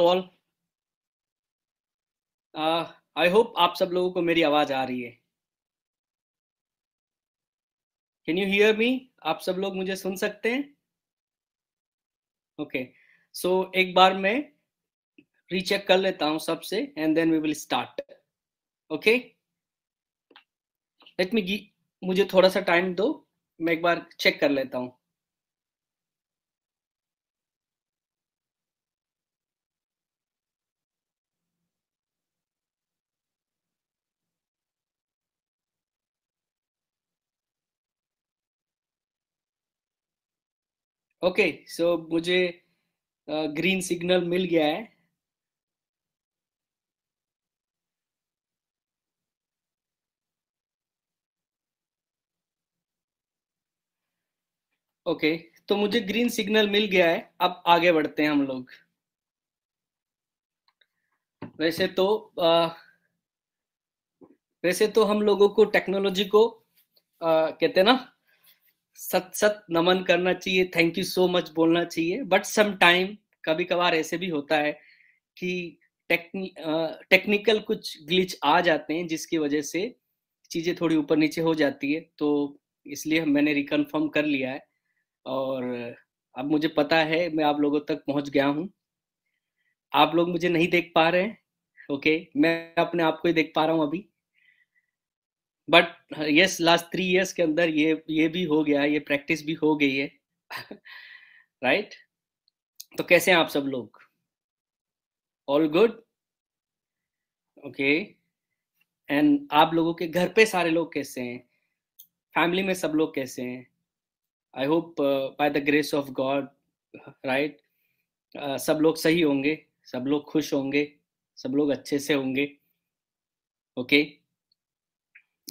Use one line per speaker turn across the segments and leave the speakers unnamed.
All I hope आप सब लोगों को मेरी आवाज आ रही है कैन यू हियर मी आप सब लोग मुझे सुन सकते हैं ओके okay. सो so, एक बार मैं रीचेक कर लेता हूं सबसे and then we will start okay let me मुझे थोड़ा सा टाइम दो मैं एक बार चेक कर लेता हूं ओके सो मुझे ग्रीन uh, सिग्नल मिल गया है ओके okay, तो मुझे ग्रीन सिग्नल मिल गया है अब आगे बढ़ते हैं हम लोग वैसे तो आ, वैसे तो हम लोगों को टेक्नोलॉजी को आ, कहते हैं ना सत सत नमन करना चाहिए थैंक यू सो मच बोलना चाहिए बट सम टाइम कभी कभार ऐसे भी होता है कि टेक्नि टेक्निकल कुछ ग्लिच आ जाते हैं जिसकी वजह से चीज़ें थोड़ी ऊपर नीचे हो जाती है तो इसलिए मैंने रिकन्फर्म कर लिया है और अब मुझे पता है मैं आप लोगों तक पहुंच गया हूं आप लोग मुझे नहीं देख पा रहे हैं ओके मैं अपने आप को ही देख पा रहा हूं अभी but yes last three years के अंदर ये ये भी हो गया ये प्रैक्टिस भी हो गई है राइट right? तो कैसे हैं आप सब लोग ऑल गुड ओके एंड आप लोगों के घर पे सारे लोग कैसे हैं फैमिली में सब लोग कैसे हैं I hope by the grace of God right सब लोग सही होंगे सब लोग खुश होंगे सब लोग अच्छे से होंगे ओके okay?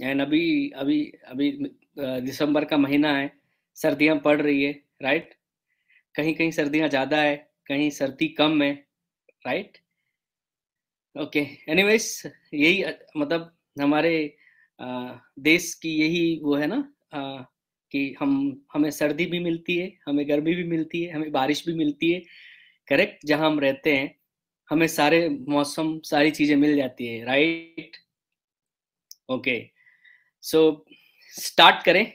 एंड अभी अभी अभी दिसंबर का महीना है सर्दियां पड़ रही है राइट कहीं कहीं सर्दियां ज्यादा है कहीं सर्दी कम है राइट ओके एनीवेज यही मतलब हमारे देश की यही वो है ना कि हम हमें सर्दी भी मिलती है हमें गर्मी भी मिलती है हमें बारिश भी मिलती है करेक्ट जहाँ हम रहते हैं हमें सारे मौसम सारी चीजें मिल जाती है right okay okay. So so, start करें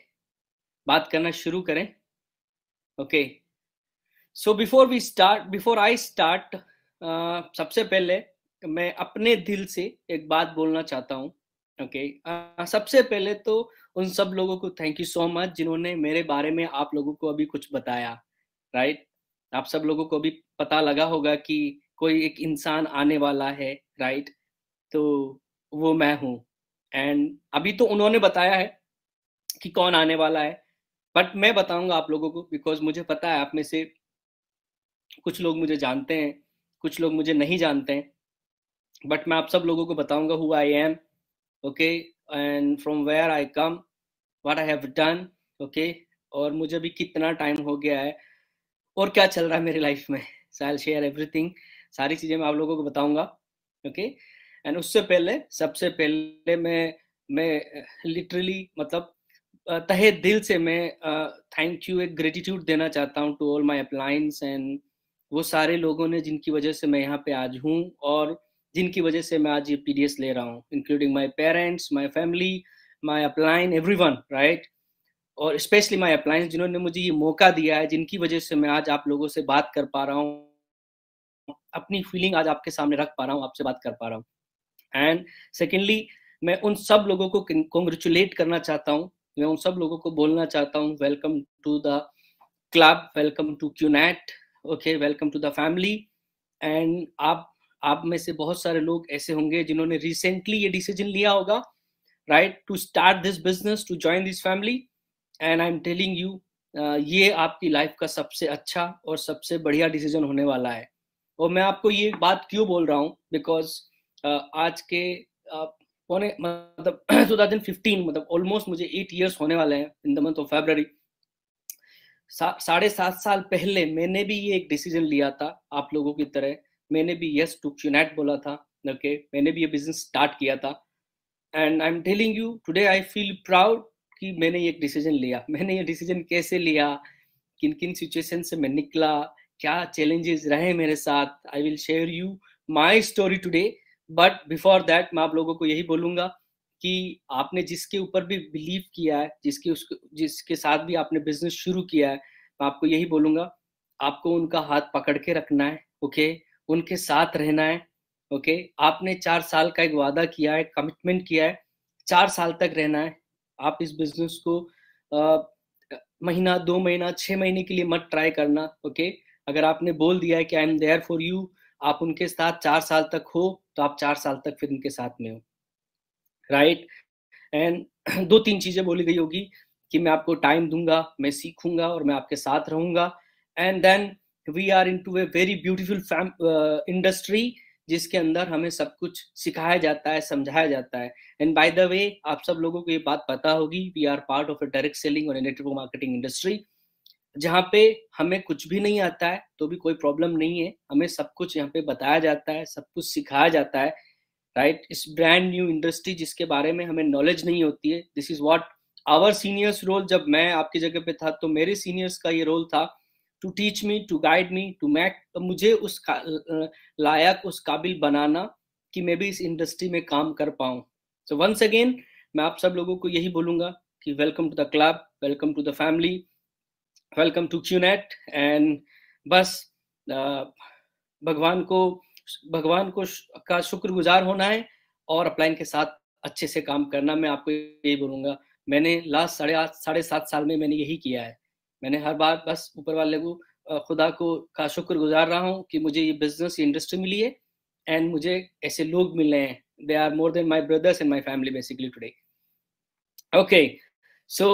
बात करना शुरू करें okay so before we start before I start सबसे पहले मैं अपने दिल से एक बात बोलना चाहता हूँ ओके okay. uh, सबसे पहले तो उन सब लोगों को थैंक यू सो मच जिन्होंने मेरे बारे में आप लोगों को अभी कुछ बताया राइट right? आप सब लोगों को अभी पता लगा होगा कि कोई एक इंसान आने वाला है राइट right? तो वो मैं हूँ एंड अभी तो उन्होंने बताया है कि कौन आने वाला है बट मैं बताऊंगा आप लोगों को बिकॉज मुझे पता है आप में से कुछ लोग मुझे जानते हैं कुछ लोग मुझे नहीं जानते हैं बट मैं आप सब लोगों को बताऊंगा who I am okay and from where I come what I have done okay और मुझे अभी कितना टाइम हो गया है और क्या चल रहा है मेरी लाइफ में सो आई शेयर एवरीथिंग सारी चीजें मैं आप लोगों को बताऊंगा ओके okay? एंड उससे पहले सबसे पहले मैं मैं लिटरली मतलब तहे दिल से मैं थैंक यू एक ग्रेटिट्यूड देना चाहता हूँ to all my uplines and वो सारे लोगों ने जिनकी वजह से मैं यहाँ पे आज हूँ और जिनकी वजह से मैं आज ये पी ले रहा हूँ including my parents my family my upline everyone right और स्पेशली माई अप्लाइंस जिन्होंने मुझे ये मौका दिया है जिनकी वजह से मैं आज आप लोगों से बात कर पा रहा हूँ अपनी फीलिंग आज आपके सामने रख पा रहा हूँ आपसे बात कर पा रहा हूँ एंड सेकेंडली मैं उन सब लोगों को कॉन्ग्रेचुलेट करना चाहता हूँ मैं उन सब लोगों को बोलना चाहता हूँ welcome to the club welcome to QNET okay welcome to the family and आप आप में से बहुत सारे लोग ऐसे होंगे जिन्होंने रिसेंटली ये डिसीजन लिया होगा right to start this business to join this family and I am telling you ये आपकी लाइफ का सबसे अच्छा और सबसे बढ़िया डिसीजन होने वाला है और मैं आपको ये बात क्यों बोल रहा हूँ बिकॉज आज के पौने मतलब 2015 मतलब ऑलमोस्ट मुझे एट ईयर्स होने वाले हैं in the month of February साढ़े सात साल पहले मैंने भी ये एक डिसीजन लिया था आप लोगों की तरह मैंने भी यस टू चुनेट बोला था ओके मैंने भी ये बिजनेस स्टार्ट किया था and I am telling you today I feel proud कि मैंने ये डिसीजन लिया मैंने ये डिसीजन कैसे लिया किन किन सिचुएशन से मैं निकला क्या चैलेंजेस रहे मेरे साथ I will share you my story today but before that मैं आप लोगों को यही बोलूंगा कि आपने जिसके ऊपर भी बिलीव किया है जिसके उसके जिसके साथ भी आपने बिजनेस शुरू किया है मैं आपको यही बोलूंगा आपको उनका हाथ पकड़ के रखना है ओके उनके साथ रहना है ओके आपने चार साल का एक वादा किया है कमिटमेंट किया है चार साल तक रहना है आप इस बिजनेस को आ, महीना दो महीना छः महीने के लिए मत ट्राई करना ओके अगर आपने बोल दिया है कि I am there for you आप उनके साथ चार साल तक हो तो आप चार साल तक फिर उनके साथ में हो राइट एंड दो तीन चीजें बोली गई होगी कि मैं आपको टाइम दूंगा मैं सीखूंगा और मैं आपके साथ रहूंगा and then we are in to a very beautiful industry जिसके अंदर हमें सब कुछ सिखाया जाता है समझाया जाता है एंड बाय द वे आप सब लोगों को ये बात पता होगी we are part of a direct selling और नेटवर्क मार्केटिंग इंडस्ट्री जहाँ पे हमें कुछ भी नहीं आता है तो भी कोई प्रॉब्लम नहीं है हमें सब कुछ यहाँ पे बताया जाता है सब कुछ सिखाया जाता है राइट इस ब्रांड न्यू इंडस्ट्री जिसके बारे में हमें नॉलेज नहीं होती है this is what our seniors role जब मैं आपकी जगह पे था तो मेरे सीनियर्स का ये रोल था to teach me to guide me to make मुझे उस लायक उस काबिल बनाना कि मैं भी इस इंडस्ट्री में काम कर पाऊँ सो वंस अगेन मैं आप सब लोगों को यही बोलूंगा कि welcome to the club welcome to the family welcome to QNET and बस भगवान को भगवान को का शुक्रगुजार होना है और अपलाइन के साथ अच्छे से काम करना मैं आपको यही बोलूंगा मैंने लास्ट साढ़े आठ साढ़े सात साल में मैंने यही किया है मैंने हर बार बस ऊपर वाले को खुदा को का शुक्र गुजार रहा हूँ कि मुझे ये बिजनेस इंडस्ट्री मिली है एंड मुझे ऐसे लोग मिल रहे हैं they are more than my brothers and my family basically today okay so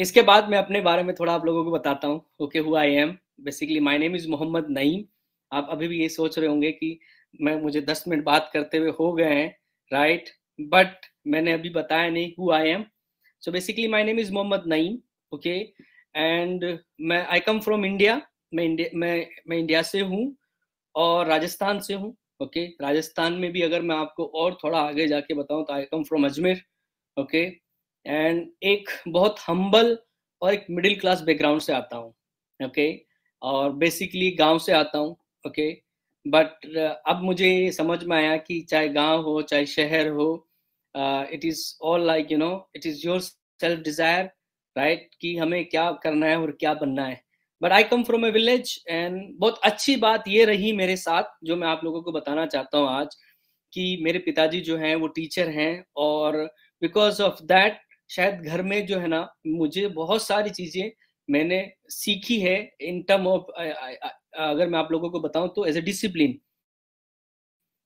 इसके बाद मैं अपने बारे में थोड़ा आप लोगों को बताता हूँ okay who I am basically my name is Mohammad Naeem आप अभी भी ये सोच रहे होंगे कि मैं मुझे दस मिनट बात करते हुए हो गए हैं राइट बट मैंने अभी बताया नहीं who I am so basically my name is Mohammad Naeem okay and मैं आई कम फ्रॉम इंडिया मैं इंडिया मैं मैं इंडिया से हूँ और राजस्थान से हूँ ओके okay? राजस्थान में भी अगर मैं आपको और थोड़ा आगे जाके बताऊँ तो I come from Ajmer okay and एक बहुत हम्बल और एक मिडिल क्लास बैकग्राउंड से आता हूँ ओके okay? और बेसिकली गांव से आता हूँ ओके बट uh, अब मुझे समझ में आया कि चाहे गांव हो चाहे शहर हो it is all like you know it is your self desire right कि हमें क्या करना है और क्या बनना है but I come from a village and बहुत अच्छी बात ये रही मेरे साथ जो मैं आप लोगों को बताना चाहता हूँ आज कि मेरे पिताजी जो हैं वो टीचर हैं और बिकॉज ऑफ दैट शायद घर में जो है ना मुझे बहुत सारी चीजें मैंने सीखी है इन टर्म ऑफ अगर मैं आप लोगों को बताऊं तो एज ए डिसिप्लिन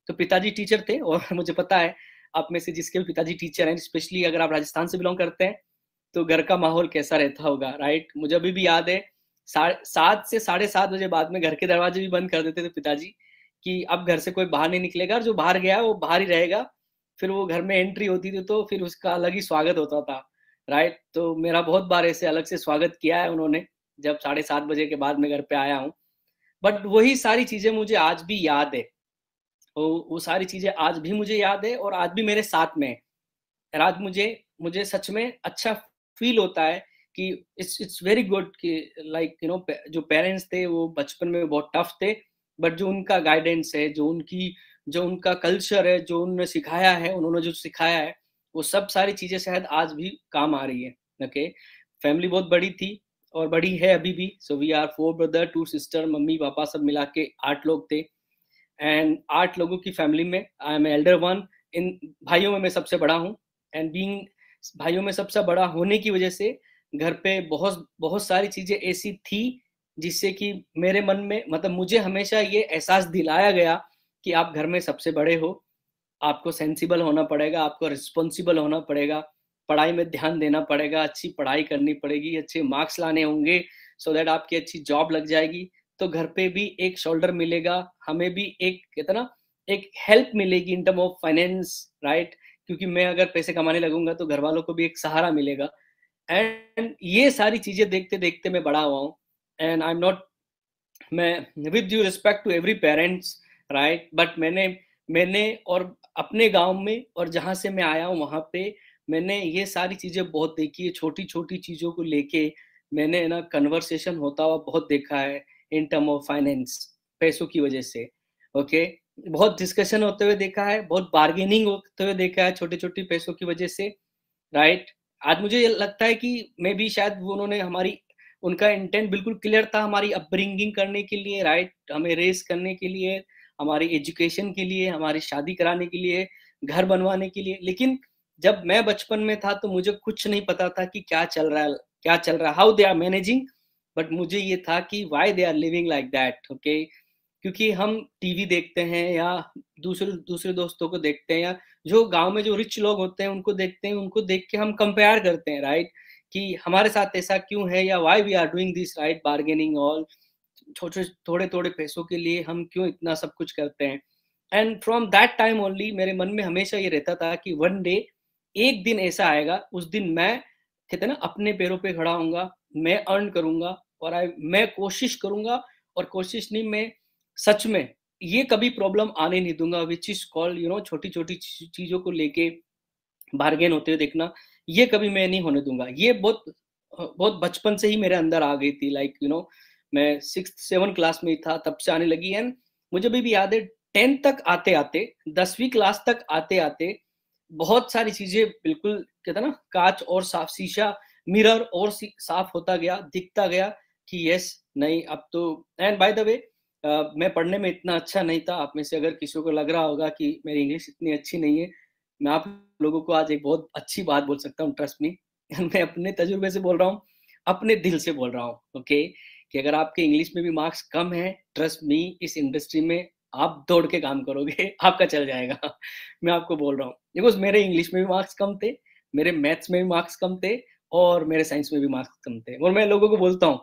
तो पिताजी टीचर थे और मुझे पता है आप में से जिसके भी पिताजी टीचर हैं स्पेशली अगर आप राजस्थान से बिलोंग करते हैं तो घर का माहौल कैसा रहता होगा राइट मुझे अभी भी याद है सात से साढ़े सात बजे बाद में घर के दरवाजे भी बंद कर देते थे पिताजी कि अब घर से कोई बाहर नहीं निकलेगा और जो बाहर गया वो बाहर ही रहेगा फिर वो घर में एंट्री होती थी तो फिर उसका अलग ही स्वागत होता था राइट तो मेरा बहुत बार ऐसे अलग से स्वागत किया है उन्होंने जब साढ़े सात बजे के बाद मैं घर पे आया हूँ बट वही सारी चीजें मुझे आज भी याद है वो सारी चीजें आज भी मुझे याद है और आज भी मेरे साथ में है आज मुझे मुझे सच में अच्छा फील होता है कि इट्स इट्स वेरी गुड कि लाइक यू नो जो पेरेंट्स थे वो बचपन में बहुत टफ थे बट जो उनका गाइडेंस है जो उनकी जो उनका कल्चर है जो उनने सिखाया है उन्होंने जो सिखाया है वो सब सारी चीजें शायद आज भी काम आ रही है ओके फैमिली बहुत बड़ी थी और बड़ी है अभी भी so we are four brother two sister mummy papa सब मिला के आठ लोग थे एंड आठ लोगों की फैमिली में आई एम एल्डर वन इन भाइयों में मैं सबसे बड़ा हूँ एंड बींग भाइयों में सबसे बड़ा होने की वजह से घर पे बहुत बहुत सारी चीजें ऐसी थी जिससे कि मेरे मन में मतलब मुझे हमेशा ये एहसास दिलाया गया कि आप घर में सबसे बड़े हो आपको सेंसिबल होना पड़ेगा आपको रिस्पॉन्सिबल होना पड़ेगा पढ़ाई में ध्यान देना पड़ेगा अच्छी पढ़ाई करनी पड़ेगी अच्छे मार्क्स लाने होंगे सो so दैट आपकी अच्छी जॉब लग जाएगी तो घर पे भी एक शोल्डर मिलेगा हमें भी एक कहते ना एक हेल्प मिलेगी in term of finance right क्योंकि मैं अगर पैसे कमाने लगूंगा तो घर वालों को भी एक सहारा मिलेगा एंड ये सारी चीजें देखते देखते मैं बड़ा हुआ हूँ एंड आई एम नॉट मैं with you respect to every parents right but मैंने मैंने और अपने गांव में और जहां से मैं आया हूँ वहां पे मैंने ये सारी चीजें बहुत देखी है छोटी छोटी चीजों को लेके मैंने ना कन्वर्सेशन होता हुआ बहुत देखा है इन टर्म ऑफ फाइनेंस पैसों की वजह से ओके okay? बहुत डिस्कशन होते हुए देखा है बहुत बार्गेनिंग होते हुए देखा है छोटे छोटे पैसों की वजह से राइट right? आज मुझे ये लगता है कि मे भी शायद उन्होंने हमारी उनका इंटेंट बिल्कुल क्लियर था हमारी अपब्रिंगिंग करने के लिए राइट हमें रेस करने के लिए हमारी एजुकेशन के लिए हमारी शादी कराने के लिए घर बनवाने के लिए लेकिन जब मैं बचपन में था तो मुझे कुछ नहीं पता था कि क्या चल रहा है क्या चल रहा है how they are managing but मुझे ये था कि why they are living like that okay क्योंकि हम टीवी देखते हैं या दूसरे दूसरे दोस्तों को देखते हैं या जो गांव में जो रिच लोग होते हैं उनको देखते हैं उनको देख के हम कंपेयर करते हैं राइट right? कि हमारे साथ ऐसा क्यों है या why we are doing this right bargaining all छोटे थोड़े थोड़े पैसों के लिए हम क्यों इतना सब कुछ करते हैं and from that time only मेरे मन में हमेशा ये रहता था कि वन डे एक दिन ऐसा आएगा उस दिन मैं कहते ना अपने पैरों पे खड़ा होऊंगा मैं अर्न करूंगा और आई मैं कोशिश करूंगा और कोशिश नहीं मैं सच में ये कभी प्रॉब्लम आने नहीं दूंगा which is called you know छोटी छोटी चीजों को लेके बार्गेन होते हुए देखना ये कभी मैं नहीं होने दूंगा ये बहुत बहुत बचपन से ही मेरे अंदर आ गई थी लाइक यू नो मैं सिक्स सेवन क्लास में ही था तब से आने लगी एंड मुझे अभी भी याद है टेंथ तक आते आते दसवीं क्लास तक आते आते बहुत सारी चीजें बिल्कुल कहते ना कांच और साफ शीशा मिरर और साफ होता गया दिखता गया कि यस नहीं अब तो एंड बाय द वे मैं पढ़ने में इतना अच्छा नहीं था आप में से अगर किसी को लग रहा होगा कि मेरी इंग्लिश इतनी अच्छी नहीं है मैं आप लोगों को आज एक बहुत अच्छी बात बोल सकता हूँ ट्रस्ट मी मैं अपने तजुर्बे से बोल रहा हूँ अपने दिल से बोल रहा हूँ ओके okay? कि अगर आपके इंग्लिश में भी मार्क्स कम है ट्रस्ट मी इस इंडस्ट्री में आप दौड़ के काम करोगे आपका चल जाएगा मैं आपको बोल रहा हूँ देखो मेरे इंग्लिश में भी मार्क्स कम थे मेरे मैथ्स में भी मार्क्स कम थे और मेरे साइंस में भी मार्क्स कम थे और मैं लोगों को बोलता हूँ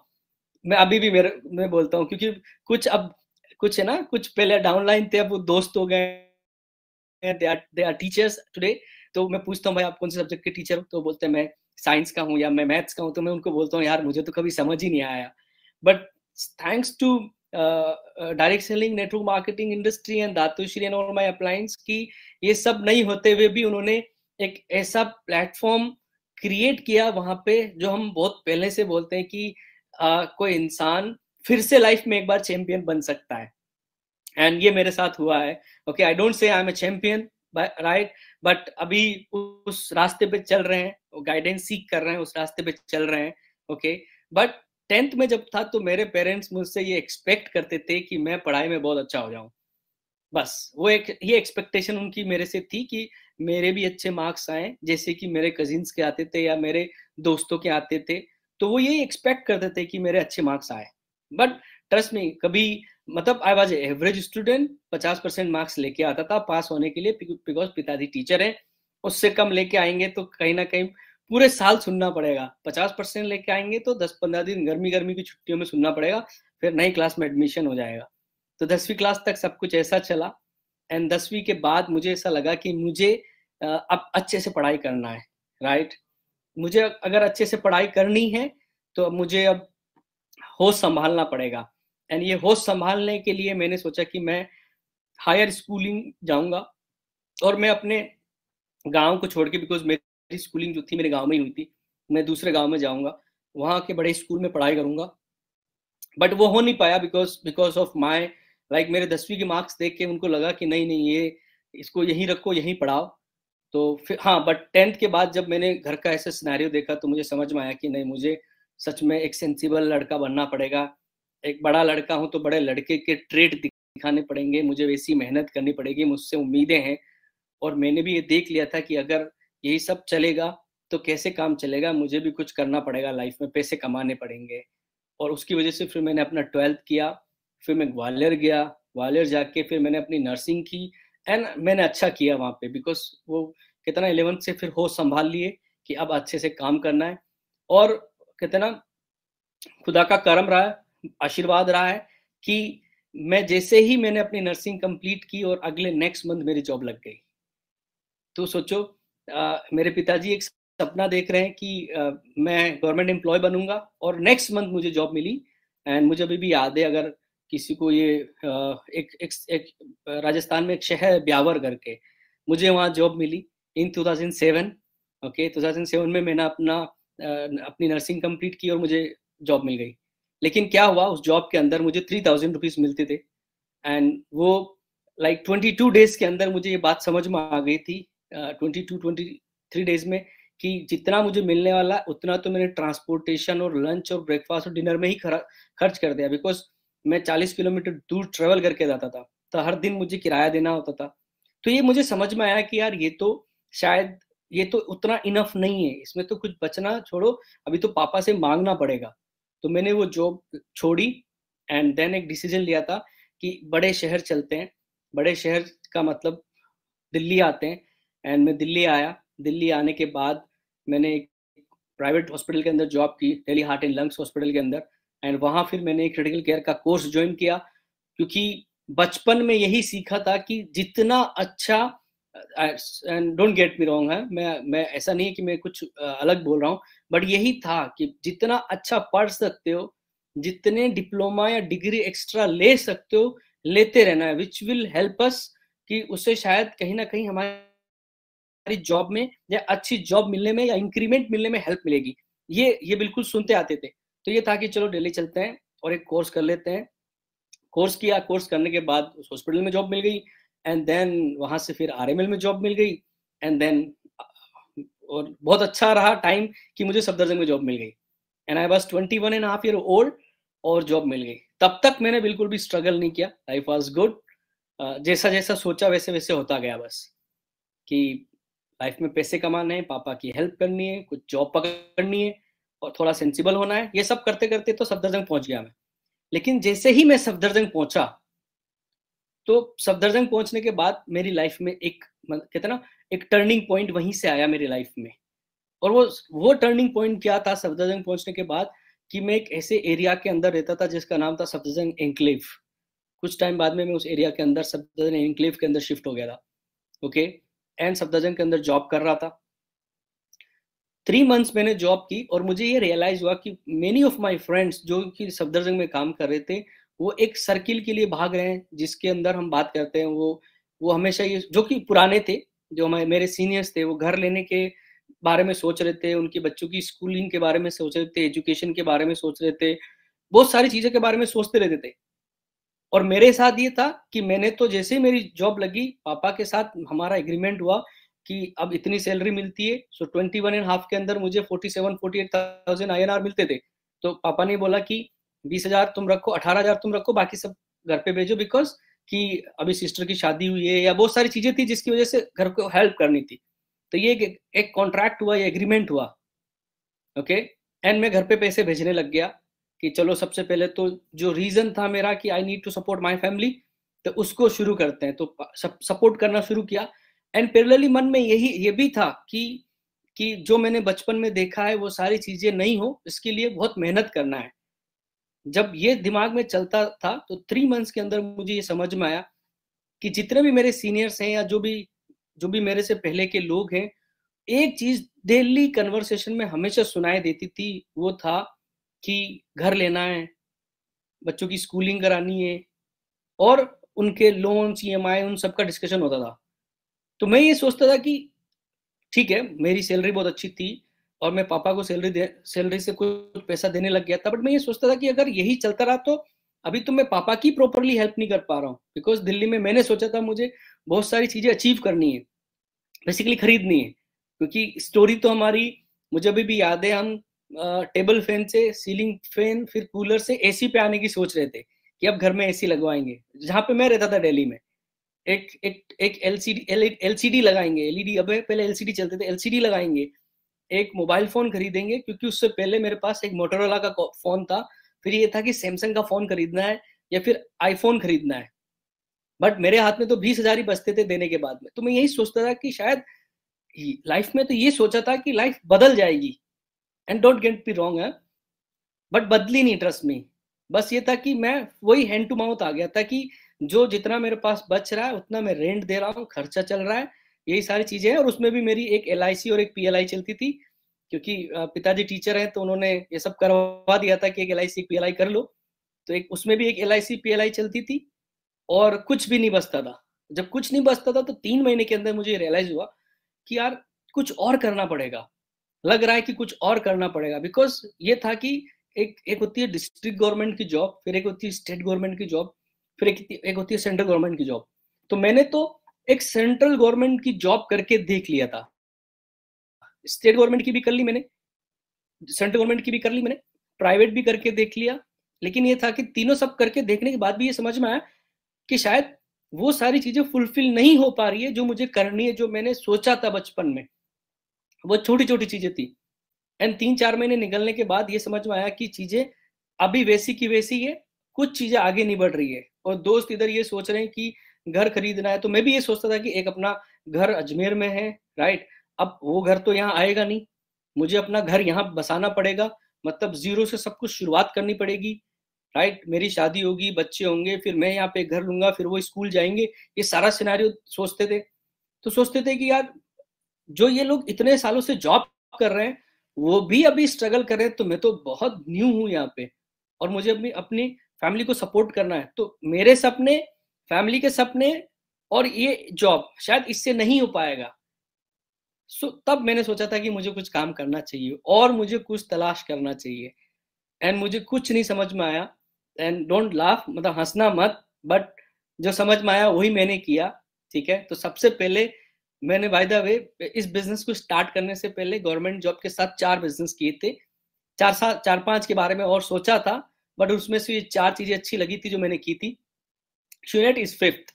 मैं अभी भी मेरे मैं बोलता हूँ क्योंकि कुछ अब कुछ है ना कुछ पहले डाउनलाइन थे अब वो दोस्त हो गए दे आर टीचर्स टुडे तो मैं पूछता हूँ भाई आप कौन से सब्जेक्ट के टीचर हो तो बोलते हैं मैं साइंस का हूँ या मैं मैथ्स का हूँ तो मैं उनको बोलता हूँ यार मुझे तो कभी समझ ही नहीं आया But thanks to uh, direct selling network marketing industry and धातु श्री एंड माई अप्लायंस की ये सब नहीं होते हुए भी उन्होंने एक ऐसा प्लेटफॉर्म क्रिएट किया वहां पे जो हम बहुत पहले से बोलते हैं कि आ, कोई इंसान फिर से लाइफ में एक बार चैंपियन बन सकता है एंड ये मेरे साथ हुआ है okay I don't say I am a champion right but अभी उस रास्ते पे चल रहे हैं गाइडेंस सीख कर रहे हैं उस रास्ते पे चल रहे हैं ओके बट टेंथ में जब था तो मेरे पेरेंट्स मुझसे ये एक्सपेक्ट करते थे कि मैं पढ़ाई में बहुत अच्छा हो जाऊं बस वो एक ये एक्सपेक्टेशन उनकी मेरे से थी कि मेरे भी अच्छे मार्क्स आए जैसे कि मेरे कजिन्स के आते थे या मेरे दोस्तों के आते थे तो वो यही एक्सपेक्ट करते थे कि मेरे अच्छे मार्क्स आए बट ट्रस्ट में कभी मतलब आई वॉज एवरेज स्टूडेंट पचास परसेंट मार्क्स लेके आता था पास होने के लिए बिकॉज पिताजी टीचर है उससे कम लेके आएंगे तो कहीं ना कहीं पूरे साल सुनना पड़ेगा पचास परसेंट लेके आएंगे तो दस पंद्रह दिन गर्मी गर्मी की छुट्टियों में सुनना पड़ेगा फिर नई क्लास में एडमिशन हो जाएगा तो दसवीं क्लास तक सब कुछ ऐसा चला एंड दसवीं के बाद मुझे ऐसा लगा कि मुझे अब अच्छे से पढ़ाई करना है राइट मुझे अगर अच्छे से पढ़ाई करनी है तो अब मुझे अब होश संभालना पड़ेगा एंड ये होश संभालने के लिए मैंने सोचा कि मैं हायर स्कूलिंग जाऊंगा और मैं अपने गांव को छोड़ के बिकॉज मेरे मेरी स्कूलिंग जो थी मेरे गाँव में ही हुई थी मैं दूसरे गाँव में जाऊँगा वहाँ के बड़े स्कूल में पढ़ाई करूँगा बट वो हो नहीं पाया because because of my like मेरे दसवीं के मार्क्स देख के उनको लगा कि नहीं नहीं ये इसको यहीं रखो यहीं पढ़ाओ तो फिर हाँ बट टेंथ के बाद जब मैंने घर का ऐसा सिनेरियो देखा तो मुझे समझ में आया कि नहीं मुझे सच में एक सेंसिबल लड़का बनना पड़ेगा एक बड़ा लड़का हूँ तो बड़े लड़के के ट्रेड दिखाने पड़ेंगे मुझे वैसी मेहनत करनी पड़ेगी मुझसे उम्मीदें हैं और मैंने भी ये देख लिया था कि अगर यही सब चलेगा तो कैसे काम चलेगा मुझे भी कुछ करना पड़ेगा लाइफ में पैसे कमाने पड़ेंगे और उसकी वजह से फिर मैंने अपना ट्वेल्थ किया फिर मैं ग्वालियर गया ग्वालियर जाके फिर मैंने अपनी नर्सिंग की एंड मैंने अच्छा किया वहाँ पे बिकॉज वो कितना इलेवंथ से फिर होश संभाल लिए कि अब अच्छे से काम करना है और कहते ना खुदा का कर्म रहा है आशीर्वाद रहा है कि मैं जैसे ही मैंने अपनी नर्सिंग कंप्लीट की और अगले नेक्स्ट मंथ मेरी जॉब लग गई तो सोचो आ, मेरे पिताजी एक सपना देख रहे हैं कि आ, मैं गवर्नमेंट एम्प्लॉय बनूंगा और नेक्स्ट मंथ मुझे जॉब मिली एंड मुझे अभी भी याद है अगर किसी को ये आ, एक, एक, एक राजस्थान में एक शहर ब्यावर करके मुझे वहाँ जॉब मिली इन 2007 ओके okay, 2007 में मैंने अपना अपनी नर्सिंग कंप्लीट की और मुझे जॉब मिल गई लेकिन क्या हुआ उस जॉब के अंदर मुझे थ्री थाउजेंड रुपीज मिलते थे एंड वो लाइक ट्वेंटी टू डेज के अंदर मुझे ये बात समझ में आ गई थी twenty two twenty three days में कि जितना मुझे मिलने वाला है उतना तो मैंने ट्रांसपोर्टेशन और लंच और ब्रेकफास्ट और डिनर में ही खर्च कर दिया बिकॉज मैं चालीस किलोमीटर दूर ट्रेवल करके जाता था तो हर दिन मुझे किराया देना होता था तो ये मुझे समझ में आया कि यार ये तो शायद ये तो उतना इनफ नहीं है इसमें तो कुछ बचना छोड़ो अभी तो पापा से मांगना पड़ेगा तो मैंने वो जॉब छोड़ी एंड देन एक डिसीजन लिया था कि बड़े शहर चलते हैं बड़े शहर का मतलब दिल्ली आते हैं एंड मैं दिल्ली आया दिल्ली आने के बाद मैंने एक प्राइवेट हॉस्पिटल के अंदर जॉब की Delhi heart and lungs hospital के अंदर एंड वहाँ फिर मैंने क्रिटिकल केयर का कोर्स ज्वाइन किया क्योंकि बचपन में यही सीखा था कि जितना अच्छा and don't get me wrong है मैं मैं ऐसा नहीं है कि मैं कुछ uh, अलग बोल रहा हूँ बट यही था कि जितना अच्छा पढ़ सकते हो जितने डिप्लोमा या डिग्री एक्स्ट्रा ले सकते हो लेते रहना है विच विल हेल्प अस कि उससे शायद कहीं ना कहीं हमारे हमारी जॉब में या अच्छी जॉब मिलने में या इंक्रीमेंट मिलने में हेल्प मिलेगी ये ये बिल्कुल सुनते आते थे तो ये था कि चलो डेली चलते हैं और एक कोर्स कर लेते हैं कोर्स किया कोर्स करने के बाद उस हॉस्पिटल में जॉब मिल गई एंड देन वहां से फिर आर में जॉब मिल गई एंड देन और बहुत अच्छा रहा टाइम कि मुझे सफदरजंग में जॉब मिल गई and I was twenty one and half year old और जॉब मिल गई तब तक मैंने बिल्कुल भी स्ट्रगल नहीं किया लाइफ वॉज गुड जैसा जैसा सोचा वैसे वैसे होता गया बस कि लाइफ में पैसे कमाने हैं पापा की हेल्प करनी है कुछ जॉब पकड़नी है और थोड़ा सेंसिबल होना है ये सब करते करते तो सफदरजंग पहुंच गया मैं लेकिन जैसे ही मैं सफदरजंग पहुंचा तो सफदरजंग पहुंचने के बाद मेरी लाइफ में एक मतलब कहते ना एक टर्निंग पॉइंट वहीं से आया मेरी लाइफ में और वो वो टर्निंग पॉइंट क्या था सफदरजंग पहुंचने के बाद कि मैं एक ऐसे एरिया के अंदर रहता था जिसका नाम था सफदरजंग एंक्लेव कुछ टाइम बाद में मैं उस एरिया के अंदर सफदरजंग एंक्लेव के अंदर शिफ्ट हो गया था ओके okay? एंड सफदरजंग के अंदर जॉब कर रहा था थ्री मंथ्स मैंने जॉब की और मुझे ये रियलाइज हुआ कि मेनी ऑफ माय फ्रेंड्स जो कि सफदरजंग में काम कर रहे थे वो एक सर्किल के लिए भाग रहे हैं जिसके अंदर हम बात करते हैं वो वो हमेशा ये जो कि पुराने थे जो हमारे मेरे सीनियर्स थे वो घर लेने के बारे में सोच रहे थे उनके बच्चों की स्कूलिंग के बारे में सोच रहे थे एजुकेशन के बारे में सोच रहे थे बहुत सारी चीज़ों के बारे में सोचते रहते थे और मेरे साथ ये था कि मैंने तो जैसे ही मेरी जॉब लगी पापा के साथ हमारा एग्रीमेंट हुआ कि अब इतनी सैलरी मिलती है so twenty one and half के अंदर मुझे forty seven forty eight thousand I N R मिलते थे तो पापा ने बोला कि बीस हजार तुम रखो अठारह हजार तुम रखो बाकी सब घर पे भेजो बिकॉज कि अभी सिस्टर की शादी हुई है या बहुत सारी चीजें थी जिसकी वजह से घर को हेल्प करनी थी तो ये एक कॉन्ट्रैक्ट हुआ ये एग्रीमेंट हुआ ओके एंड मैं घर पे पैसे भेजने लग गया कि चलो सबसे पहले तो जो रीजन था मेरा कि I need to support my family तो उसको शुरू करते हैं तो सपोर्ट करना शुरू किया एंड पैरेलली मन में यही ये भी था कि कि जो मैंने बचपन में देखा है वो सारी चीजें नहीं हो इसके लिए बहुत मेहनत करना है जब ये दिमाग में चलता था तो थ्री मंथ्स के अंदर मुझे ये समझ में आया कि जितने भी मेरे सीनियर्स हैं या जो भी जो भी मेरे से पहले के लोग हैं एक चीज डेली कन्वर्सेशन में हमेशा सुनाई देती थी वो था कि घर लेना है बच्चों की स्कूलिंग करानी है और उनके लोन ई एम आई उन सबका डिस्कशन होता था तो मैं ये सोचता था कि ठीक है मेरी सैलरी बहुत अच्छी थी और मैं पापा को सैलरी दे सैलरी से कुछ पैसा देने लग गया था बट मैं ये सोचता था कि अगर यही चलता रहा तो अभी तो मैं पापा की प्रॉपरली हेल्प नहीं कर पा रहा हूँ बिकॉज दिल्ली में मैंने सोचा था मुझे बहुत सारी चीजें अचीव करनी है बेसिकली खरीदनी है क्योंकि स्टोरी तो हमारी मुझे अभी भी याद है हम टेबल फैन से सीलिंग फैन फिर कूलर से एसी पे आने की सोच रहे थे कि अब घर में एसी लगवाएंगे जहाँ पे मैं रहता था दिल्ली में एक एक एक एलसीडी एलसीडी लगाएंगे एलईडी e अब पहले एलसीडी चलते थे एलसीडी लगाएंगे एक मोबाइल फोन खरीदेंगे क्योंकि उससे पहले मेरे पास एक मोटरोला का फोन था फिर ये था कि सैमसंग का फोन खरीदना है या फिर आईफोन खरीदना है बट मेरे हाथ में तो बीस हजार ही बचते थे देने के बाद में तो मैं यही सोचता था कि शायद लाइफ में तो ये सोचा था कि लाइफ बदल जाएगी and don't get be wrong है बट बदली नहीं ट्रस्ट मी बस ये था कि मैं वही हैंड टू माउथ आ गया था कि जो जितना मेरे पास बच रहा है उतना मैं रेंट दे रहा हूँ खर्चा चल रहा है यही सारी चीजें हैं और उसमें भी मेरी एक एल और एक पी चलती थी क्योंकि पिताजी टीचर हैं तो उन्होंने ये सब करवा दिया था कि एक एल आई पी कर लो तो एक उसमें भी एक एल आई पी चलती थी और कुछ भी नहीं बचता था जब कुछ नहीं बचता था तो तीन महीने के अंदर मुझे रियलाइज हुआ कि यार कुछ और करना पड़ेगा लग रहा है कि कुछ और करना पड़ेगा बिकॉज ये था कि एक एक होती है डिस्ट्रिक्ट गवर्नमेंट की जॉब फिर एक होती है स्टेट गवर्नमेंट की जॉब फिर एक एक होती है सेंट्रल गवर्नमेंट की जॉब तो मैंने तो एक सेंट्रल गवर्नमेंट की जॉब करके देख लिया था स्टेट गवर्नमेंट की भी कर ली मैंने सेंट्रल गवर्नमेंट की भी कर ली मैंने प्राइवेट भी करके देख लिया लेकिन ये था कि तीनों सब करके देखने के बाद भी ये समझ में आया कि शायद वो सारी चीजें फुलफिल नहीं हो पा रही है जो मुझे करनी है जो मैंने सोचा था बचपन में वो छोटी छोटी चीजें थी एंड तीन चार महीने निकलने के बाद ये समझ में आया कि चीजें अभी वैसी की वैसी है कुछ चीजें आगे नहीं बढ़ रही है और दोस्त इधर ये सोच रहे हैं कि घर खरीदना है तो मैं भी ये सोचता था कि एक अपना घर अजमेर में है राइट अब वो घर तो यहाँ आएगा नहीं मुझे अपना घर यहाँ बसाना पड़ेगा मतलब जीरो से सब कुछ शुरुआत करनी पड़ेगी राइट मेरी शादी होगी बच्चे होंगे फिर मैं यहाँ पे घर लूंगा फिर वो स्कूल जाएंगे ये सारा सिनारियो सोचते थे तो सोचते थे कि यार जो ये लोग इतने सालों से जॉब कर रहे हैं वो भी अभी स्ट्रगल कर रहे हैं तो मैं तो बहुत न्यू हूं यहाँ पे और मुझे अपनी अपनी फैमिली को सपोर्ट करना है तो मेरे सपने फैमिली के सपने और ये जॉब शायद इससे नहीं हो पाएगा सो तब मैंने सोचा था कि मुझे कुछ काम करना चाहिए और मुझे कुछ तलाश करना चाहिए एंड मुझे कुछ नहीं समझ में आया एंड डोंट लाफ मतलब हंसना मत बट जो समझ में आया वही मैंने किया ठीक है तो सबसे पहले मैंने बाय द वे इस बिजनेस को स्टार्ट करने से पहले गवर्नमेंट जॉब के साथ चार बिजनेस किए थे चार सात चार पांच के बारे में और सोचा था बट उसमें से ये चार चीजें अच्छी लगी थी जो मैंने की थी शूनेट इज फिफ्थ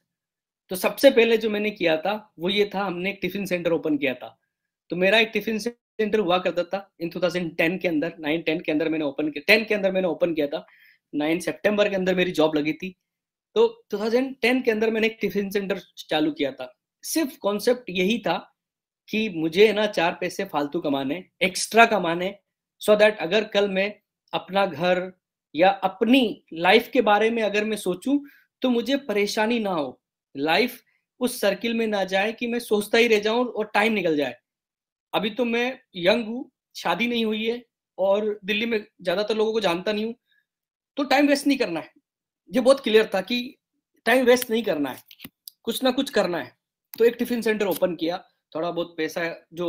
तो सबसे पहले जो मैंने किया था वो ये था हमने एक टिफिन सेंटर ओपन किया था तो मेरा एक टिफिन सेंटर हुआ करता था इन 2010 के अंदर नाइन टेन के अंदर मैंने ओपन किया टेन के अंदर मैंने ओपन किया था नाइन सितंबर के अंदर मेरी जॉब लगी थी तो 2010 के अंदर मैंने एक टिफिन सेंटर चालू किया था सिर्फ कॉन्सेप्ट यही था कि मुझे ना चार पैसे फालतू कमाने एक्स्ट्रा कमाने सो so दैट अगर कल मैं अपना घर या अपनी लाइफ के बारे में अगर मैं सोचूं तो मुझे परेशानी ना हो लाइफ उस सर्किल में ना जाए कि मैं सोचता ही रह जाऊं और टाइम निकल जाए अभी तो मैं यंग हूँ शादी नहीं हुई है और दिल्ली में ज्यादातर लोगों को जानता नहीं हूँ तो टाइम वेस्ट नहीं करना है ये बहुत क्लियर था कि टाइम वेस्ट नहीं करना है कुछ ना कुछ करना है तो एक टिफिन सेंटर ओपन किया थोड़ा बहुत पैसा जो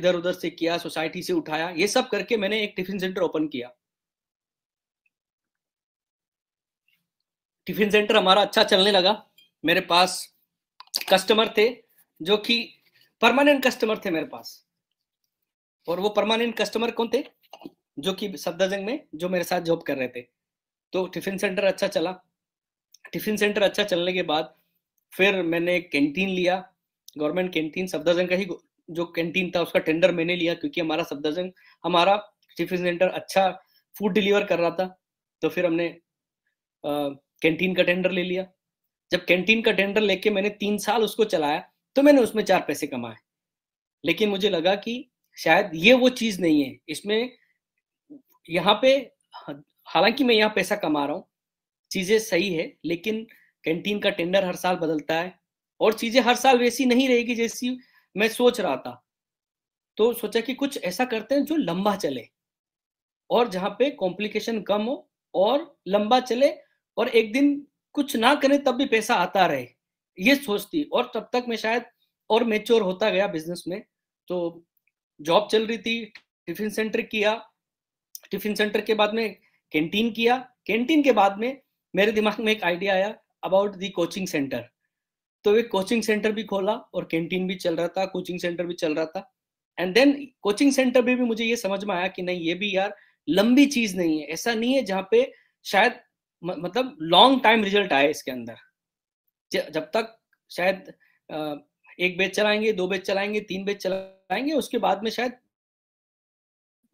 इधर उधर से किया सोसाइटी से उठाया ये सब करके मैंने एक टिफिन सेंटर ओपन किया टिफिन सेंटर हमारा अच्छा चलने लगा मेरे पास कस्टमर थे जो कि परमानेंट कस्टमर थे मेरे पास और वो परमानेंट कस्टमर कौन थे जो कि सफदरजंग में जो मेरे साथ जॉब कर रहे थे तो टिफिन सेंटर अच्छा चला टिफिन सेंटर अच्छा चलने के बाद फिर मैंने कैंटीन लिया गवर्नमेंट कैंटीन सफदरजंग का ही जो कैंटीन था उसका टेंडर मैंने लिया क्योंकि हमारा सफदरजंग हमारा टिफिन सेंटर अच्छा फूड डिलीवर कर रहा था तो फिर हमने कैंटीन का टेंडर ले लिया जब कैंटीन का टेंडर लेके मैंने तीन साल उसको चलाया तो मैंने उसमें चार पैसे कमाए लेकिन मुझे लगा कि शायद ये वो चीज नहीं है इसमें यहाँ पे हालांकि मैं यहाँ पैसा कमा रहा हूँ चीजें सही है लेकिन कैंटीन का टेंडर हर साल बदलता है और चीजें हर साल वैसी नहीं रहेगी जैसी मैं सोच रहा था तो सोचा कि कुछ ऐसा करते हैं जो लंबा चले और जहाँ पे कॉम्प्लिकेशन कम हो और लंबा चले और एक दिन कुछ ना करें तब भी पैसा आता रहे ये सोचती और तब तक मैं शायद और मेच्योर होता गया बिजनेस में तो जॉब चल रही थी टिफिन सेंटर किया टिफिन सेंटर के बाद में कैंटीन किया कैंटीन के बाद में मेरे दिमाग में एक आइडिया आया अबाउट दी कोचिंग सेंटर तो एक कोचिंग सेंटर भी खोला और कैंटीन भी चल रहा था कोचिंग सेंटर भी चल रहा था एंड देन कोचिंग सेंटर में भी मुझे ये समझ में आया कि नहीं ये भी यार लंबी चीज नहीं है ऐसा नहीं है जहाँ पे शायद मतलब लॉन्ग टाइम रिजल्ट आए इसके अंदर जब तक शायद एक बेच चलाएंगे दो बैच चलाएंगे तीन बेच चलाएंगे उसके बाद में शायद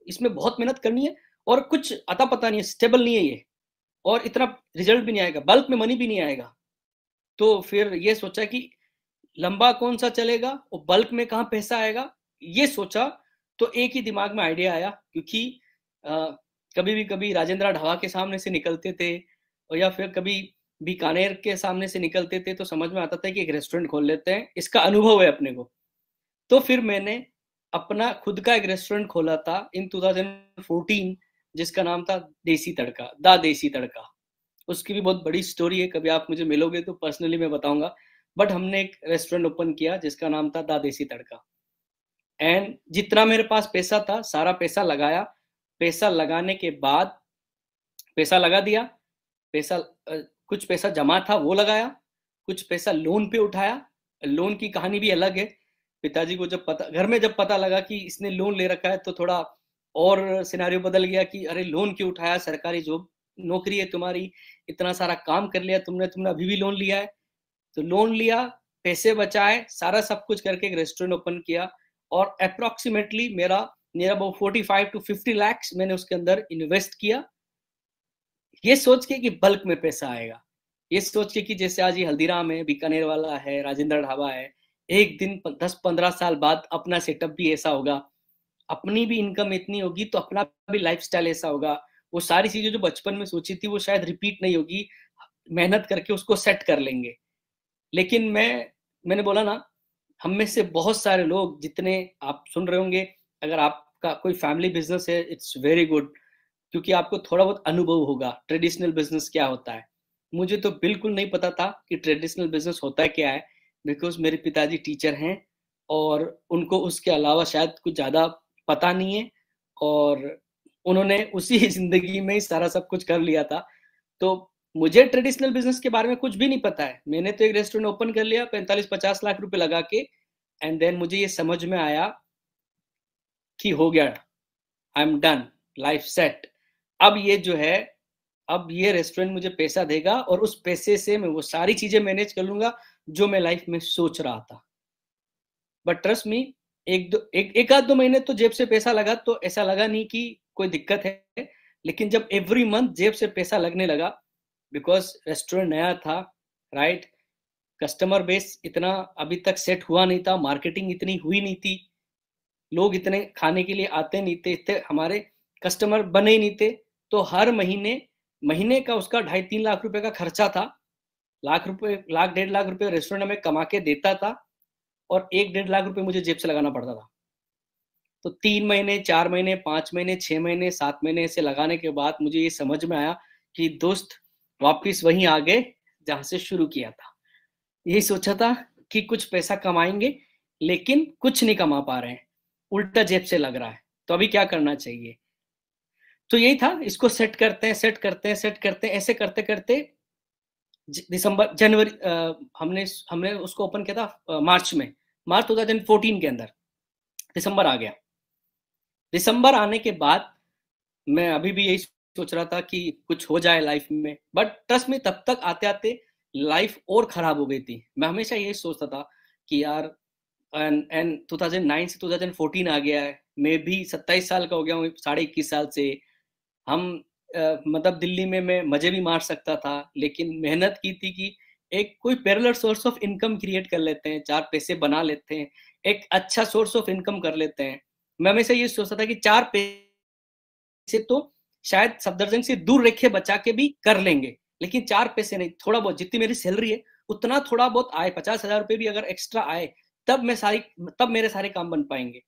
इसमें बहुत मेहनत करनी है और कुछ अता पता नहीं है स्टेबल नहीं है ये और इतना रिजल्ट भी नहीं आएगा बल्क में मनी भी नहीं आएगा तो फिर ये सोचा कि लंबा कौन सा चलेगा और बल्क में कहाँ पैसा आएगा ये सोचा तो एक ही दिमाग में आइडिया आया क्योंकि आ, कभी भी कभी राजेंद्र ढावा के सामने से निकलते थे और या फिर कभी बीकानेर के सामने से निकलते थे तो समझ में आता था कि एक रेस्टोरेंट खोल लेते हैं इसका अनुभव है अपने को तो फिर मैंने अपना खुद का एक रेस्टोरेंट खोला था इन 2014 जिसका नाम था देसी तड़का दा देसी तड़का उसकी भी बहुत बड़ी स्टोरी है कभी आप मुझे मिलोगे तो पर्सनली मैं बताऊंगा बट हमने एक रेस्टोरेंट ओपन किया जिसका नाम था दा देसी तड़का एंड जितना मेरे पास पैसा था सारा पैसा लगाया पैसा लगाने के बाद पैसा लगा दिया पैसा कुछ पैसा जमा था वो लगाया कुछ पैसा लोन पे उठाया लोन की कहानी भी अलग है पिताजी को जब पता घर में जब पता लगा कि इसने लोन ले रखा है तो थोड़ा और सिनारियो बदल गया कि अरे लोन क्यों उठाया सरकारी जॉब नौकरी है तुम्हारी इतना सारा काम कर लिया तुमने तुमने अभी भी लोन लिया है तो लोन लिया पैसे बचाए सारा सब कुछ करके एक रेस्टोरेंट ओपन किया और अप्रोक्सीमेटली मेरा near about forty five to fifty lakhs मैंने उसके अंदर इन्वेस्ट किया ये सोच के कि बल्क में पैसा आएगा ये सोच के कि जैसे आज ये हल्दीराम है बीकानेर वाला है राजेंद्र ढाबा है एक दिन दस पंद्रह साल बाद अपना सेटअप भी ऐसा होगा अपनी भी इनकम इतनी होगी तो अपना भी लाइफ ऐसा होगा वो सारी चीजें जो बचपन में सोची थी वो शायद रिपीट नहीं होगी मेहनत करके उसको सेट कर लेंगे लेकिन मैं मैंने बोला ना हम में से बहुत सारे लोग जितने आप सुन रहे होंगे अगर आपका कोई फैमिली बिजनेस है इट्स वेरी गुड क्योंकि आपको थोड़ा बहुत अनुभव होगा ट्रेडिशनल बिजनेस क्या होता है मुझे तो बिल्कुल नहीं पता था कि ट्रेडिशनल बिजनेस होता है क्या है बिकॉज मेरे पिताजी टीचर हैं और उनको उसके अलावा शायद कुछ ज़्यादा पता नहीं है और उन्होंने उसी जिंदगी में ही सारा सब कुछ कर लिया था तो मुझे ट्रेडिशनल बिजनेस के बारे में कुछ भी नहीं पता है मैंने तो एक रेस्टोरेंट ओपन कर लिया पैंतालीस पचास लाख रुपए लगा के एंड देन मुझे ये समझ में आया कि हो गया I am done life set अब ये जो है अब ये रेस्टोरेंट मुझे पैसा देगा और उस पैसे से मैं वो सारी चीजें मैनेज कर लूंगा जो मैं लाइफ में सोच रहा था बट ट्रस्ट मी एक दो एक एक आध दो महीने तो जेब से पैसा लगा तो ऐसा लगा नहीं कि कोई दिक्कत है लेकिन जब एवरी मंथ जेब से पैसा लगने लगा बिकॉज रेस्टोरेंट नया था राइट कस्टमर बेस इतना अभी तक सेट हुआ नहीं था मार्केटिंग इतनी हुई नहीं थी लोग इतने खाने के लिए आते नहीं थे इतने हमारे कस्टमर बने ही नहीं थे तो हर महीने महीने का उसका ढाई तीन लाख रुपए का खर्चा था लाख रुपए लाख डेढ़ लाख रुपए रेस्टोरेंट में कमा के देता था और एक डेढ़ लाख रुपए मुझे जेब से लगाना पड़ता था तो तीन महीने चार महीने पांच महीने छह महीने सात महीने से लगाने के बाद मुझे ये समझ में आया कि दोस्त वापिस वही आ गए जहां से शुरू किया था यही सोचा था कि कुछ पैसा कमाएंगे लेकिन कुछ नहीं कमा पा रहे हैं उल्टा जेब से लग रहा है तो अभी क्या करना चाहिए तो यही था इसको सेट करते हैं सेट करते हैं सेट करते हैं ऐसे करते करते दिसंबर जनवरी हमने हमने उसको ओपन किया था मार्च में मार्च 2014 के अंदर दिसंबर आ गया दिसंबर आने के बाद मैं अभी भी यही सोच रहा था कि कुछ हो जाए लाइफ में बट ट्रस्ट में तब तक आते आते लाइफ और खराब हो गई थी मैं हमेशा यही सोचता था कि यार एंड एंड 2009 से 2014 आ गया है मैं भी सत्ताईस साल का हो गया हूँ साढ़े इक्कीस साल से हम आ, मतलब दिल्ली में मैं मजे भी मार सकता था लेकिन मेहनत की थी कि एक कोई parallel source of income create कर लेते हैं चार पैसे बना लेते हैं एक अच्छा सोर्स ऑफ इनकम कर लेते हैं मैं हमेशा ये सोचता था कि चार पैसे तो शायद सफदरजंग से दूर रखे बचा के भी कर लेंगे लेकिन चार पैसे नहीं थोड़ा बहुत जितनी मेरी सैलरी है उतना थोड़ा बहुत आए पचास हजार रुपये भी अगर एक्स्ट्रा आए तब मैं सारी तब मेरे सारे काम बन पाएंगे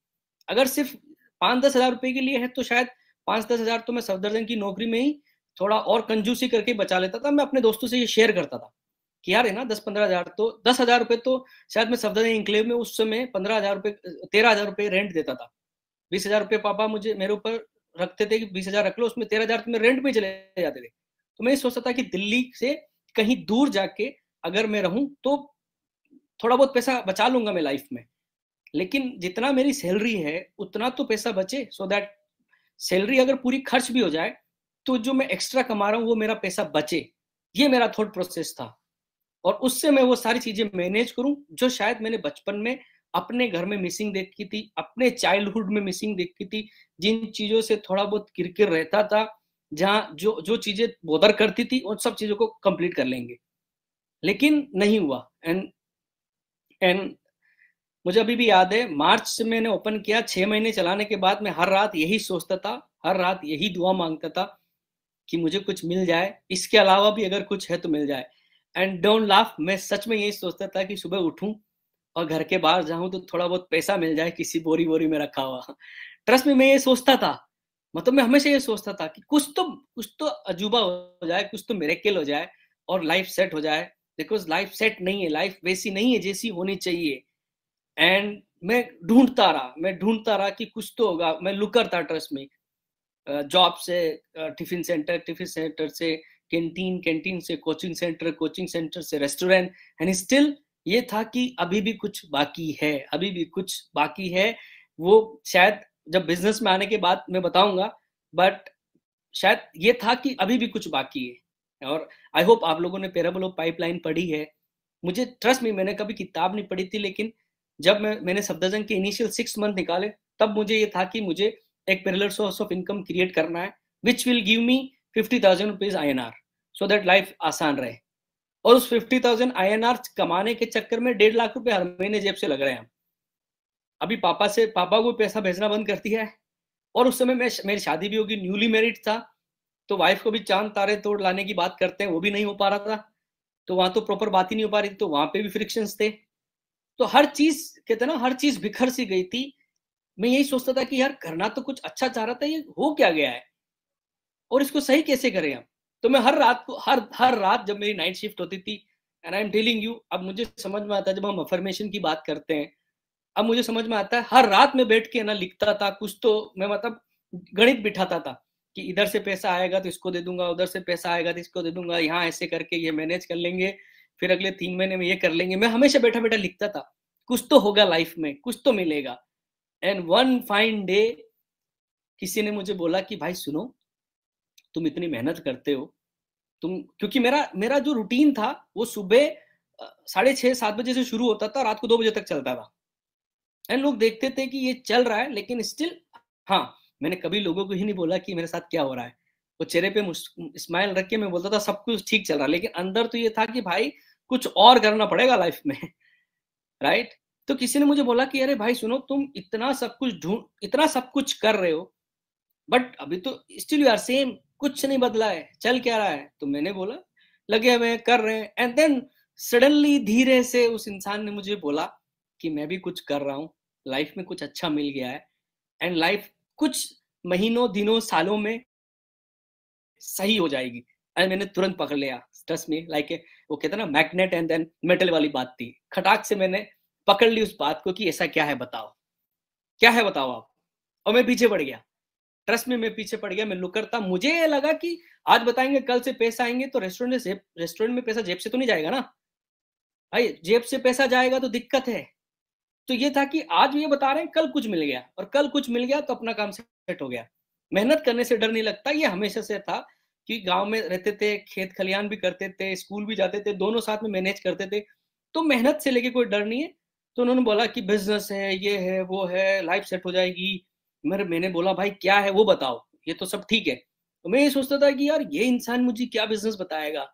अगर सिर्फ पाँच दस हजार रुपये के लिए है तो शायद पाँच दस हजार तो मैं सफदरजंग की नौकरी में ही थोड़ा और कंजूसी करके बचा लेता था मैं अपने दोस्तों से ये शेयर करता था कि यार है ना दस पंद्रह हजार तो दस हजार रुपये तो शायद मैं सफदर इंक्लेव में उस समय पंद्रह हजार रुपये तेरह हजार रुपये रेंट देता था बीस हजार रुपये पापा मुझे मेरे ऊपर रखते थे कि बीस हजार रख लो उसमें तेरह हजार तो रेंट में चले जाते थे तो मैं ये सोचता था कि दिल्ली से कहीं दूर जाके अगर मैं रहूं तो थोड़ा बहुत पैसा बचा लूंगा मैं लाइफ में लेकिन जितना मेरी सैलरी है उतना तो पैसा बचे सो दैट सैलरी अगर पूरी खर्च भी हो जाए तो जो मैं एक्स्ट्रा कमा रहा हूँ वो मेरा पैसा बचे ये मेरा थॉट प्रोसेस था और उससे मैं वो सारी चीजें मैनेज करूं जो शायद मैंने बचपन में अपने घर में मिसिंग देखी थी अपने चाइल्डहुड में मिसिंग देखी थी जिन चीजों से थोड़ा बहुत किरकिर रहता था जहाँ जो जो चीजें बोदर करती थी उन सब चीजों को कंप्लीट कर लेंगे लेकिन नहीं हुआ एंड एंड मुझे अभी भी याद है मार्च से मैंने ओपन किया छह महीने चलाने के बाद मैं हर रात यही सोचता था हर रात यही दुआ मांगता था कि मुझे कुछ मिल जाए इसके अलावा भी अगर कुछ है तो मिल जाए एंड डोंट लाफ मैं सच में यही सोचता था कि सुबह उठूं और घर के बाहर जाऊं तो थोड़ा बहुत पैसा मिल जाए किसी बोरी बोरी में रखा हुआ ट्रस्ट में मैं ये सोचता था मतलब मैं हमेशा ये सोचता था कि कुछ तो कुछ तो अजूबा हो जाए कुछ तो मेरेकिल हो जाए और लाइफ सेट हो जाए बिकॉज लाइफ सेट नहीं है लाइफ वैसी नहीं है जैसी होनी चाहिए एंड मैं ढूंढता रहा मैं ढूंढता रहा कि कुछ तो होगा मैं लुकर था ट्रस्ट में जॉब से टिफिन सेंटर टिफिन सेंटर से कैंटीन कैंटीन से कोचिंग सेंटर कोचिंग सेंटर से रेस्टोरेंट एंड स्टिल ये था कि अभी भी कुछ बाकी है अभी भी कुछ बाकी है वो शायद जब बिजनेस में आने के बाद मैं बताऊंगा बट शायद ये था कि अभी भी कुछ बाकी है और आई होप आप लोगों ने पेराबल ऑफ पाइपलाइन पढ़ी है मुझे ट्रस्ट में मैंने कभी किताब नहीं पढ़ी थी लेकिन जब मैं मैंने सफदरजंग के इनिशियल सिक्स मंथ निकाले तब मुझे ये था कि मुझे एक parallel source of income create करना है which will give me fifty thousand rupees I N R so that life आसान रहे और उस fifty thousand I N R कमाने के चक्कर में डेढ़ लाख रुपए हर महीने जेब से लग रहे हैं अभी पापा से पापा को पैसा भेजना बंद करती है और उस समय मैं मेरी शादी भी होगी न्यूली मैरिड था तो वाइफ को भी चांद तारे तोड़ लाने की बात करते हैं वो भी नहीं हो पा रहा था तो वहां तो प्रॉपर बात ही नहीं हो पा रही थी तो वहां पे भी फ्रिक्शन थे तो हर चीज कहते ना हर चीज बिखर सी गई थी मैं यही सोचता था कि यार करना तो कुछ अच्छा चाह रहा था ये हो क्या गया है और इसको सही कैसे करें हम तो मैं हर रात को हर हर रात जब मेरी नाइट शिफ्ट होती थी and I am telling you अब मुझे समझ में आता है जब हम अफर्मेशन की बात करते हैं अब मुझे समझ में आता है हर रात में बैठ के ना लिखता था कुछ तो मैं मतलब गणित बिठाता था कि इधर से पैसा आएगा तो इसको दे दूंगा उधर से पैसा आएगा तो इसको दे दूंगा यहाँ ऐसे करके ये मैनेज कर लेंगे फिर अगले तीन महीने में ये कर लेंगे मैं हमेशा बैठा बैठा लिखता था कुछ तो होगा लाइफ में कुछ तो मिलेगा एंड वन फाइन डे किसी ने मुझे बोला कि भाई सुनो तुम इतनी मेहनत करते हो तुम क्योंकि मेरा मेरा जो रूटीन था वो सुबह साढ़े छः सात बजे से शुरू होता था रात को दो बजे तक चलता था एंड लोग देखते थे कि ये चल रहा है लेकिन स्टिल हाँ मैंने कभी लोगों को ही नहीं बोला कि मेरे साथ क्या हो रहा है वो चेहरे पे स्माइल रख के मैं बोलता था सब कुछ ठीक चल रहा है लेकिन अंदर तो ये था कि भाई कुछ और करना पड़ेगा लाइफ में राइट तो किसी ने मुझे बोला कि अरे भाई सुनो तुम इतना सब कुछ ढूंढ इतना सब कुछ कर रहे हो बट अभी तो स्टिल यू आर सेम कुछ नहीं बदला है चल क्या रहा है तो मैंने बोला लगे हुए कर रहे हैं एंड देन सडनली धीरे से उस इंसान ने मुझे बोला कि मैं भी कुछ कर रहा हूँ लाइफ में कुछ अच्छा मिल गया है एंड लाइफ कुछ महीनों दिनों सालों में सही हो जाएगी एंड मैंने तुरंत पकड़ लिया ट्रस्ट मी लाइक वो कहते ना मैग्नेट एंड देन मेटल वाली बात थी खटाक से मैंने पकड़ ली उस बात को कि ऐसा क्या है बताओ क्या है बताओ आप और मैं पीछे पड़ गया ट्रस्ट में मैं पीछे पड़ गया मैं था मुझे ये लगा कि आज बताएंगे कल से पैसा आएंगे तो रेस्टोरेंट से रेस्टोरेंट में पैसा जेब से तो नहीं जाएगा ना भाई जेब से पैसा जाएगा तो दिक्कत है तो ये था कि आज ये बता रहे हैं कल कुछ मिल गया और कल कुछ मिल गया तो अपना काम सेट हो गया मेहनत करने से डर नहीं लगता ये हमेशा से था कि गांव में रहते थे खेत खलियान भी करते थे स्कूल भी जाते थे दोनों साथ में मैनेज करते थे तो मेहनत से लेके कोई डर नहीं है तो उन्होंने बोला कि बिजनेस है ये है वो है लाइफ सेट हो जाएगी मेरे मैंने बोला भाई क्या है वो बताओ ये तो सब ठीक है तो मैं ये सोचता था कि यार ये इंसान मुझे क्या बिजनेस बताएगा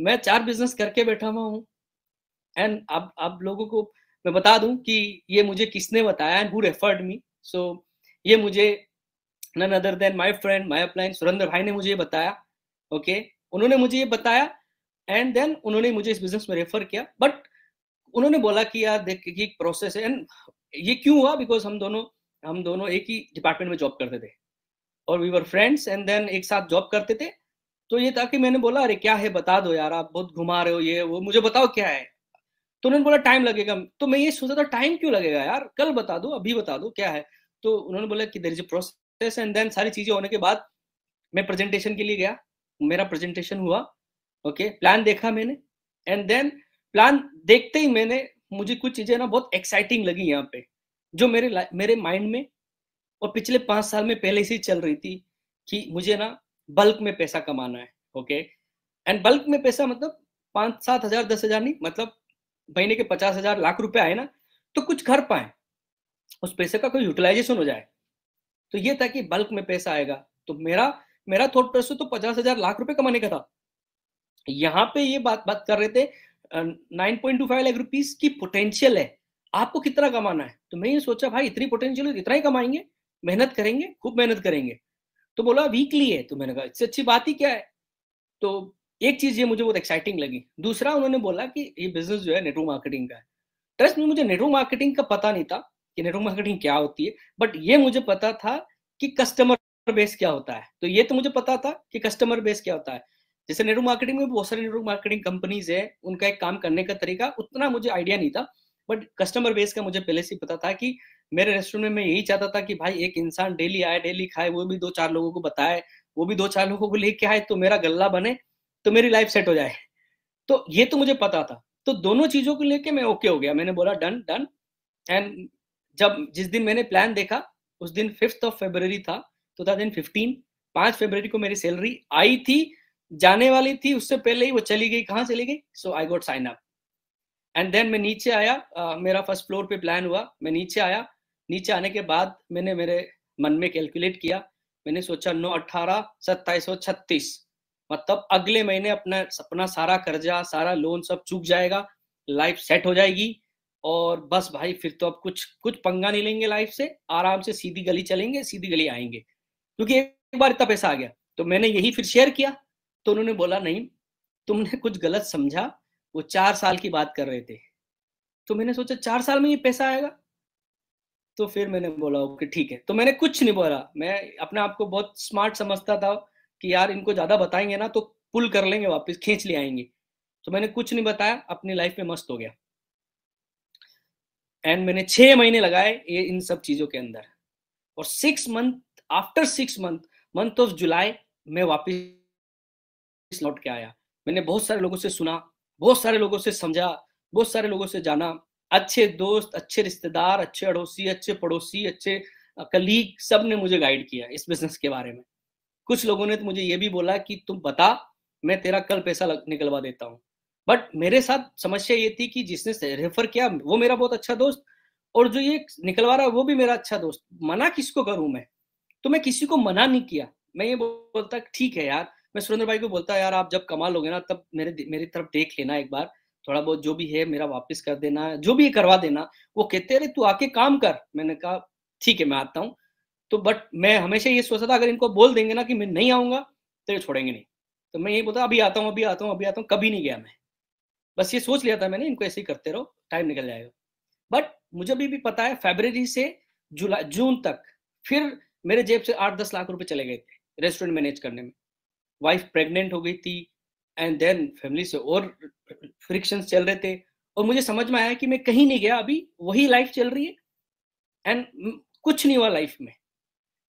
मैं चार बिजनेस करके बैठा हुआ हूँ एंड अब आप लोगों को मैं बता दूं कि ये मुझे किसने बताया and who referred me so ये मुझे none other than my friend my upline Surendra भाई ने मुझे ये बताया ओके okay? उन्होंने मुझे ये बताया एंड देन उन्होंने मुझे इस बिजनेस में रेफर किया बट उन्होंने बोला कि यार देख कि प्रोसेस है एंड ये क्यों हुआ बिकॉज हम दोनों हम दोनों एक ही डिपार्टमेंट में जॉब करते थे और we were friends and then एक साथ जॉब करते थे तो ये था कि मैंने बोला अरे क्या है बता दो यार आप बहुत घुमा रहे हो ये वो मुझे बताओ क्या है तो उन्होंने बोला टाइम लगेगा तो मैं ये सोचा था टाइम क्यों लगेगा यार कल बता दो अभी बता दो क्या है तो उन्होंने बोला कि there is a process and then सारी चीजें होने के बाद मैं प्रेजेंटेशन के लिए गया मेरा प्रेजेंटेशन हुआ ओके प्लान देखा मैंने एंड देन प्लान देखते ही मैंने मुझे कुछ चीजें ना बहुत एक्साइटिंग लगी यहाँ पे जो मेरे मेरे माइंड में और पिछले पांच साल में पहले से चल रही थी कि मुझे ना बल्क में पैसा कमाना है ओके एंड बल्क में पैसा मतलब पांच सात हजार दस हजार नहीं मतलब महीने के पचास हजार लाख रुपए आए ना तो कुछ घर पाए उस पैसे का कोई यूटिलाइजेशन हो जाए तो ये था कि बल्क में पैसा आएगा तो मेरा मेरा थोट प्रश्न तो पचास हजार लाख रुपए कमाने का था यहाँ पे ये बात बात कर रहे थे nine point two five lakh rupees की पोटेंशियल है आपको कितना कमाना है तो मैं ये सोचा भाई इतनी पोटेंशियल है तो इतना ही कमाएंगे मेहनत करेंगे खूब मेहनत करेंगे तो बोला वीकली है तो मैंने कहा इससे अच्छी बात ही क्या है तो एक चीज ये मुझे बहुत एक्साइटिंग लगी दूसरा उन्होंने बोला कि ये बिजनेस जो है नेटवर्क मार्केटिंग का है ट्रस्ट में मुझे नेटवर्क मार्केटिंग का पता नहीं था कि नेटवर्क मार्केटिंग क्या होती है बट ये मुझे पता था कि कस्टमर बेस क्या होता है तो ये तो मुझे पता था कि कस्टमर बेस क्या होता है जैसे नेटवर्क मार्केटिंग में बहुत सारी नेटवर्क मार्केटिंग कंपनीज है उनका एक काम करने का तरीका उतना मुझे आइडिया नहीं था बट कस्टमर बेस का मुझे पहले से पता था कि मेरे रेस्टोरेंट में मैं यही चाहता था कि भाई एक इंसान डेली आए डेली खाए वो भी दो चार लोगों को बताए वो भी दो चार लोगों को लेके आए तो मेरा गल्ला बने तो मेरी लाइफ सेट हो जाए तो ये तो मुझे पता था तो दोनों चीजों को लेके मैं ओके हो गया मैंने बोला डन डन एंड जब जिस दिन मैंने प्लान देखा उस दिन फिफ्थ ऑफ फेबर था तो था दिन फिफ्टीन पांच फेबर को मेरी सैलरी आई थी जाने वाली थी उससे पहले ही वो चली गई कहाँ चली गई so I got sign up and then मैं नीचे आया uh, मेरा फर्स्ट फ्लोर पे प्लान हुआ मैं नीचे आया नीचे आने के बाद मैंने मेरे मन में कैलकुलेट किया मैंने सोचा नौ अट्ठारह सत्ताईस और छत्तीस मतलब अगले महीने अपना अपना सारा कर्जा सारा लोन सब चूक जाएगा लाइफ सेट हो जाएगी और बस भाई फिर तो अब कुछ कुछ पंगा नहीं लेंगे लाइफ से आराम से सीधी गली चलेंगे सीधी गली आएंगे क्योंकि एक बार इतना पैसा आ गया तो मैंने यही फिर शेयर किया तो उन्होंने बोला नहीं तुमने कुछ गलत समझा वो चार साल की बात कर रहे थे तो मैंने सोचा चार साल में ये पैसा आएगा तो फिर मैंने बोला ओके ठीक है तो मैंने कुछ नहीं बोला मैं अपने आप को बहुत स्मार्ट समझता था कि यार इनको ज्यादा बताएंगे ना तो पुल कर लेंगे वापस खींच ले आएंगे तो मैंने कुछ नहीं बताया अपनी लाइफ में मस्त हो गया एंड मैंने छह महीने लगाए ये इन सब चीजों के अंदर और six month after six month month of July में वापिस लौट के आया मैंने बहुत सारे लोगों से सुना बहुत सारे लोगों से समझा बहुत सारे लोगों से जाना अच्छे दोस्त अच्छे रिश्तेदार अच्छे अड़ोसी अच्छे पड़ोसी अच्छे कलीग सब ने मुझे गाइड किया इस बिजनेस के बारे में कुछ लोगों ने तो मुझे ये भी बोला कि तुम बता मैं तेरा कल पैसा निकलवा देता हूँ बट मेरे साथ समस्या ये थी कि जिसने रेफर किया वो मेरा बहुत अच्छा दोस्त और जो ये निकलवा रहा है वो भी मेरा अच्छा दोस्त मना किसको करूं मैं तो मैं किसी को मना नहीं किया मैं ये बोलता ठीक है यार मैं सुरेंद्र भाई को बोलता यार आप जब कमा लोगे ना तब मेरे मेरी तरफ देख लेना एक बार थोड़ा बहुत जो भी है मेरा वापस कर देना जो भी करवा देना वो कहते अरे तू आके काम कर मैंने कहा ठीक है मैं आता हूँ तो बट मैं हमेशा ये सोचता था अगर इनको बोल देंगे ना कि मैं नहीं आऊंगा तो ये छोड़ेंगे नहीं तो मैं यही बोलता अभी आता हूँ अभी आता हूँ अभी आता हूँ कभी नहीं गया मैं बस ये सोच लिया था मैंने इनको ऐसे ही करते रहो टाइम निकल जाएगा बट मुझे अभी भी पता है फेबररी से जुलाई जून तक फिर मेरे जेब से आठ दस लाख रुपए चले गए थे रेस्टोरेंट मैनेज करने में वाइफ प्रेग्नेंट हो गई थी एंड देन फैमिली से और फ्रिक्शन चल रहे थे और मुझे समझ में आया कि मैं कहीं नहीं गया अभी वही लाइफ चल रही है एंड कुछ नहीं हुआ लाइफ में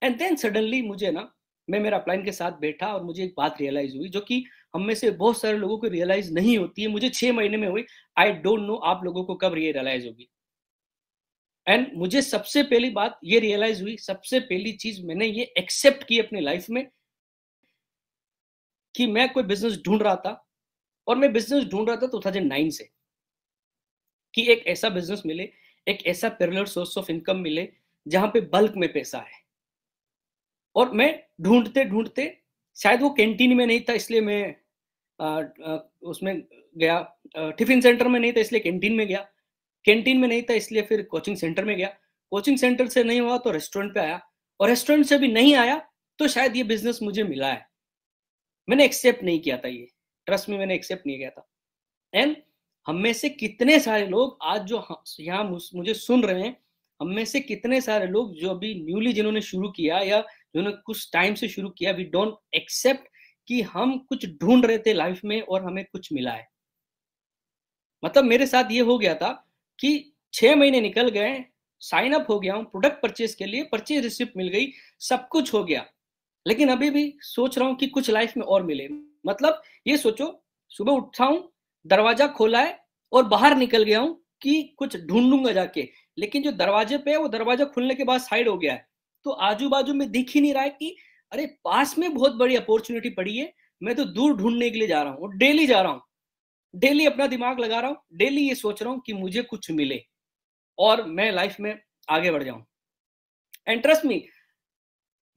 एंड देन सडनली मुझे ना मैं मेरा अपलाइन के साथ बैठा और मुझे एक बात रियलाइज हुई जो कि हम में से बहुत सारे लोगों को रियलाइज नहीं होती है मुझे छह महीने में हुई आई डोंट नो आप लोगों को कब ये रियलाइज होगी एंड मुझे सबसे पहली बात ये रियलाइज हुई सबसे पहली चीज मैंने ये एक्सेप्ट की अपनी लाइफ में कि मैं कोई बिजनेस ढूंढ रहा था और मैं बिजनेस ढूंढ रहा था टू थाउजेंड नाइन से कि एक ऐसा बिजनेस मिले एक ऐसा पेरुलर सोर्स ऑफ इनकम मिले जहां पे बल्क में पैसा है और मैं ढूंढते ढूंढते शायद वो कैंटीन में नहीं था इसलिए मैं आ, आ, उसमें गया टिफिन सेंटर में नहीं था इसलिए कैंटीन में गया कैंटीन में नहीं था इसलिए फिर कोचिंग सेंटर में गया कोचिंग सेंटर से नहीं हुआ तो रेस्टोरेंट पे आया और रेस्टोरेंट से भी नहीं आया तो शायद ये बिजनेस मुझे मिला है मैंने एक्सेप्ट नहीं किया था ये ट्रस्ट में मैंने एक्सेप्ट नहीं किया था एंड हम में से कितने सारे लोग आज जो यहाँ मुझे सुन रहे हैं हम में से कितने सारे लोग जो अभी न्यूली जिन्होंने शुरू किया या जिन्होंने कुछ टाइम से शुरू किया वी डोंट एक्सेप्ट कि हम कुछ ढूंढ रहे थे लाइफ में और हमें कुछ मिला है मतलब मेरे साथ ये हो गया था कि छह महीने निकल गए साइन अप हो गया हूँ प्रोडक्ट परचेज के लिए परचेज रिसिप्ट मिल गई सब कुछ हो गया लेकिन अभी भी सोच रहा हूँ कि कुछ लाइफ में और मिले मतलब ये सोचो सुबह उठा हूँ दरवाजा खोला है और बाहर निकल गया हूँ कि कुछ ढूंढूंगा जाके लेकिन जो दरवाजे पे है वो दरवाजा खुलने के बाद साइड हो गया है तो आजू बाजू में दिख ही नहीं रहा है कि अरे पास में बहुत बड़ी अपॉर्चुनिटी पड़ी है मैं तो दूर ढूंढने के लिए जा रहा हूँ और डेली जा रहा हूँ डेली अपना दिमाग लगा रहा हूँ डेली ये सोच रहा हूँ कि मुझे कुछ मिले और मैं लाइफ में आगे बढ़ जाऊं एंड ट्रस्ट मी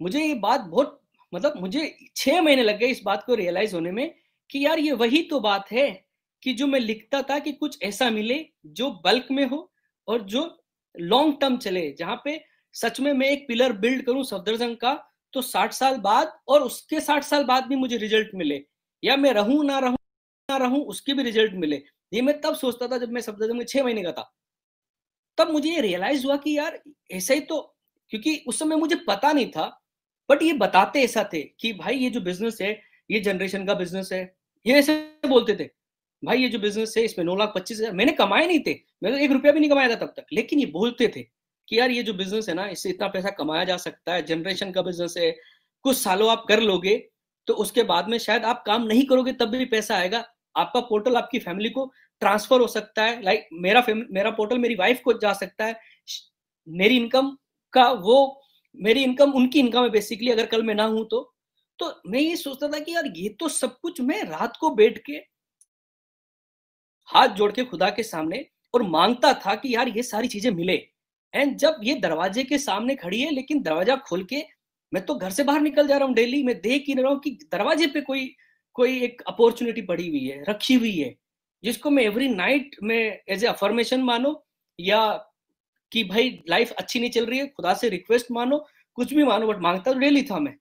मुझे ये बात बहुत मतलब मुझे छह महीने लग गए इस बात को रियलाइज होने में कि यार ये वही तो बात है कि जो मैं लिखता था कि कुछ ऐसा मिले जो बल्क में हो और जो लॉन्ग टर्म चले जहां पे सच में मैं एक पिलर बिल्ड करूं सफदरजंग का तो साठ साल बाद और उसके साठ साल बाद भी मुझे रिजल्ट मिले या मैं रहूं ना रहूं ना रहूं उसके भी रिजल्ट मिले ये मैं तब सोचता था जब मैं सफदरजंग में छह महीने का था तब मुझे ये रियलाइज हुआ कि यार ऐसा ही तो क्योंकि उस समय मुझे पता नहीं था बट ये बताते ऐसा थे कि भाई ये जो बिजनेस है ये जनरेशन का बिजनेस है ये ऐसे बोलते थे भाई ये जो बिजनेस है इसमें नौ लाख पच्चीस हजार मैंने कमाए नहीं थे तो एक रुपया भी नहीं कमाया था तब तक लेकिन ये बोलते थे कि यार ये जो बिजनेस है ना इससे इतना पैसा कमाया जा सकता है जनरेशन का बिजनेस है कुछ सालों आप कर लोगे तो उसके बाद में शायद आप काम नहीं करोगे तब भी पैसा आएगा आपका पोर्टल आपकी फैमिली को ट्रांसफर हो सकता है लाइक मेरा मेरा पोर्टल मेरी वाइफ को जा सकता है मेरी इनकम का वो मेरी इनकम उनकी इनकम है बेसिकली अगर कल मैं ना हूं तो तो मैं ये सोचता था कि यार ये तो सब कुछ मैं रात को बैठ के हाथ जोड़ के खुदा के सामने और मांगता था कि यार ये सारी चीजें मिले एंड जब ये दरवाजे के सामने खड़ी है लेकिन दरवाजा खोल के मैं तो घर से बाहर निकल जा रहा हूँ डेली मैं देख ही रहा हूँ कि दरवाजे पे कोई कोई एक अपॉर्चुनिटी पड़ी हुई है रखी हुई है जिसको मैं एवरी नाइट में एज ए अफर्मेशन मानो या कि भाई लाइफ अच्छी नहीं चल रही है खुदा से रिक्वेस्ट मानो कुछ भी मानो बट मांगता तो डेली था मैं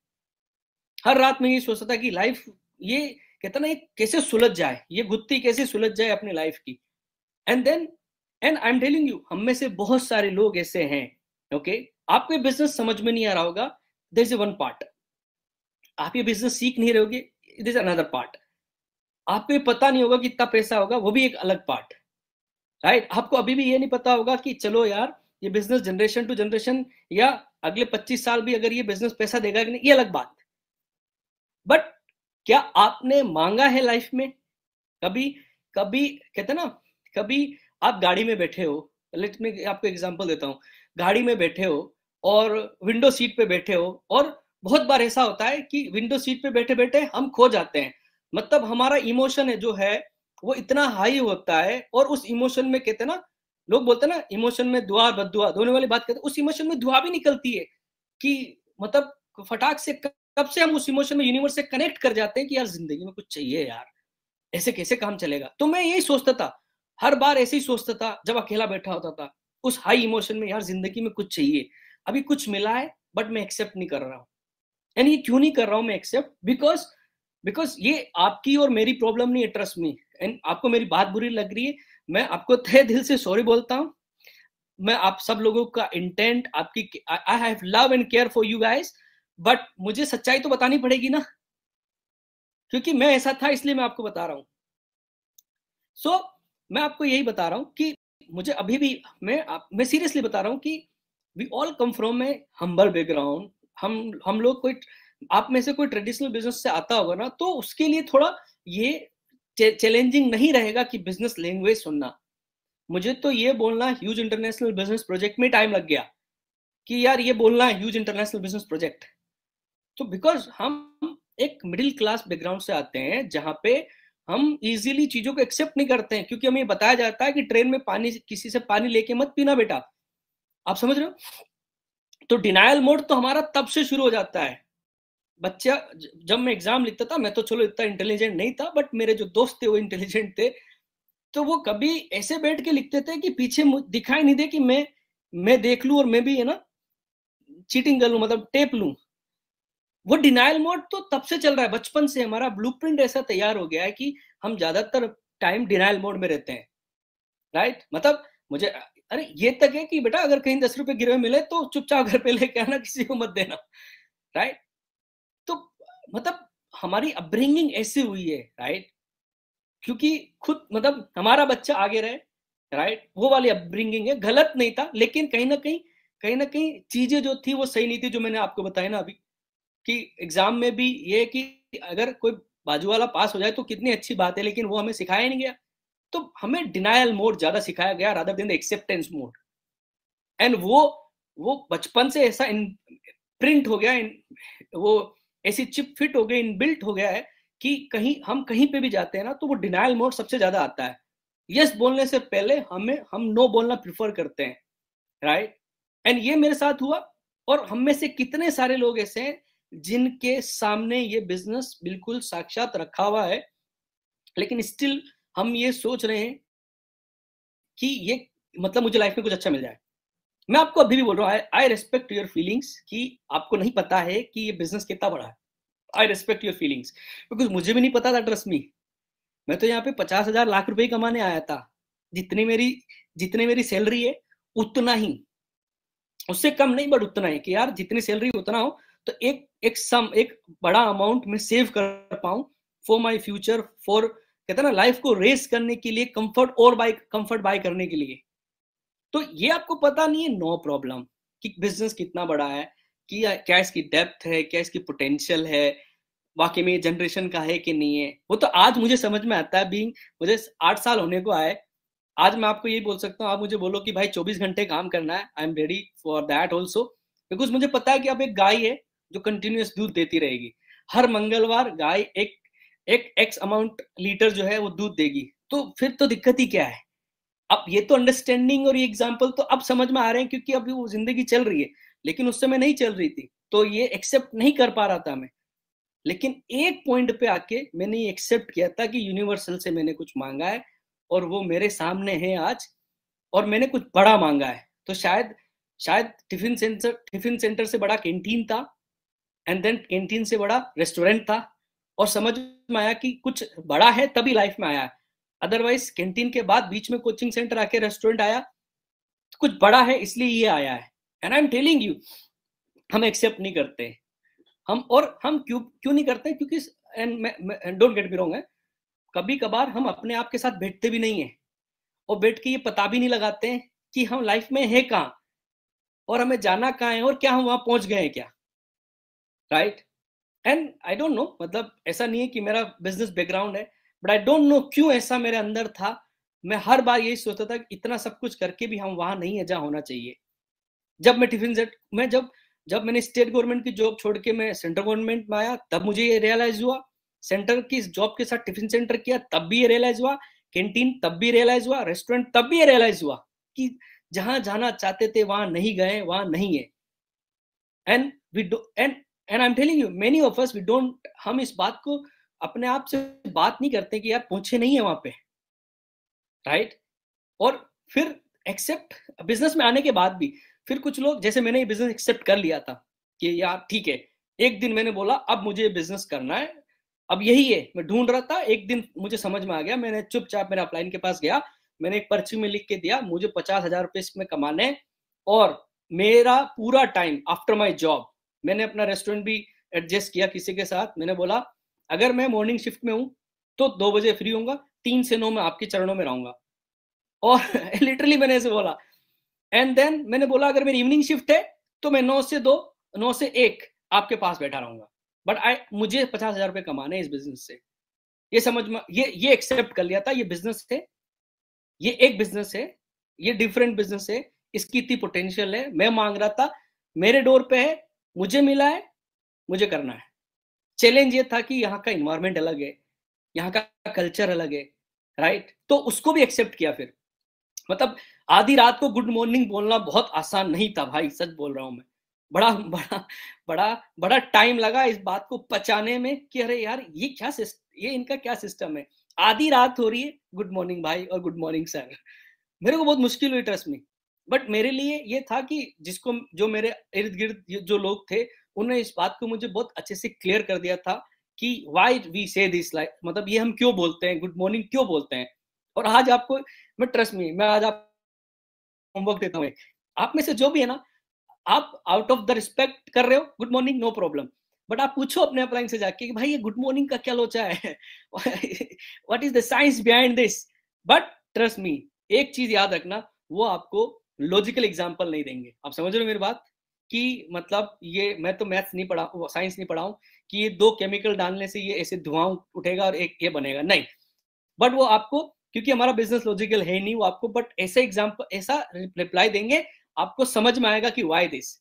हर रात में ये सोचता था कि लाइफ ये कहता ना ये कैसे सुलझ जाए ये गुत्ती कैसे सुलझ जाए अपनी लाइफ की and then and I am telling you हम में से बहुत सारे लोग ऐसे हैं ओके okay? आपको ये बिजनेस समझ में नहीं आ रहा होगा there is a one part आप ये बिजनेस सीख नहीं रहोगे इट इज अनदर पार्ट आपको पता नहीं होगा कितना पैसा होगा वो भी एक अलग पार्ट राइट आपको अभी भी ये नहीं पता होगा कि चलो यार ये बिजनेस जनरेशन टू जनरेशन या अगले 25 साल भी अगर ये बिजनेस पैसा देगा कि नहीं ये अलग बात बट क्या आपने मांगा है लाइफ में कभी कभी कहते ना कभी आप गाड़ी में बैठे हो लेट में आपको एग्जांपल देता हूँ गाड़ी में बैठे हो और विंडो सीट पे बैठे हो और बहुत बार ऐसा होता है कि विंडो सीट पे बैठे बैठे हम खो जाते हैं मतलब हमारा इमोशन है जो है वो इतना हाई होता है और उस इमोशन में कहते ना लोग बोलते ना इमोशन में दुआ बदुआ दोनों वाली बात कहते उस इमोशन में दुआ भी निकलती है कि मतलब फटाक से कब से हम उस इमोशन में यूनिवर्स से कनेक्ट कर जाते हैं कि यार जिंदगी में कुछ चाहिए यार ऐसे कैसे काम चलेगा तो मैं यही सोचता था हर बार ऐसे ही सोचता था जब अकेला बैठा होता था उस हाई इमोशन में यार जिंदगी में कुछ चाहिए अभी कुछ मिला है बट मैं एक्सेप्ट नहीं कर रहा हूँ यानी क्यों नहीं कर रहा हूँ मैं एक्सेप्ट बिकॉज बिकॉज ये आपकी और मेरी प्रॉब्लम नहीं है ट्रस्ट में एंड आपको मेरी बात बुरी लग रही है मैं आपको तहे दिल से सॉरी बोलता हूँ मैं आप सब लोगों का इंटेंट आपकी I have love and care for you guys but मुझे सच्चाई तो बतानी पड़ेगी ना क्योंकि मैं ऐसा था इसलिए मैं आपको बता रहा हूं सो so, मैं आपको यही बता रहा हूं कि मुझे अभी भी मैं आप, मैं सीरियसली बता रहा हूं कि we all come from a humble background हम हम लोग कोई आप में से कोई ट्रेडिशनल बिजनेस से आता होगा ना तो उसके लिए थोड़ा ये चैलेंजिंग नहीं रहेगा कि बिजनेस लैंग्वेज सुनना मुझे तो ये बोलना ह्यूज इंटरनेशनल बिजनेस प्रोजेक्ट में टाइम लग गया कि यार ये बोलना है ह्यूज इंटरनेशनल बिजनेस प्रोजेक्ट तो बिकॉज हम एक मिडिल क्लास बैकग्राउंड से आते हैं जहां पे हम इजीली चीजों को एक्सेप्ट नहीं करते हैं क्योंकि हमें बताया जाता है कि ट्रेन में पानी किसी से पानी लेके मत पीना बेटा आप समझ रहे हो तो डिनाइल मोड तो हमारा तब से शुरू हो जाता है बच्चा जब मैं एग्जाम लिखता था मैं तो चलो इतना इंटेलिजेंट नहीं था बट मेरे जो दोस्त थे वो इंटेलिजेंट थे तो वो कभी ऐसे बैठ के लिखते थे कि पीछे दिखाई नहीं दे कि मैं मैं देख लू और मैं भी है ना चीटिंग कर लू मतलब टेप लू वो डिनाइल मोड तो तब से चल रहा है बचपन से हमारा ब्लूप्रिंट ऐसा तैयार हो गया है कि हम ज्यादातर टाइम डिनाइल मोड में रहते हैं राइट मतलब मुझे अरे ये तक है कि बेटा अगर कहीं दस रुपए गिरवे मिले तो चुपचाप घर पे लेके आना किसी को मत देना राइट मतलब हमारी अपब्रिंगिंग ऐसी हुई है राइट क्योंकि खुद मतलब हमारा बच्चा आगे रहे राइट वो वाली अपब्रिंगिंग है गलत नहीं था लेकिन कहीं ना कहीं कहीं ना कहीं चीजें जो थी वो सही नहीं थी जो मैंने आपको बताया ना अभी कि एग्जाम में भी ये कि अगर कोई बाजू वाला पास हो जाए तो कितनी अच्छी बात है लेकिन वो हमें सिखाया नहीं गया तो हमें डिनायल मोड ज्यादा सिखाया गया राधा दिन एक्सेप्टेंस मोड एंड वो वो बचपन से ऐसा प्रिंट हो गया इन, वो ऐसी चिप फिट हो गई इनबिल्ट हो गया है कि कहीं हम कहीं पे भी जाते हैं ना तो वो डिनाइल मोड सबसे ज्यादा आता है यस yes बोलने से पहले हमें हम नो बोलना प्रिफर करते हैं राइट एंड ये मेरे साथ हुआ और हम में से कितने सारे लोग ऐसे हैं जिनके सामने ये बिजनेस बिल्कुल साक्षात रखा हुआ है लेकिन स्टिल हम ये सोच रहे हैं कि ये मतलब मुझे लाइफ में कुछ अच्छा मिल जाए मैं आपको अभी भी बोल रहा हूँ आई रेस्पेक्ट योर फीलिंग्स कि आपको नहीं पता है कि ये बिजनेस कितना बड़ा है I respect your feelings because मुझे भी नहीं पता था ट्रस्ट मी मैं तो यहाँ पे पचास हजार लाख रुपए कमाने आया था जितनी मेरी जितनी मेरी सैलरी है उतना ही उससे कम नहीं बट उतना ही कि यार जितनी सैलरी उतना हो तो एक एक सम एक बड़ा अमाउंट मैं सेव कर पाऊँ फॉर माई फ्यूचर फॉर कहते ना लाइफ को रेस करने के लिए कंफर्ट और बाय कंफर्ट बाय करने के लिए तो ये आपको पता नहीं है नो no प्रॉब्लम कि बिजनेस कितना बड़ा है कि क्या इसकी डेप्थ है क्या इसकी पोटेंशियल है वाकई में जनरेशन का है कि नहीं है वो तो आज मुझे समझ में आता है बींग मुझे आठ साल होने को आए आज मैं आपको ये बोल सकता हूँ आप मुझे बोलो कि भाई चौबीस घंटे काम करना है I am ready for that also because मुझे पता है कि आप एक गाय है जो कंटिन्यूस दूध देती रहेगी हर मंगलवार गाय एक एक एक्स अमाउंट लीटर जो है वो दूध देगी तो फिर तो दिक्कत ही क्या है अब ये तो अंडरस्टैंडिंग और ये एग्जाम्पल तो अब समझ में आ रहे हैं क्योंकि अभी वो जिंदगी चल रही है लेकिन उस समय नहीं चल रही थी तो ये एक्सेप्ट नहीं कर पा रहा था मैं लेकिन एक पॉइंट पे आके मैंने ये एक्सेप्ट किया था कि यूनिवर्सल से मैंने कुछ मांगा है और वो मेरे सामने है आज और मैंने कुछ बड़ा मांगा है तो शायद शायद टिफिन सेंटर टिफिन सेंटर से बड़ा कैंटीन था एंड देन कैंटीन से बड़ा रेस्टोरेंट था और समझ में आया कि कुछ बड़ा है तभी लाइफ में आया अदरवाइज कैंटीन के बाद बीच में कोचिंग सेंटर आके रेस्टोरेंट आया तो कुछ बड़ा है इसलिए ये आया है and I am telling you हम एक्सेप्ट नहीं करते हम और हम क्यों क्यों नहीं करते क्योंकि डोंट गेट मी रॉन्ग है कभी कभार हम अपने आप के साथ बैठते भी नहीं है और बैठ के ये पता भी नहीं लगाते हैं कि हम लाइफ में है कहाँ और हमें जाना कहाँ है और क्या हम वहां पहुंच गए हैं क्या right and I don't know मतलब ऐसा नहीं है कि मेरा बिजनेस बैकग्राउंड है बट आई डोंट नो क्यों ऐसा मेरे अंदर था मैं हर बार यही सोचता था कि इतना सब कुछ करके भी हम वहां नहीं है जहाँ होना चाहिए जब मैं टिफिन सेट मैं जब जब मैंने स्टेट गवर्नमेंट की जॉब छोड़ के मैं सेंट्रल गवर्नमेंट में आया तब मुझे ये रियलाइज हुआ सेंटर की जॉब के साथ टिफिन सेंटर किया तब भी ये रियलाइज हुआ कैंटीन तब भी रियलाइज हुआ रेस्टोरेंट तब भी ये रियलाइज हुआ कि जहां जाना चाहते थे वहां नहीं गए वहां नहीं है and we and and I am telling you many of us we don't हम इस बात को अपने आप से बात नहीं करते कि यार पहुंचे नहीं है वहां पे राइट और फिर एक्सेप्ट बिजनेस में आने के बाद भी फिर कुछ लोग जैसे मैंने ये बिजनेस एक्सेप्ट कर लिया था कि यार ठीक है एक दिन मैंने बोला अब मुझे बिजनेस करना है अब यही है मैं ढूंढ रहा था एक दिन मुझे समझ में आ गया मैंने चुपचाप मेरे अपलाइन के पास गया मैंने एक पर्ची में लिख के दिया मुझे पचास हजार रुपये इसमें कमाने और मेरा पूरा टाइम आफ्टर माई जॉब मैंने अपना रेस्टोरेंट भी एडजस्ट किया किसी के साथ मैंने बोला अगर मैं मॉर्निंग शिफ्ट में हूं तो दो बजे फ्री हूँ तीन से नौ में आपके चरणों में रहूंगा और लिटरली मैंने ऐसे बोला एंड देन मैंने बोला अगर मेरी इवनिंग शिफ्ट है तो मैं नौ से दो नौ से एक आपके पास बैठा रहूंगा बट आई मुझे पचास हजार रुपये कमाने इस बिजनेस से ये समझ में ये ये एक्सेप्ट कर लिया था ये बिजनेस है ये एक बिजनेस है ये डिफरेंट बिजनेस है इसकी इतनी पोटेंशियल है मैं मांग रहा था मेरे डोर पे है मुझे मिला है मुझे करना है चैलेंज ये था कि यहाँ का इन्वायरमेंट अलग है यहाँ का कल्चर अलग है राइट तो उसको भी एक्सेप्ट किया फिर मतलब आधी रात को गुड मॉर्निंग बोलना बहुत आसान नहीं था भाई सच बोल रहा हूँ मैं बड़ा बड़ा बड़ा बड़ा टाइम लगा इस बात को पचाने में कि अरे यार ये क्या ये इनका क्या सिस्टम है आधी रात हो रही है गुड मॉर्निंग भाई और गुड मॉर्निंग सर मेरे को बहुत मुश्किल हुई ट्रस्ट में बट मेरे लिए ये था कि जिसको जो मेरे इर्द गिर्द जो लोग थे उन्होंने इस बात को मुझे बहुत अच्छे से क्लियर कर दिया था कि why we say this like मतलब ये हम क्यों बोलते हैं गुड मॉर्निंग क्यों बोलते हैं और आज आपको मैं ट्रस्ट मी मैं आज आप होमवर्क देता हूँ आप में से जो भी है ना आप आउट ऑफ द रिस्पेक्ट कर रहे हो good morning no problem but आप पूछो अपने अपलाइन से जाके कि भाई ये गुड मॉर्निंग का क्या लोचा है what is the science behind this but trust me एक चीज याद रखना वो आपको लॉजिकल एग्जाम्पल नहीं देंगे आप समझ रहे हो मेरी बात कि मतलब ये मैं तो मैथ्स नहीं पढ़ा साइंस नहीं पढ़ा कि ये दो केमिकल डालने से ये ऐसे धुआं उठेगा और एक ये बनेगा नहीं बट वो आपको क्योंकि हमारा बिजनेस लॉजिकल है नहीं वो आपको बट ऐसे एग्जाम्पल ऐसा रिप्लाई देंगे आपको समझ में आएगा कि वाई दिस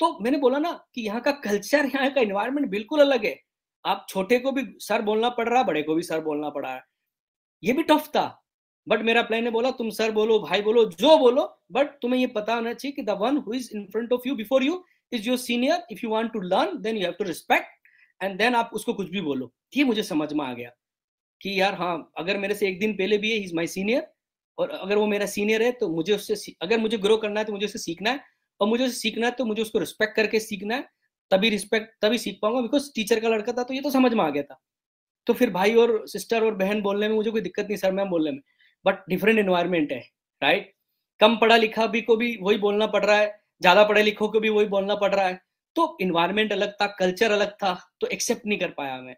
तो मैंने बोला ना कि यहाँ का कल्चर यहाँ का इन्वायरमेंट बिल्कुल अलग है आप छोटे को भी सर बोलना पड़ रहा है बड़े को भी सर बोलना पड़ रहा है ये भी टफ था बट मेरा प्लान ने बोला तुम सर बोलो भाई बोलो जो बोलो बट तुम्हें ये पता होना चाहिए कि the one who is in front of you before you is your senior if you want to learn then you have to respect and then आप उसको कुछ भी बोलो ये मुझे समझ में आ गया कि यार हाँ अगर मेरे से एक दिन पहले भी है इज माई सीनियर और अगर वो मेरा सीनियर है तो मुझे उससे अगर मुझे ग्रो करना है तो मुझे उससे सीखना है और मुझे उससे सीखना है तो मुझे उसको रिस्पेक्ट करके सीखना है तभी रिस्पेक्ट तभी सीख पाऊंगा बिकॉज टीचर का लड़का था तो ये तो समझ में आ गया था तो फिर भाई और सिस्टर और बहन बोलने में मुझे कोई दिक्कत नहीं सर मैम बोलने में बट डिफरेंट इन्वायरमेंट है राइट कम पढ़ा लिखा भी को भी वही बोलना पड़ रहा है ज्यादा पढ़े लिखो को भी वही बोलना पड़ रहा है तो इन्वायरमेंट अलग था कल्चर अलग था तो एक्सेप्ट नहीं कर पाया मैं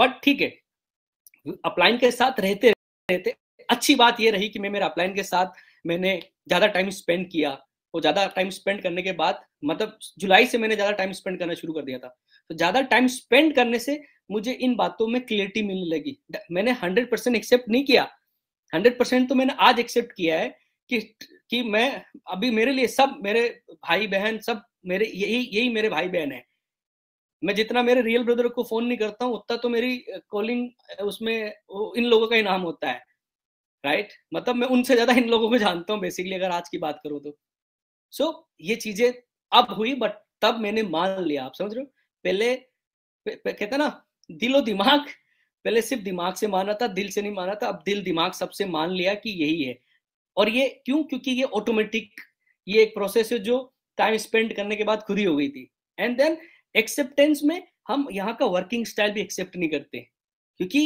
बट ठीक है अपलाइन के साथ रहते रहते अच्छी बात यह रही कि मैं मेरे अपलाइन के साथ मैंने ज्यादा टाइम स्पेंड किया और ज्यादा टाइम स्पेंड करने के बाद मतलब जुलाई से मैंने ज्यादा टाइम स्पेंड करना शुरू कर दिया था तो ज्यादा टाइम स्पेंड करने से मुझे इन बातों में क्लियरिटी मिलने लगी मैंने हंड्रेड परसेंट एक्सेप्ट नहीं किया हंड्रेड परसेंट तो मैंने आज एक्सेप्ट किया है कि कि मैं अभी मेरे लिए सब मेरे भाई बहन सब मेरे यही यही मेरे भाई बहन है मैं जितना मेरे रियल ब्रदर को फोन नहीं करता हूँ उतना तो मेरी कॉलिंग उसमें इन लोगों का ही नाम होता है राइट right? मतलब मैं उनसे ज्यादा इन लोगों को जानता हूँ बेसिकली अगर आज की बात करूँ तो सो so, ये चीजें अब हुई बट तब मैंने मान लिया आप समझ रहे हो पहले कहते ना दिलो दिमाग पहले सिर्फ दिमाग से माना था दिल से नहीं माना था अब दिल दिमाग सबसे मान लिया कि यही है और ये क्यों क्योंकि ये ऑटोमेटिक ये एक प्रोसेस है जो टाइम स्पेंड करने के बाद खुद ही हो गई थी एंड देन एक्सेप्टेंस में हम यहाँ का वर्किंग स्टाइल भी एक्सेप्ट नहीं करते क्योंकि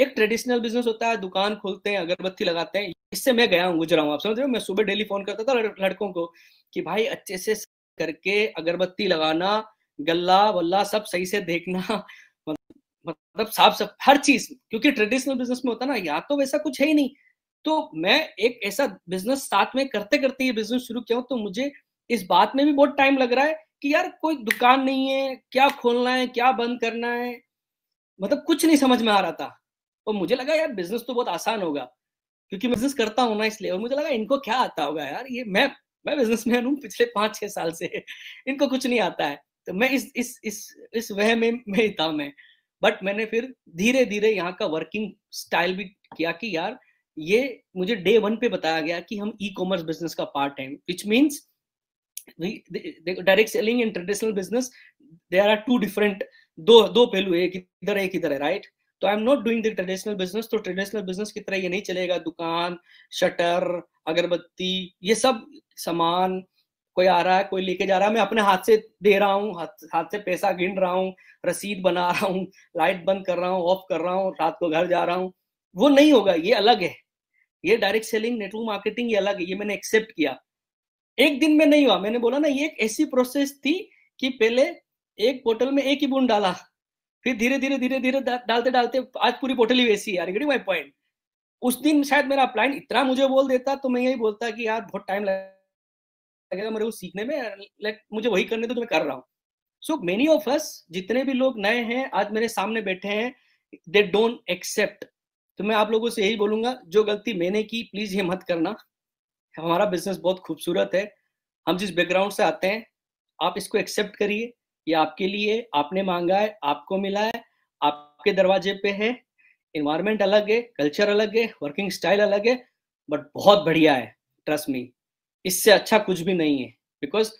एक ट्रेडिशनल बिजनेस होता है दुकान खोलते हैं अगरबत्ती लगाते हैं इससे मैं गया हूँ गुजरा हूँ आप समझ रहे हो मैं सुबह डेली फोन करता था लड़कों को कि भाई अच्छे से करके अगरबत्ती लगाना गल्ला वल्ला सब सही से देखना मतलब मतलब साफ साफ हर चीज क्योंकि ट्रेडिशनल बिजनेस में होता ना यहाँ तो वैसा कुछ है ही नहीं तो मैं एक ऐसा बिजनेस साथ में करते करते ये बिजनेस शुरू किया तो मुझे इस बात में भी बहुत टाइम लग रहा है कि यार कोई दुकान नहीं है क्या खोलना है क्या बंद करना है मतलब कुछ नहीं समझ में आ रहा था और मुझे लगा यार बिजनेस तो बहुत आसान होगा क्योंकि मैं बिजनेस करता हूँ ना इसलिए और मुझे लगा इनको क्या आता होगा यार ये मैं मैं बिजनेस मैन हूँ पिछले पांच छह साल से इनको कुछ नहीं आता है तो मैं इस इस इस इस वह में, में था मैं बट मैंने फिर धीरे धीरे यहाँ का वर्किंग स्टाइल भी किया कि यार ये मुझे डे वन पे बताया गया कि हम ई कॉमर्स बिजनेस का पार्ट है which means direct selling and traditional business there are two different दो दो पहलू एक इधर एक इधर है राइट तो I am not doing the traditional business तो ट्रेडिशनल बिजनेस की तरह ये नहीं चलेगा दुकान शटर अगरबत्ती ये सब सामान कोई आ रहा है कोई लेके जा रहा है मैं अपने हाथ से दे रहा हूँ हाथ, हाथ से पैसा गिन रहा हूँ रसीद बना रहा हूँ लाइट बंद कर रहा हूँ ऑफ कर रहा हूँ रात को घर जा रहा हूँ वो नहीं होगा ये अलग है ये डायरेक्ट सेलिंग नेटवर्क मार्केटिंग ये अलग है ये मैंने एक्सेप्ट किया एक दिन में नहीं हुआ मैंने बोला ना ये एक ऐसी प्रोसेस थी कि पहले एक बोतल में एक ही बूंद डाला फिर धीरे धीरे धीरे धीरे डालते डालते आज पूरी बोतल ही वैसी है माई पॉइंट उस दिन शायद मेरा प्लान इतना मुझे बोल देता तो मैं यही बोलता कि यार बहुत टाइम लगा लगेगा मेरे को सीखने में लाइक मुझे वही करने तो, मैं कर रहा हूँ सो मेनी ऑफ अस जितने भी लोग नए हैं आज मेरे सामने बैठे हैं दे डोंट एक्सेप्ट तो मैं आप लोगों से यही बोलूंगा जो गलती मैंने की प्लीज ये मत करना हमारा बिजनेस बहुत खूबसूरत है हम जिस बैकग्राउंड से आते हैं आप इसको एक्सेप्ट करिए ये आपके लिए आपने मांगा है आपको मिला है आपके दरवाजे पे है इन्वायरमेंट अलग है कल्चर अलग है वर्किंग स्टाइल अलग है बट बहुत बढ़िया है ट्रस्ट मी इससे अच्छा कुछ भी नहीं है बिकॉज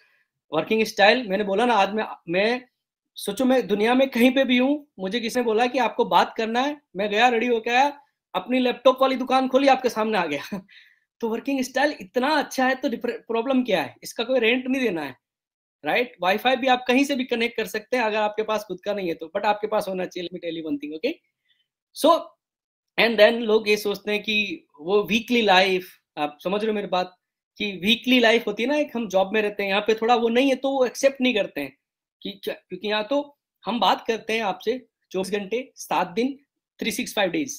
वर्किंग स्टाइल मैंने बोला ना आज मैं मैं सोचो मैं दुनिया में कहीं पे भी हूँ मुझे किसने बोला कि आपको बात करना है मैं गया रेडी होकर आया अपनी लैपटॉप वाली दुकान खोली आपके सामने आ गया तो वर्किंग स्टाइल इतना अच्छा है तो प्रॉब्लम क्या है इसका कोई रेंट नहीं देना है राइट वाईफाई भी आप कहीं से भी कनेक्ट कर सकते हैं अगर आपके पास खुद का नहीं है तो बट आपके पास होना चाहिए one thing okay so and then लोग ये सोचते हैं कि वो वीकली लाइफ आप समझ रहे हो मेरी बात कि वीकली लाइफ होती है ना एक हम जॉब में रहते हैं यहाँ पे थोड़ा वो नहीं है तो वो एक्सेप्ट नहीं करते हैं कि क्योंकि यहाँ तो हम बात करते हैं आपसे चौबीस घंटे सात दिन three six five days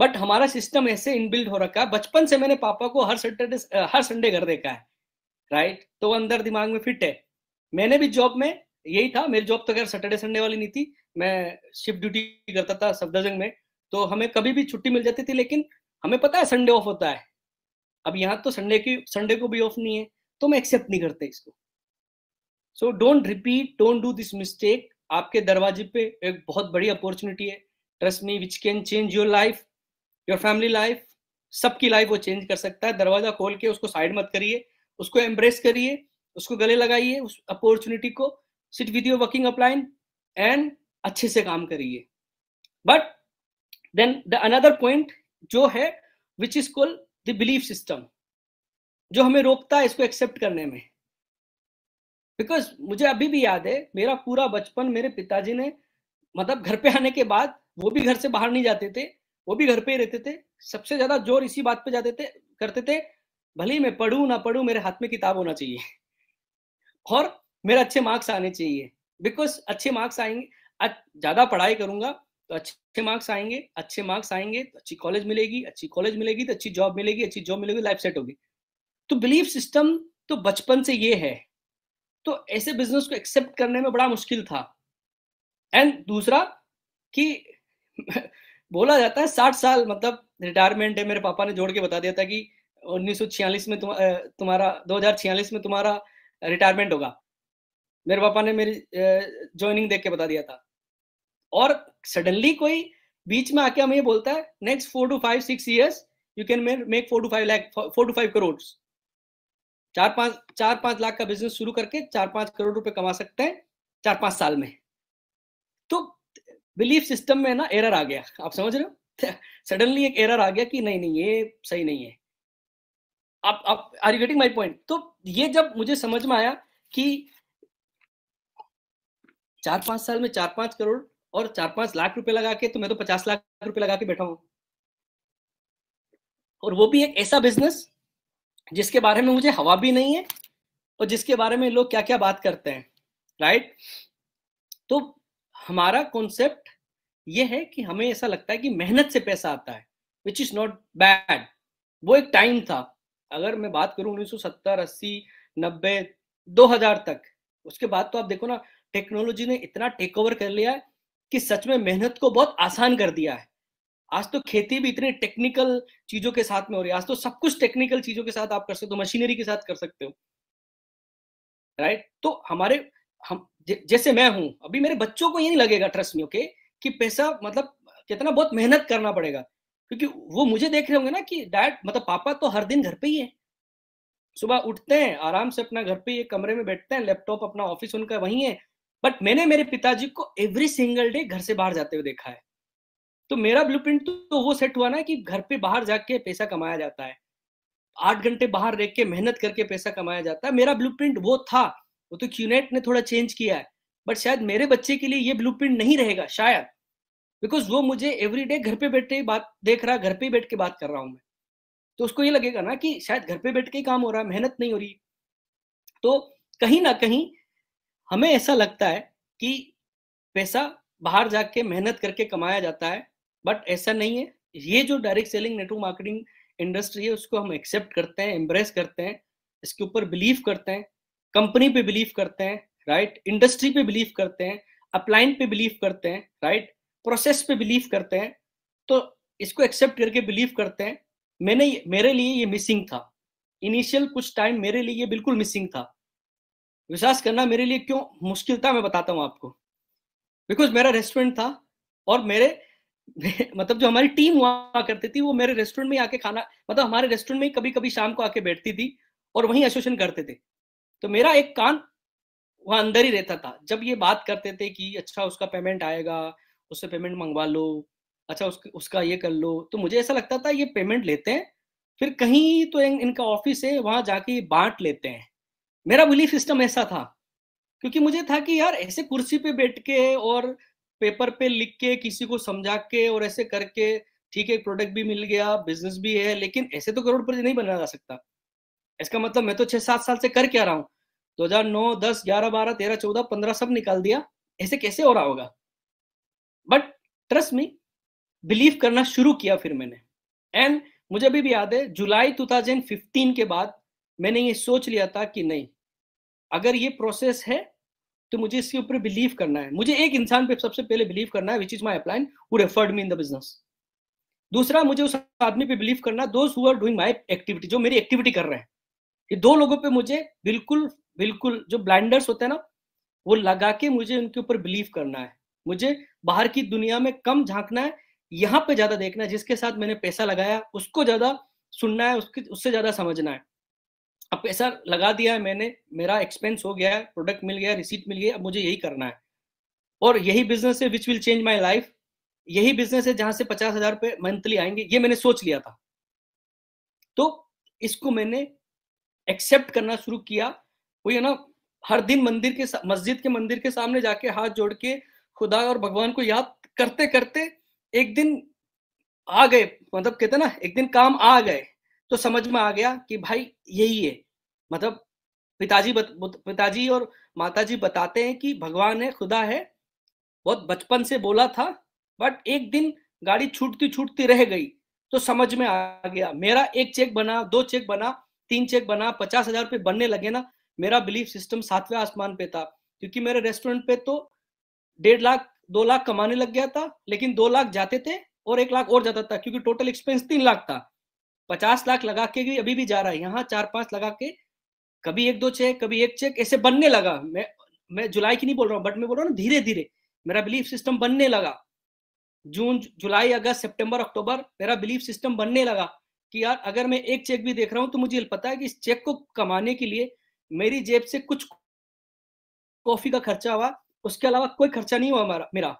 but हमारा सिस्टम ऐसे इनबिल्ड हो रखा है बचपन से मैंने पापा को हर सैटरडे हर संडे घर देखा है राइट तो अंदर दिमाग में फिट है मैंने भी जॉब में यही था मेरी जॉब तो खैर सैटरडे संडे वाली नहीं थी मैं शिफ्ट ड्यूटी करता था सफदरजंग में तो हमें कभी भी छुट्टी मिल जाती थी लेकिन हमें पता है संडे ऑफ होता है अब यहाँ तो संडे की संडे को भी ऑफ नहीं है तो हम एक्सेप्ट नहीं करते इसको so don't repeat don't do this mistake आपके दरवाजे पे एक बहुत बड़ी अपॉर्चुनिटी है trust me which can change your life your family life सबकी लाइफ वो चेंज कर सकता है दरवाजा खोल के उसको साइड मत करिए उसको एम्ब्रेस करिए उसको गले लगाइए उस अपॉर्चुनिटी को sit with your working upline and अच्छे से काम करिए but then the another point जो है which is called the belief system जो हमें रोकता है इसको एक्सेप्ट करने में बिकॉज मुझे अभी भी याद है मेरा पूरा बचपन मेरे पिताजी ने मतलब घर पे आने के बाद वो भी घर से बाहर नहीं जाते थे वो भी घर पे ही रहते थे सबसे ज्यादा जोर इसी बात पे जाते थे करते थे भले ही मैं पढ़ू ना पढ़ू मेरे हाथ में किताब होना चाहिए और मेरे अच्छे मार्क्स आने चाहिए बिकॉज अच्छे मार्क्स आएंगे ज्यादा पढ़ाई करूंगा तो अच्छे मार्क्स आएंगे अच्छे मार्क्स आएंगे तो अच्छी कॉलेज मिलेगी अच्छी कॉलेज मिलेगी तो अच्छी जॉब मिलेगी अच्छी जॉब मिलेगी लाइफ सेट होगी तो बिलीफ सिस्टम तो बचपन से ये है तो ऐसे बिजनेस को एक्सेप्ट करने में बड़ा मुश्किल था एंड दूसरा कि बोला जाता है साठ साल मतलब रिटायरमेंट है मेरे पापा ने जोड़ के बता दिया था कि उन्नीस में तुम, तुम्हारा दो में तुम्हारा रिटायरमेंट होगा मेरे पापा ने मेरी ज्वाइनिंग देख के बता दिया था और सडनली कोई बीच में आके हमें बोलता है next four to five six years you can make four to five lakh four to five crore चार पांच चार पांच लाख का बिजनेस शुरू करके चार पांच करोड़ रुपए कमा सकते हैं चार पांच साल में तो बिलीफ सिस्टम में ना एरर आ गया आप समझ रहे हो सडनली एक एरर आ गया कि नहीं नहीं ये सही नहीं है आप आप are you getting my point तो ये जब मुझे समझ में आया कि चार पांच साल में चार पांच करोड़ और चार पांच लाख रुपए लगा के तो मैं तो पचास लाख रुपए लगा के बैठा हूं और वो भी एक ऐसा बिजनेस जिसके बारे में मुझे हवा भी नहीं है और जिसके बारे में लोग क्या क्या बात करते हैं राइट तो हमारा कॉन्सेप्ट ये है कि हमें ऐसा लगता है कि मेहनत से पैसा आता है विच इज नॉट बैड वो एक टाइम था अगर मैं बात करूं 1970 नब्बे दो हजार तक उसके बाद तो आप देखो ना टेक्नोलॉजी ने इतना टेक ओवर कर लिया है कि सच में मेहनत को बहुत आसान कर दिया है आज तो खेती भी इतनी टेक्निकल चीजों के साथ में हो रही है आज तो सब कुछ टेक्निकल चीजों के साथ आप कर सकते हो मशीनरी के साथ कर सकते हो राइट तो हमारे हम जैसे मैं हूं अभी मेरे बच्चों को ये नहीं लगेगा ट्रस्ट में ओके कि पैसा मतलब कितना बहुत मेहनत करना पड़ेगा क्योंकि वो मुझे देख रहे होंगे ना कि डैड मतलब पापा तो हर दिन घर पे ही है सुबह उठते हैं आराम से अपना घर पे ये कमरे में बैठते हैं लैपटॉप अपना ऑफिस उनका वहीं है बट मैंने मेरे पिताजी को एवरी सिंगल डे घर से बाहर जाते हुए देखा है तो मेरा प्रिंट तो, तो वो सेट हुआ ना कि घर पे बाहर जाके पैसा कमाया जाता है आठ घंटे बाहर रह के मेहनत करके पैसा कमाया जाता है मेरा ब्लू वो था वो तो क्यूनेट ने थोड़ा चेंज किया है बट शायद मेरे बच्चे के लिए ये ब्लू नहीं रहेगा शायद बिकॉज वो मुझे एवरी डे घर पे बैठे ही बात देख रहा घर पे बैठ के बात कर रहा हूँ मैं तो उसको ये लगेगा ना कि शायद घर पे बैठ के ही काम हो रहा है मेहनत नहीं हो रही तो कहीं ना कहीं हमें ऐसा लगता है कि पैसा बाहर जाके मेहनत करके कमाया जाता है बट ऐसा नहीं है ये जो direct selling network marketing industry है उसको हम एक्सेप्ट करते हैं एम्ब्रेस करते हैं इसके ऊपर बिलीव करते हैं कंपनी पे बिलीव करते हैं राइट इंडस्ट्री पे बिलीव करते हैं अप्लाइन पे बिलीव करते हैं राइट प्रोसेस पे बिलीव करते हैं तो इसको एक्सेप्ट करके बिलीव करते हैं मैंने मेरे लिए ये मिसिंग था इनिशियल कुछ टाइम मेरे लिए ये बिल्कुल मिसिंग था विश्वास करना मेरे लिए क्यों मुश्किल था मैं बताता हूँ आपको बिकॉज मेरा रेस्टोरेंट था और मेरे मतलब जो हमारी टीम हुआ करती थी वो मेरे रेस्टोरेंट में आके खाना मतलब हमारे रेस्टोरेंट में कभी कभी शाम को आके बैठती थी और वहीं एसोसिएशन करते थे तो मेरा एक कान वहाँ अंदर ही रहता था जब ये बात करते थे कि अच्छा उसका पेमेंट आएगा उससे पेमेंट मंगवा लो अच्छा उसका उसका ये कर लो तो मुझे ऐसा लगता था ये पेमेंट लेते हैं फिर कहीं तो इन, इनका ऑफिस है वहाँ जाके बांट लेते हैं मेरा बिलीफ सिस्टम ऐसा था क्योंकि मुझे था कि यार ऐसे कुर्सी पे बैठ के और पेपर पे लिख के किसी को समझा के और ऐसे करके ठीक है प्रोडक्ट भी मिल गया बिजनेस भी है लेकिन ऐसे तो करोड़पति नहीं बनाया जा सकता इसका मतलब मैं तो छह सात साल से कर क्या रहा हूँ दो हजार नौ दस ग्यारह बारह तेरह चौदह पंद्रह सब निकाल दिया ऐसे कैसे हो रहा होगा बट ट्रस्ट मी बिलीव करना शुरू किया फिर मैंने एंड मुझे अभी भी याद है जुलाई 2015 के बाद मैंने ये सोच लिया था कि नहीं अगर ये प्रोसेस है तो मुझे इसके ऊपर बिलीव करना है मुझे एक इंसान पे सबसे पहले बिलीव करना है which is my upline who referred me in the business दूसरा मुझे उस आदमी पे बिलीव करना those who are doing my activity जो मेरी एक्टिविटी कर रहे हैं ये दो लोगों पे मुझे बिल्कुल बिल्कुल जो ब्लाइंडर्स होते हैं ना वो लगा के मुझे उनके ऊपर बिलीव करना है मुझे बाहर की दुनिया में कम झांकना है यहाँ पे ज्यादा देखना है जिसके साथ मैंने पैसा लगाया उसको ज्यादा सुनना है उसके उससे ज्यादा समझना है अब पैसा लगा दिया है मैंने मेरा एक्सपेंस हो गया है प्रोडक्ट मिल गया रिसीट मिल गई अब मुझे यही करना है और यही बिजनेस है which will change my life यही बिजनेस है जहां से पचास हजार रुपये मंथली आएंगे ये मैंने सोच लिया था तो इसको मैंने एक्सेप्ट करना शुरू किया वही है ना हर दिन मंदिर के मस्जिद के मंदिर के सामने जाके हाथ जोड़ के खुदा और भगवान को याद करते करते एक दिन आ गए मतलब कहते ना एक दिन काम आ गए तो समझ में आ गया कि भाई यही है मतलब पिताजी पिताजी और माताजी बताते हैं कि भगवान है खुदा है बहुत बचपन से बोला था बट एक दिन गाड़ी छूटती छूटती रह गई तो समझ में आ गया मेरा एक चेक बना दो चेक बना तीन चेक बना पचास हजार रुपये बनने लगे ना मेरा बिलीफ सिस्टम सातवें आसमान पे था क्योंकि मेरे रेस्टोरेंट पे तो डेढ़ लाख दो लाख कमाने लग गया था लेकिन दो लाख जाते थे और एक लाख और जाता था क्योंकि टोटल एक्सपेंस तीन लाख था पचास लाख लगा के भी अभी भी जा रहा है यहाँ चार पांच लगा के कभी एक दो चेक कभी एक चेक ऐसे बनने लगा मैं मैं जुलाई की नहीं बोल रहा हूँ बट मैं बोल रहा हूँ धीरे धीरे मेरा बिलीफ सिस्टम बनने लगा जून जुलाई अगस्त सितंबर अक्टूबर मेरा बिलीफ सिस्टम बनने लगा कि यार अगर मैं एक चेक भी देख रहा हूँ तो मुझे पता है कि इस चेक को कमाने के लिए मेरी जेब से कुछ कॉफी का खर्चा हुआ उसके अलावा कोई खर्चा नहीं हुआ हमारा मेरा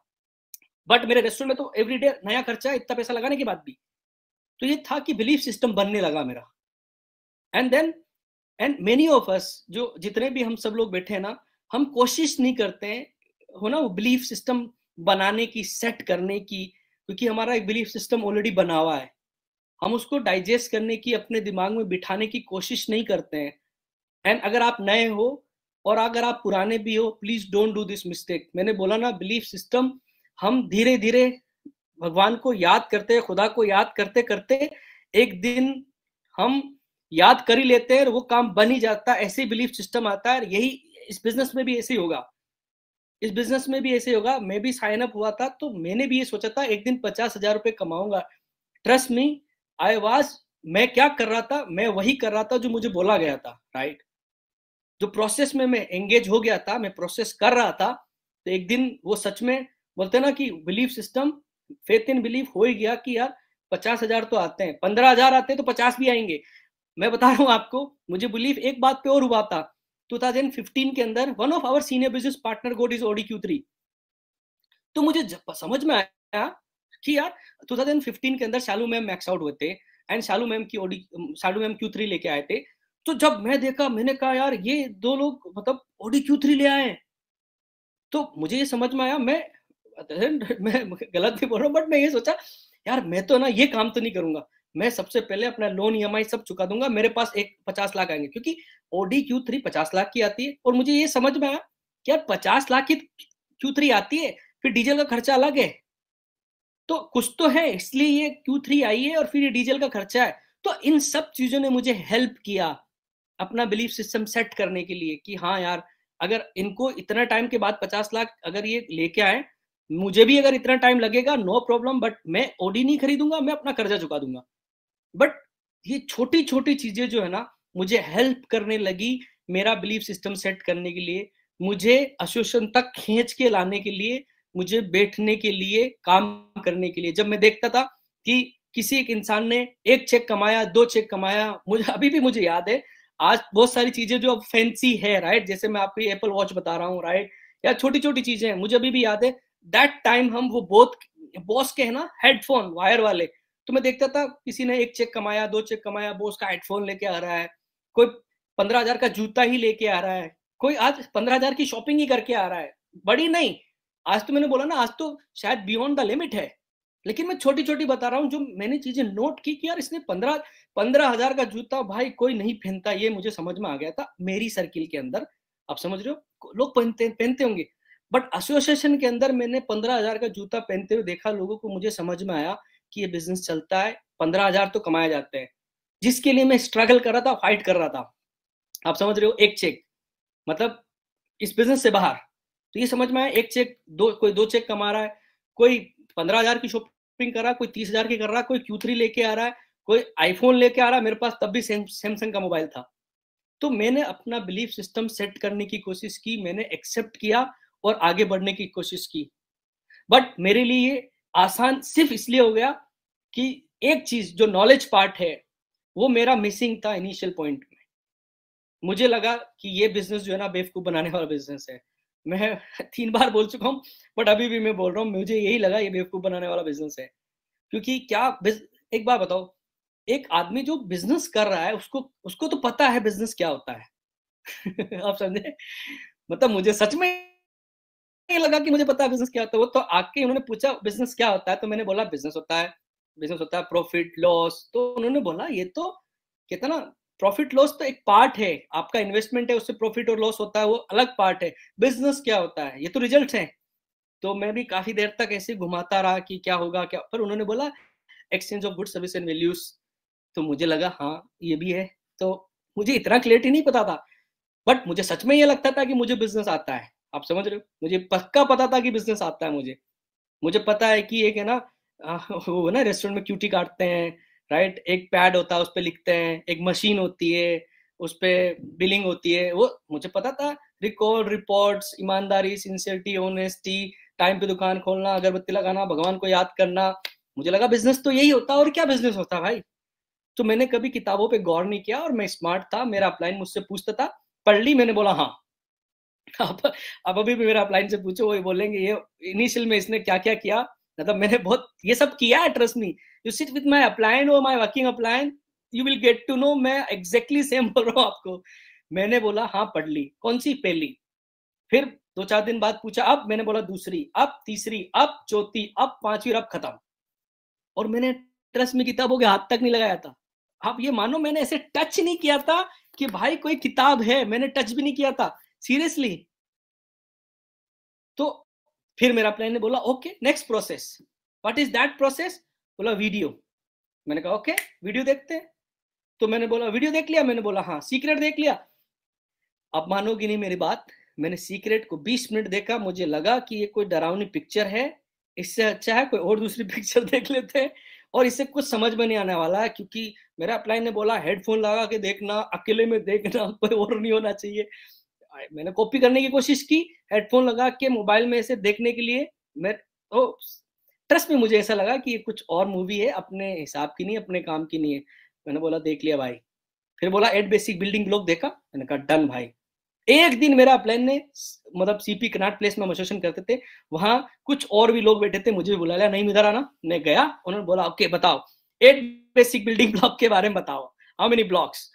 बट मेरे रेस्टोरेंट में तो एवरी नया खर्चा है इतना पैसा लगाने के बाद भी तो ये था कि बिलीफ सिस्टम बनने लगा मेरा and then and many of us जो जितने भी हम सब लोग बैठे हैं ना हम कोशिश नहीं करते हैं हो ना वो बिलीफ सिस्टम बनाने की सेट करने की क्योंकि हमारा एक बिलीफ सिस्टम ऑलरेडी बना हुआ है हम उसको डाइजेस्ट करने की अपने दिमाग में बिठाने की कोशिश नहीं करते हैं एंड अगर आप नए हो और अगर आप पुराने भी हो please don't do this mistake मैंने बोला ना बिलीफ सिस्टम हम धीरे धीरे भगवान को याद करते खुदा को याद करते करते एक दिन हम याद कर ही लेते हैं वो काम बन ही जाता है ऐसे बिलीफ सिस्टम आता है यही इस बिजनेस में भी ऐसे ही होगा इस बिजनेस में भी ऐसे होगा मैं भी साइन अप हुआ था तो मैंने भी ये सोचा था एक दिन पचास हजार रुपये कमाऊंगा ट्रस्ट मी आई वाज मैं क्या कर रहा था मैं वही कर रहा था जो मुझे बोला गया था राइट जो प्रोसेस में मैं एंगेज हो गया था मैं प्रोसेस कर रहा था तो एक दिन वो सच में बोलते ना कि belief system faith in belief हो ही गया कि यार पचास हजार तो आते हैं पंद्रह हजार आते हैं तो पचास भी आएंगे मैं बता रहा हूँ आपको मुझे बिलीव एक बात पे और हुआ था 2015 के अंदर one of our senior business partner got is OD Q three तो मुझे समझ में आया कि यार 2015 के अंदर शालू मैम मैक्स आउट हुए थे एंड शालू मैम की OD Shalu ma'am Q three लेके आए थे तो जब मैं देखा मैंने कहा यार ये दो लोग मतलब ओडी क्यू थ्री ले आए तो मुझे ये समझ में आया मैं मैं गलत भी बोल रहा हूँ बट मैं ये सोचा यार मैं तो ना ये काम तो नहीं करूंगा मैं सबसे पहले अपना लोन ई सब चुका दूंगा मेरे पास एक पचास लाख आएंगे क्योंकि ओडी क्यू थ्री पचास लाख की आती है और मुझे ये समझ में आया कि यार पचास लाख की क्यू थ्री आती है फिर डीजल का खर्चा अलग है तो कुछ तो है इसलिए ये क्यू थ्री आई है और फिर ये डीजल का खर्चा है तो इन सब चीजों ने मुझे हेल्प किया अपना बिलीफ सिस्टम सेट करने के लिए कि हाँ यार अगर इनको इतना टाइम के बाद पचास लाख अगर ये लेके आए मुझे भी अगर इतना टाइम लगेगा नो प्रॉब्लम बट मैं ओडी नहीं खरीदूंगा मैं अपना कर्जा चुका दूंगा बट ये छोटी छोटी चीजें जो है ना मुझे हेल्प करने लगी मेरा बिलीफ सिस्टम सेट करने के लिए मुझे एसोसिएशन तक खींच के लाने के लिए मुझे बैठने के लिए काम करने के लिए जब मैं देखता था कि किसी एक इंसान ने एक चेक कमाया दो चेक कमाया मुझे अभी भी मुझे याद है आज बहुत सारी चीजें जो अब फैंसी है राइट जैसे मैं आपको एप्पल वॉच बता रहा हूँ राइट या छोटी छोटी चीजें हैं मुझे अभी भी याद है दैट टाइम हम वो बहुत बॉस के है ना हेडफोन वायर वाले तो मैं देखता था किसी ने एक चेक कमाया दो चेक कमाया वो उसका हेडफोन लेके आ रहा है कोई पंद्रह हजार का जूता ही लेके आ रहा है कोई आज पंद्रह हजार की शॉपिंग ही करके आ रहा है बड़ी नहीं आज तो मैंने बोला ना आज तो शायद बियॉन्ड द लिमिट है लेकिन मैं छोटी छोटी बता रहा हूँ जो मैंने चीजें नोट की कि यार इसने पंद्रह पंद्रह हजार का जूता भाई कोई नहीं पहनता ये मुझे समझ में आ गया था मेरी सर्किल के अंदर आप समझ रहे हो लोग पहनते पहनते होंगे बट एसोसिएशन के अंदर मैंने पंद्रह हजार का जूता पहनते हुए देखा लोगों को मुझे समझ में आया कि ये बिजनेस चलता है पंद्रह हजार तो कमाए जाते हैं जिसके लिए मैं स्ट्रगल कर रहा था फाइट कर रहा था आप समझ रहे हो एक चेक मतलब इस बिजनेस से बाहर तो ये समझ में आया एक चेक दो कोई दो चेक कमा रहा है कोई पंद्रह हजार की शॉपिंग कर रहा है कोई तीस हजार की कर रहा है कोई क्यू थ्री लेके आ रहा है कोई आईफोन लेके आ रहा है मेरे पास तब भी सैमसंग का मोबाइल था तो मैंने अपना बिलीफ सिस्टम सेट करने की कोशिश की मैंने एक्सेप्ट किया और आगे बढ़ने की कोशिश की बट मेरे लिए आसान सिर्फ इसलिए हो गया कि एक चीज जो नॉलेज पार्ट है वो मेरा मिसिंग था इनिशियल पॉइंट में मुझे लगा कि ये बिजनेस जो है ना बेवकूफ बनाने वाला बिजनेस है मैं तीन बार बोल चुका हूँ बट अभी भी मैं बोल रहा हूँ मुझे यही लगा ये बेवकूफ बनाने वाला बिजनेस है क्योंकि क्या एक बार बताओ एक आदमी जो बिजनेस कर रहा है उसको उसको तो पता है बिजनेस क्या होता है आप समझे मतलब मुझे सच में नहीं लगा कि मुझे पता है बिजनेस क्या होता है वो तो आके उन्होंने पूछा बिजनेस क्या होता है तो मैंने बोला बिजनेस होता है बिजनेस होता है प्रॉफिट लॉस तो उन्होंने बोला ये तो कहता ना प्रॉफिट लॉस तो एक पार्ट है आपका इन्वेस्टमेंट है उससे प्रॉफिट और लॉस होता है वो अलग पार्ट है बिजनेस क्या होता है ये तो रिजल्ट है तो मैं भी काफी देर तक ऐसे घुमाता रहा कि क्या होगा क्या पर उन्होंने बोला exchange of good service and values तो मुझे लगा हाँ ये भी है तो मुझे इतना क्लियरिटी नहीं पता था बट मुझे सच में ये लगता था कि मुझे बिजनेस आता है आप समझ रहे हो मुझे पक्का पता था कि बिजनेस आता है मुझे मुझे पता है कि एक है ना वो ना रेस्टोरेंट में क्यूटी काटते हैं राइट एक पैड होता है उस पर लिखते हैं एक मशीन होती है उस पर बिलिंग होती है वो मुझे पता था रिकॉर्ड रिपोर्ट्स ईमानदारी सिंसियरिटी ऑनेस्टी टाइम पे दुकान खोलना अगरबत्ती लगाना भगवान को याद करना मुझे लगा बिजनेस तो यही होता और क्या बिजनेस होता भाई तो मैंने कभी किताबों पे गौर नहीं किया और मैं स्मार्ट था मेरा अपलाइन मुझसे पूछता था पढ़ ली मैंने बोला हाँ आप आप अभी भी मेरा अपलाइन से पूछो वही बोलेंगे ये इनिशियल में इसने क्या क्या किया मतलब मैंने बहुत ये सब किया है trust me you sit with my upline और my working upline you will get to know मैं एग्जैक्टली सेम बोल रहा हूँ आपको मैंने बोला हाँ पढ़ ली कौन सी पहली फिर दो चार दिन बाद पूछा अब मैंने बोला दूसरी अब तीसरी अब चौथी अब पांचवी अब खत्म और मैंने ट्रस्ट में किताबों के हाथ तक नहीं लगाया था आप ये मानो मैंने ऐसे टच नहीं किया था कि भाई कोई किताब है मैंने टच भी नहीं किया था सीरियसली तो फिर मेरा प्लान ने बोला okay next process what is that process बोला वीडियो मैंने कहा ओके वीडियो देखते हैं तो मैंने बोला वीडियो देख लिया मैंने बोला हाँ सीक्रेट देख लिया आप मानोगे नहीं मेरी बात मैंने सीक्रेट को 20 मिनट देखा मुझे लगा कि ये कोई डरावनी पिक्चर है इससे अच्छा है कोई और दूसरी पिक्चर देख लेते हैं और इससे कुछ समझ में नहीं आने वाला है क्योंकि मेरा अपलाइन ने बोला हेडफोन लगा के देखना अकेले में देखना कोई और नहीं होना चाहिए मैंने कॉपी करने की कोशिश की हेडफोन लगा के मोबाइल में से देखने के लिए मैं तो ट्रस्ट में मुझे ऐसा लगा कि ये कुछ और मूवी है अपने हिसाब की नहीं अपने काम की नहीं है मैंने बोला देख लिया भाई फिर बोला एट बेसिक बिल्डिंग ब्लॉक देखा मैंने कहा डन भाई एक दिन मेरा प्लान ने मतलब सीपी कनाट प्लेस में मशोशन करते थे वहां कुछ और भी लोग बैठे थे मुझे भी बुला लिया नहीं इधर आना मैं गया उन्होंने बोला ओके बताओ एट बेसिक बिल्डिंग ब्लॉक के बारे में बताओ हाउ मेनी ब्लॉक्स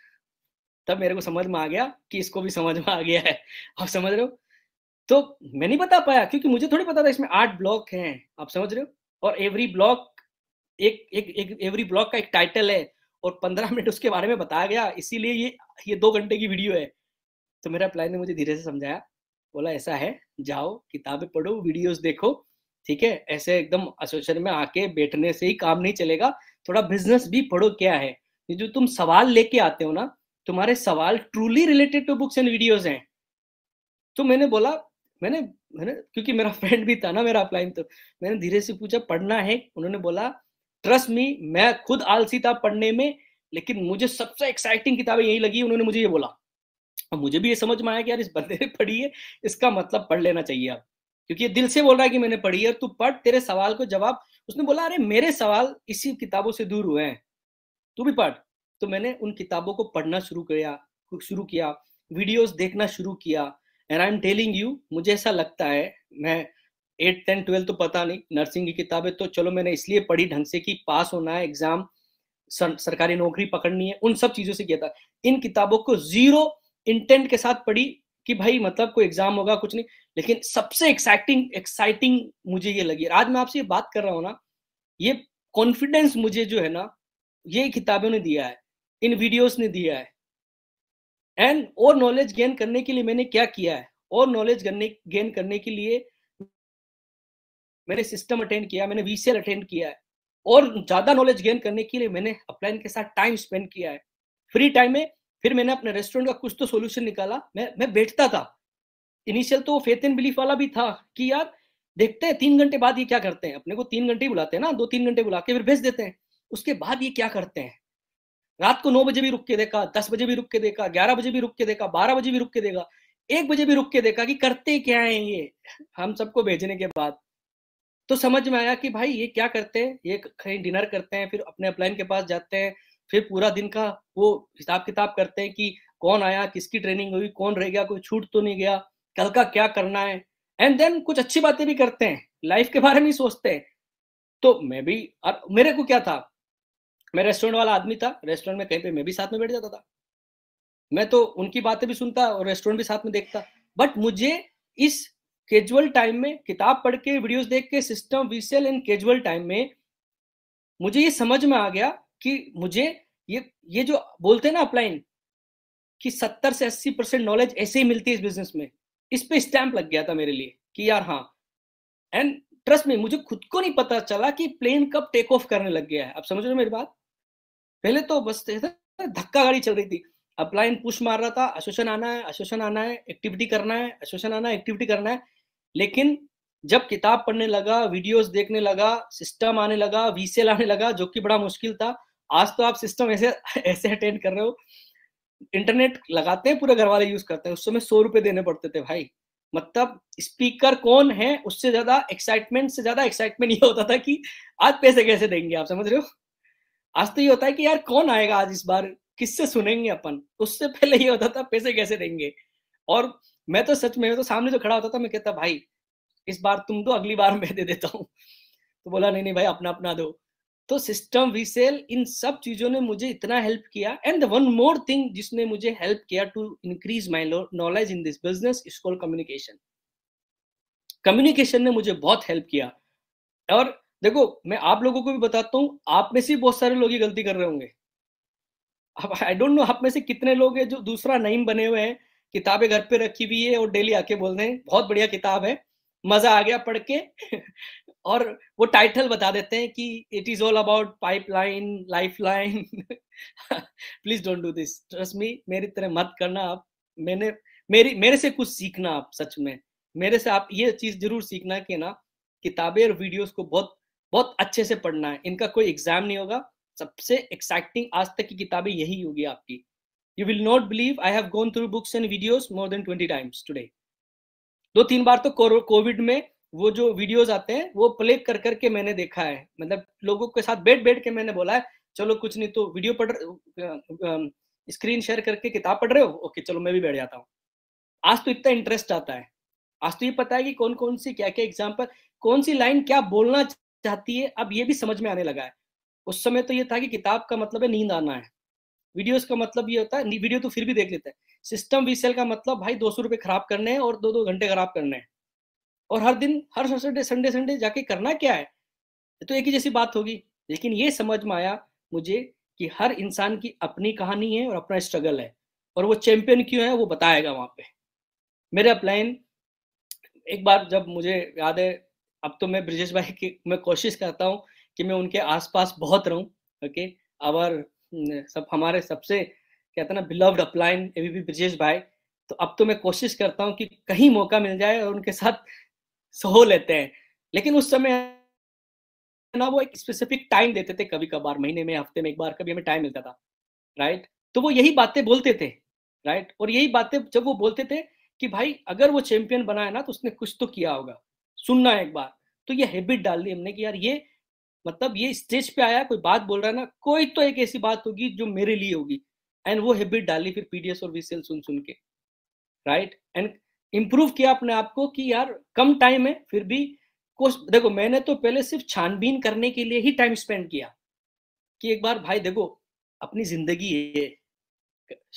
तब मेरे को समझ में आ गया कि इसको भी समझ में आ गया है आप समझ रहे हो तो मैं नहीं बता पाया क्योंकि मुझे थोड़ी पता था इसमें आठ ब्लॉक हैं आप समझ रहे हो और एवरी ब्लॉक एक एक एक एवरी ब्लॉक का एक टाइटल है और पंद्रह मिनट उसके बारे में बताया गया इसीलिए ये ये दो घंटे की वीडियो है तो मेरा अप्लाई ने मुझे धीरे से समझाया बोला ऐसा है जाओ किताबें पढ़ो वीडियोस देखो ठीक है ऐसे एकदम एसोसिएशन में आके बैठने से ही काम नहीं चलेगा थोड़ा बिजनेस भी पढ़ो क्या है जो तुम सवाल लेके आते हो ना तुम्हारे सवाल truly related to books and videos हैं तो मैंने बोला मैंने मैंने क्योंकि मेरा फ्रेंड भी था ना मेरा अपलाइन तो मैंने धीरे से पूछा पढ़ना है उन्होंने बोला ट्रस्ट मी मैं खुद आलसी था पढ़ने में लेकिन मुझे सबसे एक्साइटिंग किताबें यही लगी उन्होंने मुझे ये बोला और मुझे भी ये समझ में आया कि यार इस बंदे ने पढ़ी है इसका मतलब पढ़ लेना चाहिए आप क्योंकि ये दिल से बोल रहा है कि मैंने पढ़ी है तू पढ़ तेरे सवाल को जवाब उसने बोला अरे मेरे सवाल इसी किताबों से दूर हुए हैं तू भी पढ़ तो मैंने उन किताबों को पढ़ना शुरू किया शुरू किया वीडियोस देखना शुरू किया and I am telling you मुझे ऐसा लगता है मैं एट टेन ट्वेल्थ तो पता नहीं नर्सिंग की किताबें तो चलो मैंने इसलिए पढ़ी ढंग से कि पास होना है एग्जाम सर, सरकारी नौकरी पकड़नी है उन सब चीजों से किया था इन किताबों को जीरो इंटेंट के साथ पढ़ी कि भाई मतलब कोई एग्जाम होगा कुछ नहीं लेकिन सबसे एक्साइटिंग एक्साइटिंग मुझे ये लगी आज मैं आपसे ये बात कर रहा हूँ ना ये कॉन्फिडेंस मुझे जो है ना ये किताबों ने दिया है इन वीडियोस ने दिया है एंड और नॉलेज गेन करने के लिए मैंने क्या किया है और नॉलेज गेन करने के लिए मैंने सिस्टम अटेंड किया मैंने वीसीएल अटेंड किया है और ज्यादा नॉलेज गेन करने के लिए मैंने अपलाइन के साथ टाइम स्पेंड किया है फ्री टाइम में फिर मैंने अपने रेस्टोरेंट का कुछ तो सोल्यूशन निकाला मैं मैं बैठता था इनिशियल तो फेथ एंड बिलीफ वाला भी था कि यार देखते हैं तीन घंटे बाद ये क्या करते हैं अपने को तीन घंटे बुलाते हैं ना दो तीन घंटे बुला के फिर भेज देते हैं उसके बाद ये क्या करते हैं रात को नौ बजे भी रुक के देखा दस बजे भी रुक के देखा ग्यारह बजे भी रुक के देखा बारह बजे भी रुक के देखा एक बजे भी रुक के देखा कि करते क्या है ये हम सबको भेजने के बाद तो समझ में आया कि भाई ये क्या करते हैं ये कहीं डिनर करते हैं फिर अपने अपलाइन के पास जाते हैं फिर पूरा दिन का वो हिसाब किताब करते हैं कि कौन आया किसकी ट्रेनिंग हुई कौन रह गया कोई छूट तो नहीं गया कल का क्या करना है एंड देन कुछ अच्छी बातें भी करते हैं लाइफ के बारे में सोचते हैं तो मैं भी और मेरे को क्या था मैं रेस्टोरेंट वाला आदमी था रेस्टोरेंट में कहीं पे मैं भी साथ में बैठ जाता था मैं तो उनकी बातें भी सुनता और रेस्टोरेंट भी साथ में देखता बट मुझे इस कैजुअल टाइम में किताब पढ़ के वीडियोस देख के system VCL in casual time में मुझे ये समझ में आ गया कि मुझे ये ये जो बोलते हैं ना अपलाइन कि सत्तर से अस्सी परसेंट नॉलेज ऐसे ही मिलती है इस बिजनेस में इस पे स्टैंप लग गया था मेरे लिए कि यार हाँ एंड ट्रस्ट में मुझे खुद को नहीं पता चला कि प्लेन कब टेक ऑफ करने लग गया है आप समझ रहे हो मेरी बात पहले तो बस धक्का गाड़ी चल रही थी अपलाइन पुश मार रहा था एसोसिएशन आना है एसोसिएशन आना है एक्टिविटी करना है एसोसिएशन आना है एक्टिविटी करना है लेकिन जब किताब पढ़ने लगा वीडियोस देखने लगा सिस्टम आने लगा वीसीएल आने लगा जो कि बड़ा मुश्किल था आज तो आप सिस्टम ऐसे ऐसे अटेंड कर रहे हो इंटरनेट लगाते हैं पूरे घर वाले यूज करते हैं उस समय सौ रुपए देने पड़ते थे भाई मतलब स्पीकर कौन है उससे ज्यादा एक्साइटमेंट से ज्यादा एक्साइटमेंट ये होता था कि आज पैसे कैसे देंगे आप समझ रहे हो आज तो ये होता है कि यार कौन आएगा आज इस बार किससे सुनेंगे अपन उससे पहले ये होता था पैसे कैसे देंगे और मैं तो सच में तो सामने जो तो खड़ा होता था मैं कहता भाई इस बार तुम दो तो अगली बार मैं दे देता हूँ तो बोला नहीं नहीं भाई अपना अपना दो तो सिस्टम वीसेल इन सब चीजों ने मुझे इतना हेल्प किया एंड वन मोर थिंग जिसने मुझे हेल्प किया to increase my knowledge in this business is called communication communication ने मुझे बहुत हेल्प किया और देखो मैं आप लोगों को भी बताता हूँ आप में से बहुत सारे लोग ये गलती कर रहे होंगे आई डोंट नो आप में से कितने लोग हैं जो दूसरा नहीं बने हुए हैं किताबें घर पे रखी हुई है और डेली आके बोल रहे हैं बहुत बढ़िया किताब है मजा आ गया पढ़ के और वो टाइटल बता देते हैं कि it is all about pipeline lifeline please don't do this trust me मेरी तरह मत करना आप मैंने मेरी मेरे से कुछ सीखना आप सच में मेरे से आप ये चीज जरूर सीखना कि ना किताबें और वीडियोस को बहुत बहुत अच्छे से पढ़ना है इनका कोई एग्जाम नहीं होगा सबसे एक्साइटिंग आज तक की किताबें यही होगी आपकी you will not believe I have gone through books and videos more than twenty times today दो तीन बार तो कोविड में वो जो वीडियोस आते हैं वो प्ले कर करके मैंने देखा है मतलब लोगों के साथ बैठ बैठ के मैंने बोला है चलो कुछ नहीं तो वीडियो पढ़ स्क्रीन शेयर करके किताब पढ़ रहे हो ओके चलो मैं भी बैठ जाता हूँ आज तो इतना इंटरेस्ट आता है आज तो ये पता है कि कौन कौन सी क्या क्या एग्जाम्पल कौन सी लाइन क्या बोलना चाहती है अब ये भी समझ में आने लगा है उस समय तो ये था कि किताब का मतलब है नींद आना है वीडियोस का मतलब ये होता है वीडियो तो फिर भी देख लेते हैं सिस्टम वी सेल का मतलब भाई दो सौ रुपये खराब करने हैं और दो दो घंटे खराब करने हैं और हर दिन हर सैटरडे संडे संडे जाके करना क्या है तो एक ही जैसी बात होगी लेकिन ये समझ में आया मुझे कि हर इंसान की अपनी कहानी है और अपना स्ट्रगल है और वो चैंपियन क्यों है वो बताएगा वहाँ पे मेरे अपलाइन एक बार जब मुझे याद है अब तो मैं ब्रिजेश भाई की मैं कोशिश करता हूँ कि मैं उनके आसपास बहुत रहूँ ओके आवर सब हमारे सबसे कहते ना बिलव्ड अपलाइन बी ब्रजेश भाई तो अब तो मैं कोशिश करता हूँ कि कहीं मौका मिल जाए और उनके साथ सो लेते हैं लेकिन उस समय ना वो एक स्पेसिफिक टाइम देते थे कभी कभार महीने में हफ्ते में एक बार कभी हमें टाइम मिलता था राइट तो वो यही बातें बोलते थे राइट और यही बातें जब वो बोलते थे कि भाई अगर वो चैंपियन बना है ना तो उसने कुछ तो किया होगा सुनना है एक बार तो ये हैबिट डाल दी हमने कि यार ये मतलब ये स्टेज पे आया कोई बात बोल रहा है ना कोई तो एक ऐसी बात होगी जो मेरे लिए होगी एंड वो हैबिट डाली फिर पीडीएस और वीसीएल सुन सुन के राइट एंड इम्प्रूव किया अपने आप को कि यार कम टाइम है फिर भी कोश देखो मैंने तो पहले सिर्फ छानबीन करने के लिए ही टाइम स्पेंड किया कि एक बार भाई देखो अपनी जिंदगी है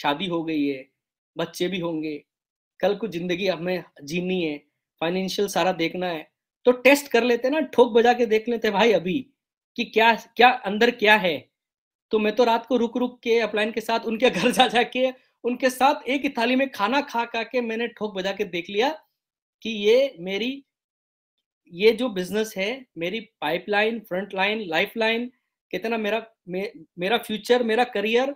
शादी हो गई है बच्चे भी होंगे कल को जिंदगी हमें जीनी है फाइनेंशियल सारा देखना है तो टेस्ट कर लेते ना ठोक बजा के देख लेते भाई अभी कि क्या क्या अंदर क्या है तो मैं तो रात को रुक रुक के अपलाइन के साथ उनके घर जा जाके उनके साथ एक ही थाली में खाना खा खा के मैंने ठोक बजा के देख लिया कि ये मेरी ये जो बिजनेस है मेरी pipeline front line lifeline कहते ना मेरा मे, मेरा फ्यूचर मेरा करियर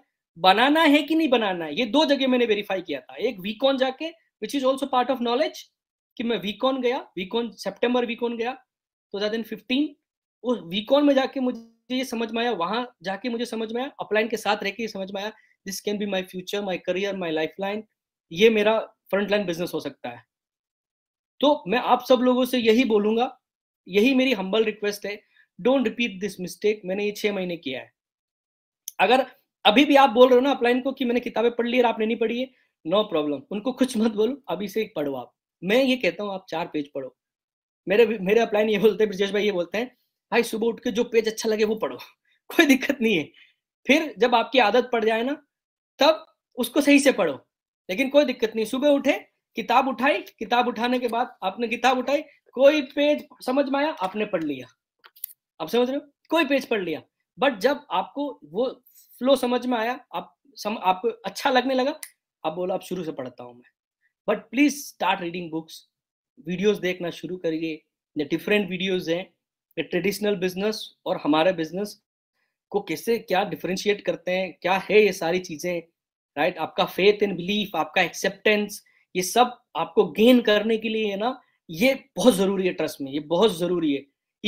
बनाना है कि नहीं बनाना है ये दो जगह मैंने वेरीफाई किया था एक वीकॉन जाके which is also part of knowledge कि मैं वीकॉन गया वीकॉन सेप्टेम्बर वीकॉन गया टू थाउजेंड फिफ्टीन उस वीकॉन में जाके मुझे ये समझ में आया वहां जाके मुझे समझ में आया अपलाइन के साथ रह के ये समझ में आया this can be my future my career my lifeline ये मेरा फ्रंट लाइन बिजनेस हो सकता है तो मैं आप सब लोगों से यही बोलूंगा यही मेरी हम्बल रिक्वेस्ट है डोंट रिपीट दिस मिस्टेक मैंने ये छह महीने किया है अगर अभी भी आप बोल रहे हो ना अपलाइन को कि मैंने किताबें पढ़ ली और आपने नहीं पढ़ी है नो no प्रॉब्लम उनको कुछ मत बोलो अभी से पढ़ो आप मैं ये कहता हूँ आप चार पेज पढ़ो मेरे मेरे अपलाइन ये बोलते हैं ब्रजेश भाई ये बोलते हैं भाई सुबह उठ के जो पेज अच्छा लगे वो पढ़ो कोई दिक्कत नहीं है फिर जब आपकी आदत पड़ जाए ना तब उसको सही से पढ़ो लेकिन कोई दिक्कत नहीं सुबह उठे किताब उठाई किताब उठाने के बाद आपने किताब उठाई कोई पेज समझ में आया आपने पढ़ लिया आप समझ रहे हो कोई पेज पढ़ लिया बट जब आपको वो फ्लो समझ में आया आप सम, आपको अच्छा लगने लगा आप बोला आप शुरू से पढ़ता हूँ मैं but please start reading books videos देखना शुरू करिए डिफरेंट वीडियोस हैं ट्रेडिशनल बिजनेस और हमारे बिजनेस को कैसे क्या डिफ्रेंशिएट करते हैं क्या है ये सारी चीजें राइट right? आपका फेथ एंड बिलीफ आपका एक्सेप्टेंस ये सब आपको गेन करने के लिए है ना ये बहुत जरूरी है ट्रस्ट में ये बहुत जरूरी है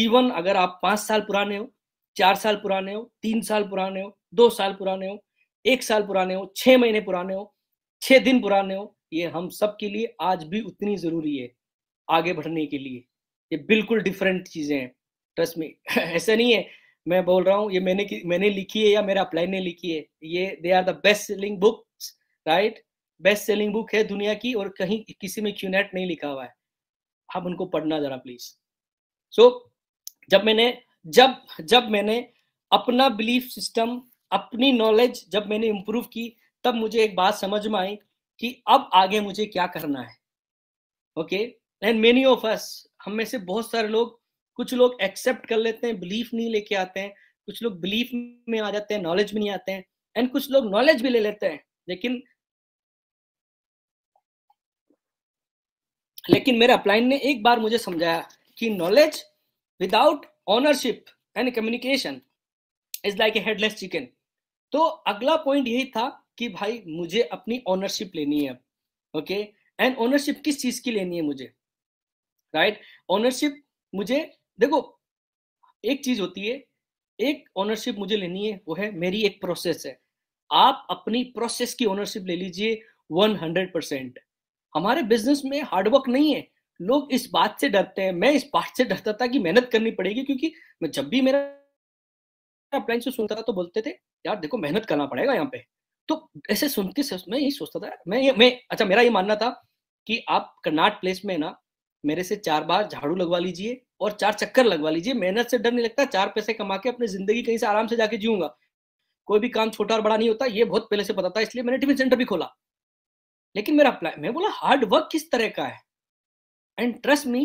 इवन अगर आप पांच साल पुराने हो चार साल पुराने हो तीन साल पुराने हो दो साल पुराने हो एक साल पुराने हो छह महीने पुराने हो छह दिन पुराने हो ये हम सब के लिए आज भी उतनी ज़रूरी है आगे बढ़ने के लिए ये बिल्कुल डिफरेंट चीज़ें हैं ट्रस्ट में ऐसा नहीं है मैं बोल रहा हूँ ये मैंने मैंने लिखी है या मेरा अप्लाई ने लिखी है ये they are the best selling books right best selling book है दुनिया की और कहीं किसी में क्यूनेट नहीं लिखा हुआ है आप उनको पढ़ना जरा प्लीज सो so, जब मैंने जब जब मैंने अपना बिलीफ सिस्टम अपनी नॉलेज जब मैंने इम्प्रूव की तब मुझे एक बात समझ में आई कि अब आगे मुझे क्या करना है okay and many of us हम में से बहुत सारे लोग कुछ लोग एक्सेप्ट कर लेते हैं बिलीफ नहीं लेके आते हैं कुछ लोग बिलीफ में आ जाते हैं नॉलेज में नहीं आते हैं एंड कुछ लोग नॉलेज भी ले लेते हैं लेकिन लेकिन मेरे अपलाइन ने एक बार मुझे समझाया कि knowledge without ownership and communication is like a headless chicken तो अगला पॉइंट यही था कि भाई मुझे अपनी ओनरशिप लेनी है ओके एंड ओनरशिप किस चीज की लेनी है मुझे राइट right? ओनरशिप मुझे देखो एक चीज होती है एक ओनरशिप मुझे लेनी है वो है मेरी एक प्रोसेस है आप अपनी प्रोसेस की ओनरशिप ले लीजिए 100 परसेंट हमारे बिजनेस में हार्डवर्क नहीं है लोग इस बात से डरते हैं मैं इस बात से डरता था कि मेहनत करनी पड़ेगी क्योंकि मैं जब भी मेरा अपलाइन से सुनता था तो बोलते थे यार देखो मेहनत करना पड़ेगा यहाँ पे तो ऐसे सुनते से मैं यही सोचता था मैं ये मैं अच्छा मेरा ये मानना था कि आप कर्नाट प्लेस में ना मेरे से चार बार झाड़ू लगवा लीजिए और चार चक्कर लगवा लीजिए मेहनत से डर नहीं लगता चार पैसे कमा के अपनी जिंदगी कहीं से आराम से जाके जीऊंगा कोई भी काम छोटा और बड़ा नहीं होता ये बहुत पहले से पता था इसलिए मैंने टिफिन सेंटर भी खोला लेकिन मेरा प्लान मैं बोला हार्ड वर्क किस तरह का है and trust me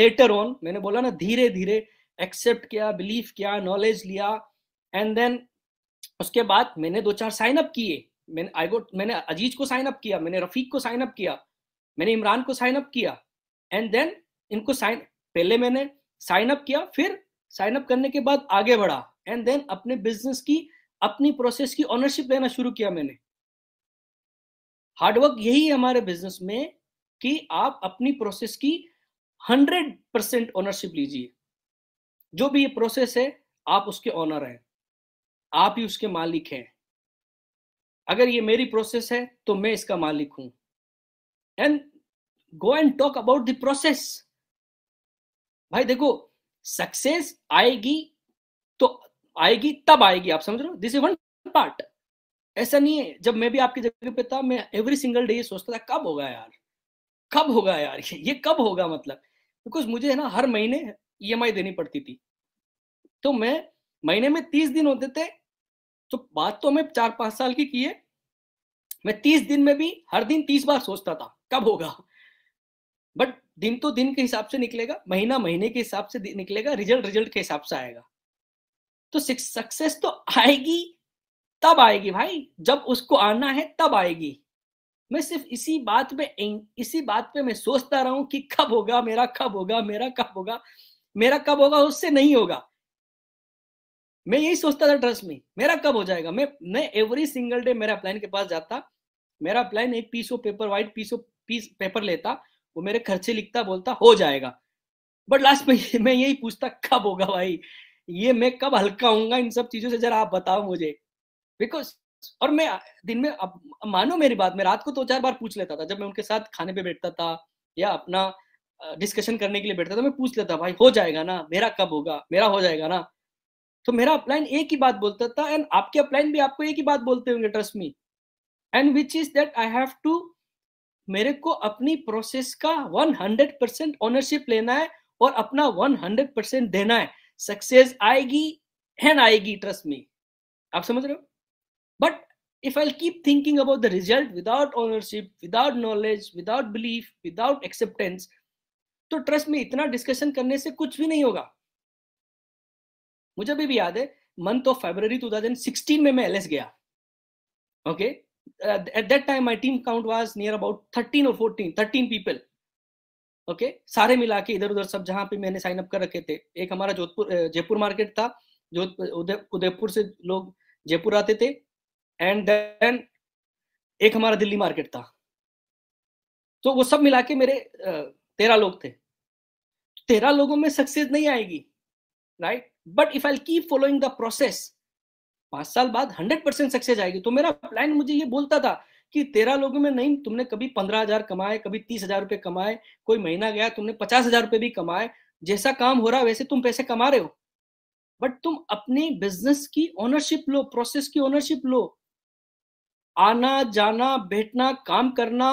later on मैंने बोला ना धीरे धीरे एक्सेप्ट किया बिलीव किया नॉलेज लिया एंड देन उसके बाद मैंने दो चार साइन अप किए मैंने आई गोट मैंने अजीज को साइन अप किया मैंने रफीक को साइन अप किया मैंने इमरान को साइन अप किया एंड देन इनको साइन पहले मैंने साइन अप किया फिर साइन अप करने के बाद आगे बढ़ा एंड देन अपने बिजनेस की अपनी प्रोसेस की ऑनरशिप लेना शुरू किया मैंने हार्डवर्क यही है हमारे बिजनेस में कि आप अपनी प्रोसेस की हंड्रेड परसेंट ऑनरशिप लीजिए जो भी ये प्रोसेस है आप उसके ऑनर हैं आप ही उसके मालिक हैं अगर ये मेरी प्रोसेस है तो मैं इसका मालिक हूं and go and talk about the process भाई देखो सक्सेस आएगी तो आएगी तब आएगी आप समझ रहे हो दिस इज वन पार्ट ऐसा नहीं है जब मैं भी आपकी जगह पे था मैं एवरी सिंगल डे ये सोचता था कब होगा यार कब होगा यार ये कब होगा मतलब बिकॉज मुझे है ना हर महीने ई e देनी पड़ती थी तो मैं महीने में तीस दिन होते थे तो बात तो मैं चार पांच साल की की है मैं तीस दिन में भी हर दिन तीस बार सोचता था कब होगा बट दिन तो दिन के हिसाब से निकलेगा महीना महीने के हिसाब से निकलेगा रिजल्ट रिजल्ट के हिसाब से आएगा तो सक्सेस तो आएगी तब आएगी भाई जब उसको आना है तब आएगी मैं सिर्फ इसी बात पे इसी बात पे मैं सोचता रहा हूं कि कब होगा मेरा कब होगा मेरा कब होगा मेरा कब होगा उससे नहीं होगा मैं यही सोचता था ट्रस्ट में मेरा कब हो जाएगा मैं मैं एवरी सिंगल डे मेरा प्लान के पास जाता मेरा प्लान एक piece of paper white piece of piece paper लेता वो मेरे खर्चे लिखता बोलता हो जाएगा बट लास्ट में मैं यही पूछता कब होगा भाई ये मैं कब हल्का होऊंगा इन सब चीजों से जरा आप बताओ मुझे बिकॉज और मैं दिन में अब मानो मेरी बात मैं रात को दो तो चार बार पूछ लेता था जब मैं उनके साथ खाने पे बैठता था या अपना डिस्कशन करने के लिए बैठता था मैं पूछ लेता भाई हो जाएगा ना मेरा कब होगा मेरा हो जाएगा ना तो मेरा अपलाइन एक ही बात बोलता था एंड आपके अपलाइन भी आपको एक ही बात बोलते होंगे trust me and which is that I have to मेरे को अपनी प्रोसेस का 100 परसेंट ऑनरशिप लेना है और अपना 100 परसेंट देना है सक्सेस आएगी एंड आएगी ट्रस्ट मी आप समझ रहे हो but if I keep thinking about the result without ownership without knowledge without belief without acceptance तो ट्रस्ट में इतना डिस्कशन करने से कुछ भी नहीं होगा मुझे अभी भी याद है मंथ ऑफ फेबर सिक्सटीन में मैं एलएस गया okay at that time my team count was near about thirteen और फोर्टीन थर्टीन पीपल ओके सारे मिला के इधर उधर सब जहाँ पे मैंने साइन अप कर रखे थे एक हमारा जोधपुर uh, जयपुर मार्केट था जोधपुर uh, उदयपुर से लोग जयपुर आते थे एंड देन एक हमारा दिल्ली मार्केट था तो वो सब मिला के मेरे uh, तेरह लोग थे तेरह लोगों में सक्सेस नहीं आएगी right but if I keep following the process पांच साल बाद हंड्रेड परसेंट सक्सेस आएगी तो मेरा प्लान मुझे ये बोलता था कि तेरह लोगों में नहीं तुमने कभी पंद्रह हजार कमाए कभी तीस हजार रुपए कमाए कोई महीना गया तुमने पचास हजार रुपए भी कमाए जैसा काम हो रहा वैसे तुम पैसे कमा रहे हो बट तुम अपने बिजनेस की ओनरशिप लो प्रोसेस की ओनरशिप लो आना जाना बैठना काम करना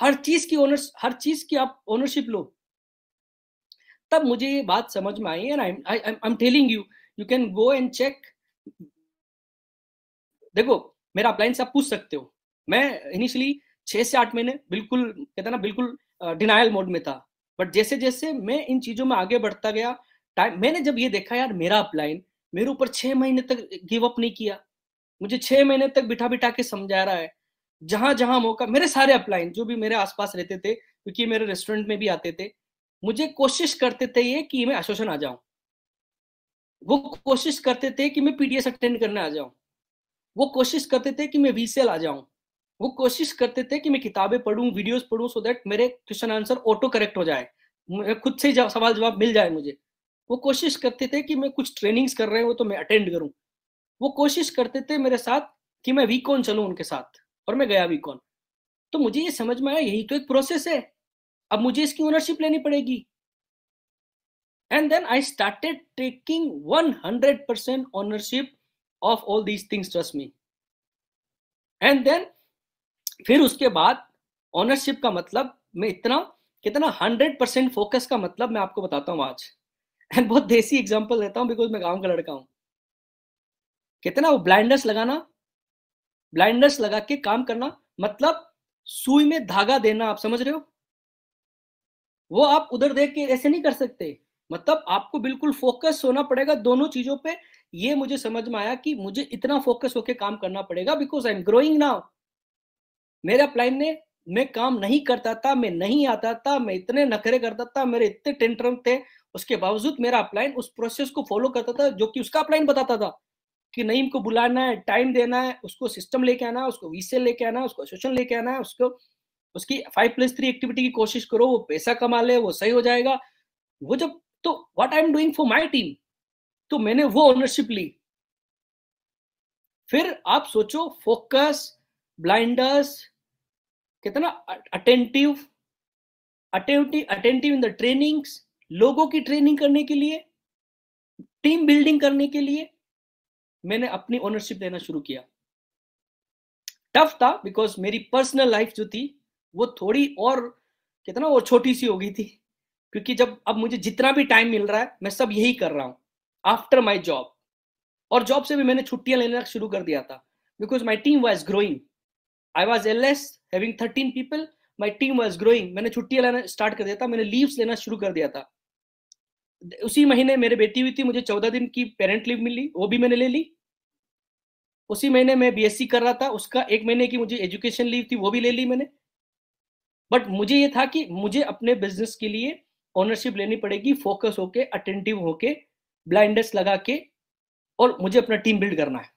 हर चीज की ओनर हर चीज की आप ओनरशिप लो तब मुझे ये बात समझ में आई and I I am telling you you can go and check देखो मेरा अपलाइंस आप पूछ सकते हो मैं इनिशियली छह से आठ महीने बिल्कुल कहते ना बिल्कुल डिनाइल मोड में था बट जैसे जैसे मैं इन चीजों में आगे बढ़ता गया टाइम मैंने जब ये देखा यार मेरा अपलाइन मेरे ऊपर छह महीने तक गिव अप नहीं किया मुझे छह महीने तक बिठा बिठा के समझा रहा है जहां जहां मौका मेरे सारे अपलाइन जो भी मेरे आसपास रहते थे क्योंकि मेरे रेस्टोरेंट में भी आते थे मुझे कोशिश करते थे ये कि मैं एसोसिएशन आ जाऊं वो कोशिश करते थे कि मैं पीडीएस अटेंड करने आ जाऊं वो कोशिश करते थे कि मैं वीसीएल आ जाऊं वो कोशिश करते थे कि मैं किताबें पढ़ूं वीडियोस पढ़ूं सो दैट मेरे क्वेश्चन आंसर ऑटो करेक्ट हो जाए खुद से ही सवाल जवाब मिल जाए मुझे वो कोशिश करते थे कि मैं कुछ ट्रेनिंग्स कर रहे हो तो मैं अटेंड करूं वो कोशिश करते थे मेरे साथ कि मैं वीकॉन चलूं उनके साथ और मैं गया वीकॉन तो मुझे ये समझ में आया यही तो एक प्रोसेस है अब मुझे इसकी ओनरशिप लेनी पड़ेगी and then I started taking one hundred percent ownership of all these things trust me and then फिर उसके बाद ओनरशिप का मतलब मैं इतना कितना हंड्रेड परसेंट फोकस का मतलब मैं आपको बताता हूँ आज एंड बहुत देसी एग्जाम्पल देता हूँ बिकॉज मैं गांव का लड़का हूं कितना वो ब्लाइंडर्स लगाना ब्लाइंडर्स लगा के काम करना मतलब सुई में धागा देना आप समझ रहे हो वो आप उधर देख के ऐसे नहीं कर सकते मतलब आपको बिल्कुल फोकस होना पड़ेगा दोनों चीजों पे ये मुझे समझ में आया कि मुझे इतना फोकस होके काम करना पड़ेगा because I am growing now मेरा प्लान ने मैं काम नहीं करता था मैं नहीं आता था मैं इतने नखरे करता था मेरे इतने टेंट्रम थे उसके बावजूद मेरा अपलाइन उस प्रोसेस को फॉलो करता था जो कि उसका अपलाइन बताता था कि नहीं इनको बुलाना है टाइम देना है उसको सिस्टम लेके आना है उसको वीसे लेके आना है उसको सोशल लेके आना है उसको उसकी फाइव प्लस थ्री एक्टिविटी की कोशिश करो वो पैसा कमा ले वो सही हो जाएगा वो जब तो what I am doing for my team तो मैंने वो ओनरशिप ली फिर आप सोचो फोकस ब्लाइंडर्स कितना attentive attentive attentive in the trainings लोगों की ट्रेनिंग करने के लिए टीम बिल्डिंग करने के लिए मैंने अपनी ओनरशिप लेना शुरू किया टफ था बिकॉज मेरी पर्सनल लाइफ जो थी वो थोड़ी और कितना और छोटी सी हो गई थी क्योंकि जब अब मुझे जितना भी टाइम मिल रहा है मैं सब यही कर रहा हूँ आफ्टर माई जॉब और जॉब से भी मैंने छुट्टियां लेना शुरू कर दिया था because my team was growing I was L S having thirteen people my team was growing मैंने छुट्टियां लेना स्टार्ट कर दिया था मैंने लीव्स लेना शुरू कर दिया था उसी महीने मेरे बेटी हुई थी मुझे चौदह दिन की पेरेंट लीव मिली वो भी मैंने ले ली उसी महीने मैं बीएससी कर रहा था उसका एक महीने की मुझे एजुकेशन लीव थी वो भी ले ली मैंने बट मुझे ये था कि मुझे अपने बिजनेस के लिए ओनरशिप लेनी पड़ेगी फोकस होके अटेंटिव होके ब्लाइंड लगा के और मुझे अपना टीम बिल्ड करना है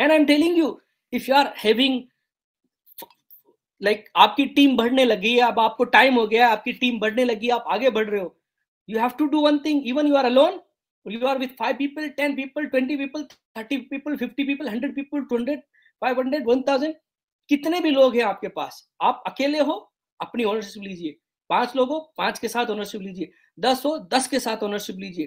and I am telling you if you are having like आपकी टीम बढ़ने लगी है अब आपको टाइम हो गया आपकी टीम बढ़ने लगी आप आगे बढ़ रहे हो you have to do one thing even you are alone you are with five people ten people twenty people thirty people fifty people hundred people two hundred five hundred one thousand कितने भी लोग हैं आपके पास आप अकेले हो अपनी ownership लीजिए पांच लोग हो पांच के साथ ओनरशिप लीजिए दस हो दस के साथ ओनरशिप लीजिए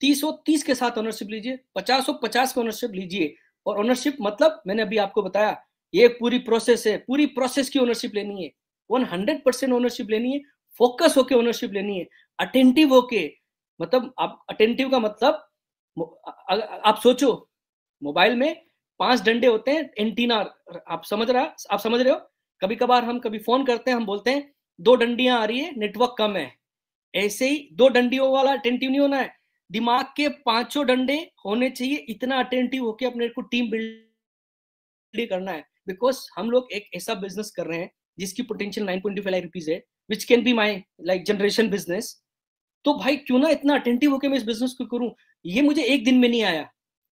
तीस हो तीस के साथ ओनरशिप लीजिए पचास हो पचास के ओनरशिप लीजिए और ओनरशिप मतलब मैंने अभी आपको बताया ये पूरी प्रोसेस है पूरी प्रोसेस की ओनरशिप लेनी है वन हंड्रेड परसेंट ओनरशिप लेनी है फोकस होके ओनरशिप लेनी है अटेंटिव होके मतलब आप अटेंटिव का मतलब आप सोचो मोबाइल में पांच डंडे होते हैं एंटीना आप समझ रहा आप समझ रहे हो कभी कभार हम कभी फोन करते हैं हम बोलते हैं दो डंडियां आ रही है नेटवर्क कम है ऐसे ही दो डंडियों वाला अटेंटिव नहीं होना है दिमाग के पांचों डंडे होने चाहिए इतना अटेंटिव होकर अपने को टीम बिल्ड करना है बिकॉज हम लोग एक ऐसा बिजनेस कर रहे हैं जिसकी potential nine point five rupees है which can be my like generation business तो भाई क्यों ना इतना अटेंटिव होकर मैं इस बिजनेस को करूं ये मुझे एक दिन में नहीं आया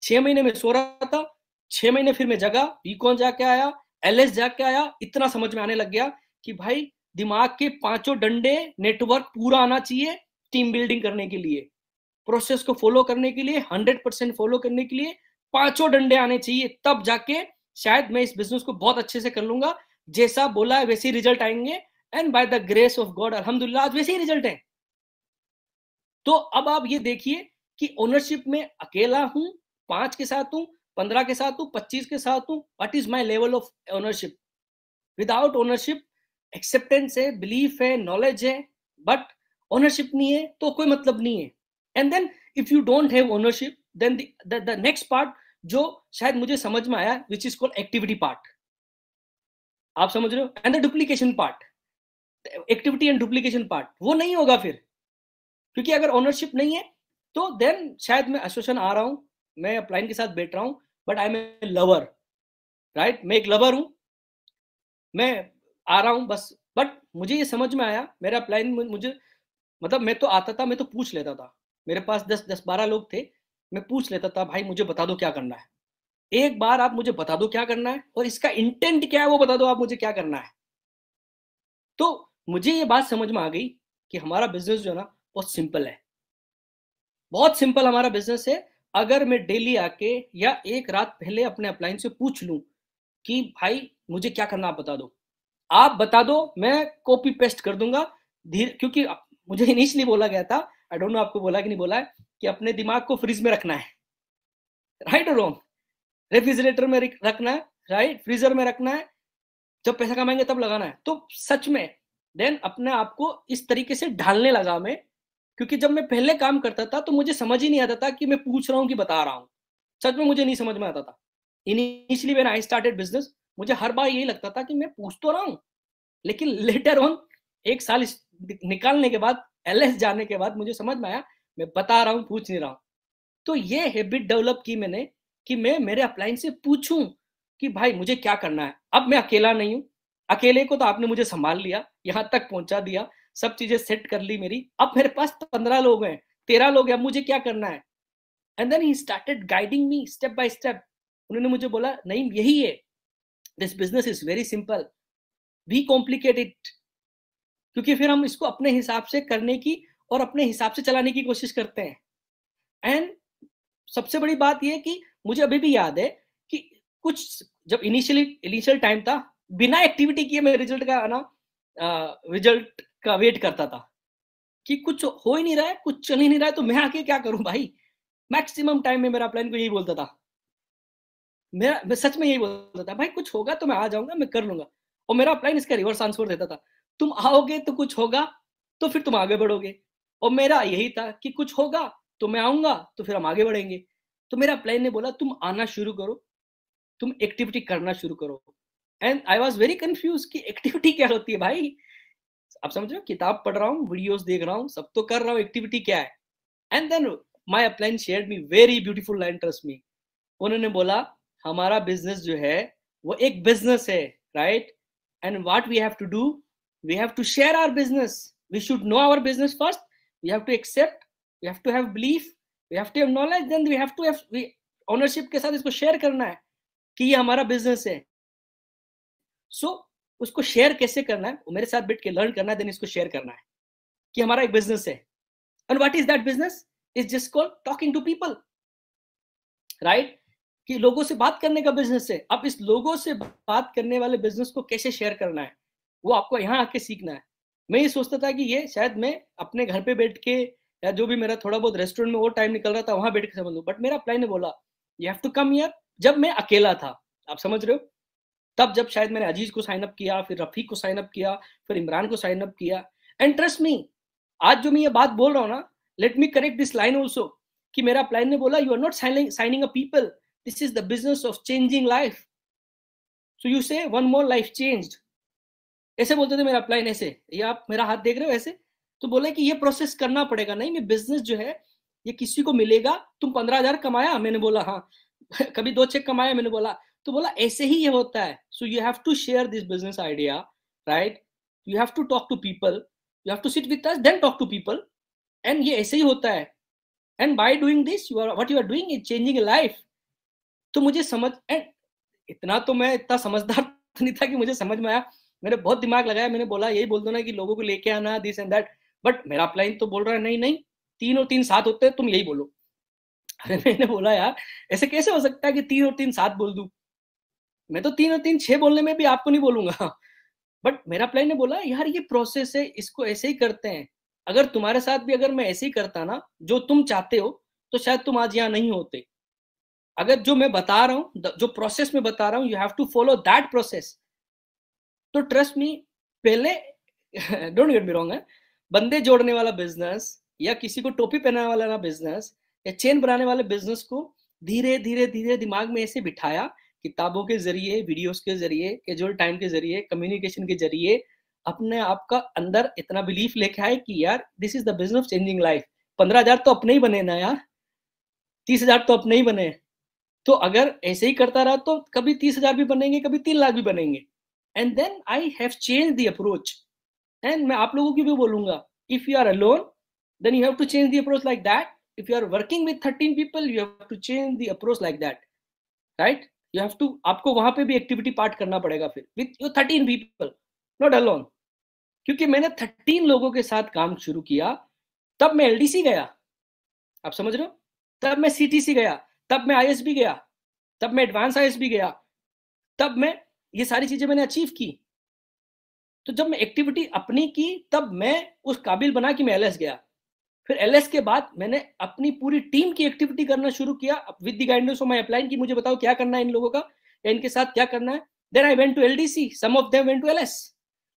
छह महीने में सो रहा था छह महीने फिर मैं जगा बीकॉन जाके आया एल एस जाके आया इतना समझ में आने लग गया कि भाई दिमाग के पांचों डंडे नेटवर्क पूरा आना चाहिए टीम बिल्डिंग करने के लिए प्रोसेस को फॉलो करने के लिए हंड्रेड परसेंट फॉलो करने के लिए पांचों डंडे आने चाहिए तब जाके शायद मैं इस बिजनेस को बहुत अच्छे से कर लूंगा जैसा बोला है वैसे ही रिजल्ट आएंगे and by the grace of God अलहमदुल्ला आज वैसे ही रिजल्ट है तो अब आप ये देखिए कि ओनरशिप में अकेला हूं पांच के साथ हूं पंद्रह के साथ हूँ पच्चीस के साथ हूँ what is my level of ownership without ownership acceptance है बिलीफ है नॉलेज है बट ओनरशिप नहीं है तो कोई मतलब नहीं है and then if you don't have ownership then the next part जो शायद मुझे समझ में आया which is called activity part आप समझ रहे हो and the duplication part activity and duplication part वो नहीं होगा फिर क्योंकि अगर ओनरशिप नहीं है तो देन शायद मैं एसोसिएशन आ रहा हूं मैं अपलाइन के साथ बैठ रहा हूँ but I am a lover right मैं एक लवर हूँ मैं आ रहा हूँ बस बट मुझे ये समझ में आया मेरा प्लान मुझे मतलब मैं तो आता था मैं तो पूछ लेता था मेरे पास दस दस बारह लोग थे मैं पूछ लेता था भाई मुझे बता दो क्या करना है एक बार आप मुझे बता दो क्या करना है और इसका इंटेंट क्या है वो बता दो आप मुझे क्या करना है तो मुझे ये बात समझ में आ गई कि हमारा बिजनेस जो है ना बहुत सिंपल है बहुत सिंपल हमारा बिजनेस है अगर मैं डेली आके या एक रात पहले अपने अप्लाइंस से पूछ लूं कि भाई मुझे क्या करना आप बता दो आप बता दो मैं कॉपी पेस्ट कर दूंगा धीरे क्योंकि मुझे इनिशियली बोला गया था आई डोंट नो आपको बोला कि नहीं बोला है कि अपने दिमाग को फ्रिज में रखना है राइट और रॉन्ग रेफ्रिजरेटर में रखना है राइट फ्रीजर में रखना है जब पैसा कमाएंगे तब लगाना है तो सच में देन अपने आप को इस तरीके से ढालने लगा मैं क्योंकि जब मैं पहले काम करता था तो मुझे समझ ही नहीं आता था कि मैं पूछ रहा हूँ कि बता रहा हूँ सच में मुझे नहीं समझ में आता था initially when I started business मुझे हर बार यही लगता था कि मैं पूछ तो रहा हूँ लेकिन लेटर ऑन एक साल निकालने के बाद एल जाने के बाद मुझे समझ में आया मैं बता रहा हूँ पूछ नहीं रहा हूँ तो ये हैबिट डेवलप की मैंने कि मैं मेरे अपलाइन से पूछूं कि भाई मुझे क्या करना है अब मैं अकेला नहीं हूं अकेले को तो आपने मुझे संभाल लिया यहाँ तक पहुंचा दिया सब चीजें सेट कर ली मेरी अब मेरे पास पंद्रह लोग हैं तेरह लोग हैं मुझे क्या करना है and then he started guiding me step by step उन्होंने मुझे बोला नहीं यही है this business is very simple we complicated क्योंकि फिर हम इसको अपने हिसाब से करने की और अपने हिसाब से चलाने की कोशिश करते हैं एंड सबसे बड़ी बात यह कि मुझे अभी भी याद है कि कुछ जब इनिशियली इनिशियल टाइम था बिना एक्टिविटी किए मेरे रिजल्ट का आना रिजल्ट का वेट करता था कि कुछ हो ही नहीं रहा है कुछ चल ही नहीं रहा है तो मैं आके क्या करूं भाई मैक्सिमम टाइम में मेरा प्लान को यही बोलता था मेरा मैं सच में यही बोलता था भाई कुछ होगा तो मैं आ जाऊंगा मैं कर लूंगा और मेरा प्लान इसका रिवर्स आंसर देता था तुम आओगे तो कुछ होगा तो फिर तुम आगे बढ़ोगे और मेरा यही था कि कुछ होगा तो मैं आऊंगा तो फिर हम आगे बढ़ेंगे तो मेरा प्लान ने बोला तुम आना शुरू करो तुम एक्टिविटी करना शुरू करो and I was very confuse कि एक्टिविटी क्या होती है भाई आप समझ रहे हो किताब पढ़ रहा हूँ वीडियोस देख रहा हूँ सब तो कर रहा हूँ एक्टिविटी क्या है and then my upline share me very beautiful line trust me उन्होंने बोला हमारा बिजनेस जो है वो एक बिजनेस है right and what we have to do we have to share our business we should know our business first we have to accept we have to have belief we have to have knowledge then we have to have we ownership के साथ इसको share करना है कि ये हमारा business है सो so, उसको शेयर कैसे करना है वो मेरे साथ बैठ के लर्न करना है देन इसको शेयर करना है कि हमारा एक बिजनेस है and what is that business is just called talking to people right कि लोगों से बात करने का बिजनेस है अब इस लोगों से बात करने वाले बिजनेस को कैसे शेयर करना है वो आपको यहाँ आके सीखना है मैं ये सोचता था कि ये शायद मैं अपने घर पे बैठ के या जो भी मेरा थोड़ा बहुत रेस्टोरेंट में वो टाइम निकल रहा था वहां बैठ के समझ लू बट मेरा प्लान ने बोला यू हैव टू कम यार जब मैं अकेला था आप समझ रहे हो तब जब शायद मैंने अजीज को साइन अप किया फिर रफीक को साइन अप किया फिर इमरान को साइन अप किया एंड ट्रस्ट मी आज जो मैं ये बात बोल रहा हूँ ना let me correct this line also कि मेरा प्लान ने बोला you are not signing a people this is the business of changing life so you say one more life change ऐसे बोलते थे मेरा प्लान ऐसे ये आप मेरा हाथ देख रहे हो ऐसे तो बोले कि ये प्रोसेस करना पड़ेगा नहीं मैं बिजनेस जो है ये किसी को मिलेगा तुम पंद्रह हजार कमाया मैंने बोला हाँ कभी दो चेक कमाया मैंने बोला तो बोला ऐसे ही ये होता है so you have to share this business idea right you have to talk to people you have to sit with us then talk to people and ये ऐसे ही होता है and by doing this you are what you are doing is changing life तो मुझे समझ and इतना तो मैं इतना समझदार तो नहीं था कि मुझे समझ में आया मैंने बहुत दिमाग लगाया मैंने बोला यही बोल दो ना कि लोगों को लेके आना दिस एंड दैट बट मेरा अपलाइन तो बोल रहा है नहीं नहीं तीन और तीन सात होते हैं तुम यही बोलो अरे मैंने बोला यार ऐसे कैसे हो सकता है कि तीन और तीन सात बोल दू मैं तो तीन और तीन छह बोलने में भी आपको नहीं बोलूंगा बट मेरा प्लान ने बोला यार ये प्रोसेस है इसको ऐसे ही करते हैं अगर तुम्हारे साथ भी अगर मैं ऐसे ही करता ना जो तुम चाहते हो तो शायद तुम आज यहाँ नहीं होते अगर जो मैं बता रहा हूँ जो प्रोसेस में बता रहा हूँ you have to follow that process तो ट्रस्ट मी पहले डोंट गेट मी रॉन्ग है बंदे जोड़ने वाला बिजनेस या किसी को टोपी पहनाने वाला ना बिजनेस या चेन बनाने वाले बिजनेस को धीरे धीरे धीरे दिमाग में ऐसे बिठाया किताबों के जरिए वीडियोस के जरिए कैजुअल टाइम के जरिए कम्युनिकेशन के जरिए अपने आप का अंदर इतना बिलीफ लेके आए कि यार this is the business of changing life पंद्रह हजार तो अपने ही बने ना यार तीस हजार तो अपने ही बने तो अगर ऐसे ही करता रहा तो कभी तीस हजार भी बनेंगे कभी तीन लाख भी बनेंगे and then I have change the approach and मैं आप लोगों की भी बोलूंगा if you are alone then you have to change the approach like that if you are working with thirteen people you have to change the approach like that right you have to आपको वहां पे भी activity part करना पड़ेगा फिर with your thirteen people not alone क्योंकि मैंने thirteen लोगों के साथ काम शुरू किया तब मैं एलडीसी गया आप समझ रहे हो तब मैं सीटीसी गया तब मैं आईएसबी गया तब मैं एडवांस आईएसबी गया तब मैं ये सारी चीजें मैंने अचीव की तो जब मैं एक्टिविटी अपनी की तब मैं उस काबिल बना कि मैं एलएस गया फिर एल के बाद मैंने अपनी पूरी टीम की एक्टिविटी करना शुरू किया with the guidance of my upline की मुझे बताओ क्या करना है इन लोगों का या इनके साथ क्या करना है then I went to LDC some of them went to LS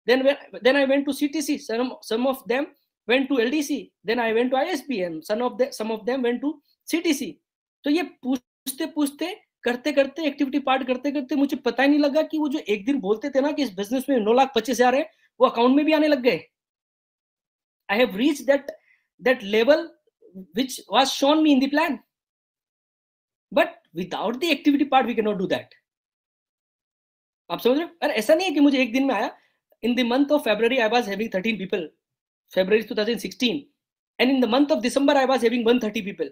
then then I went to C T C some of them went to C then I went to I ISBM some of some of them went to C तो ये पूछते पूछते करते करते activity part करते करते मुझे पता ही नहीं लगा कि वो जो एक दिन बोलते थे ना कि इस बिजनेस में नौ लाख पच्चीस हजार है वो अकाउंट में भी आने लग गए I have reach that that label which was shown me in the plan but without the activity part, we cannot do that. In the month of February, I was having 13 people. February 2016 and in the month of December, I was having 130 people.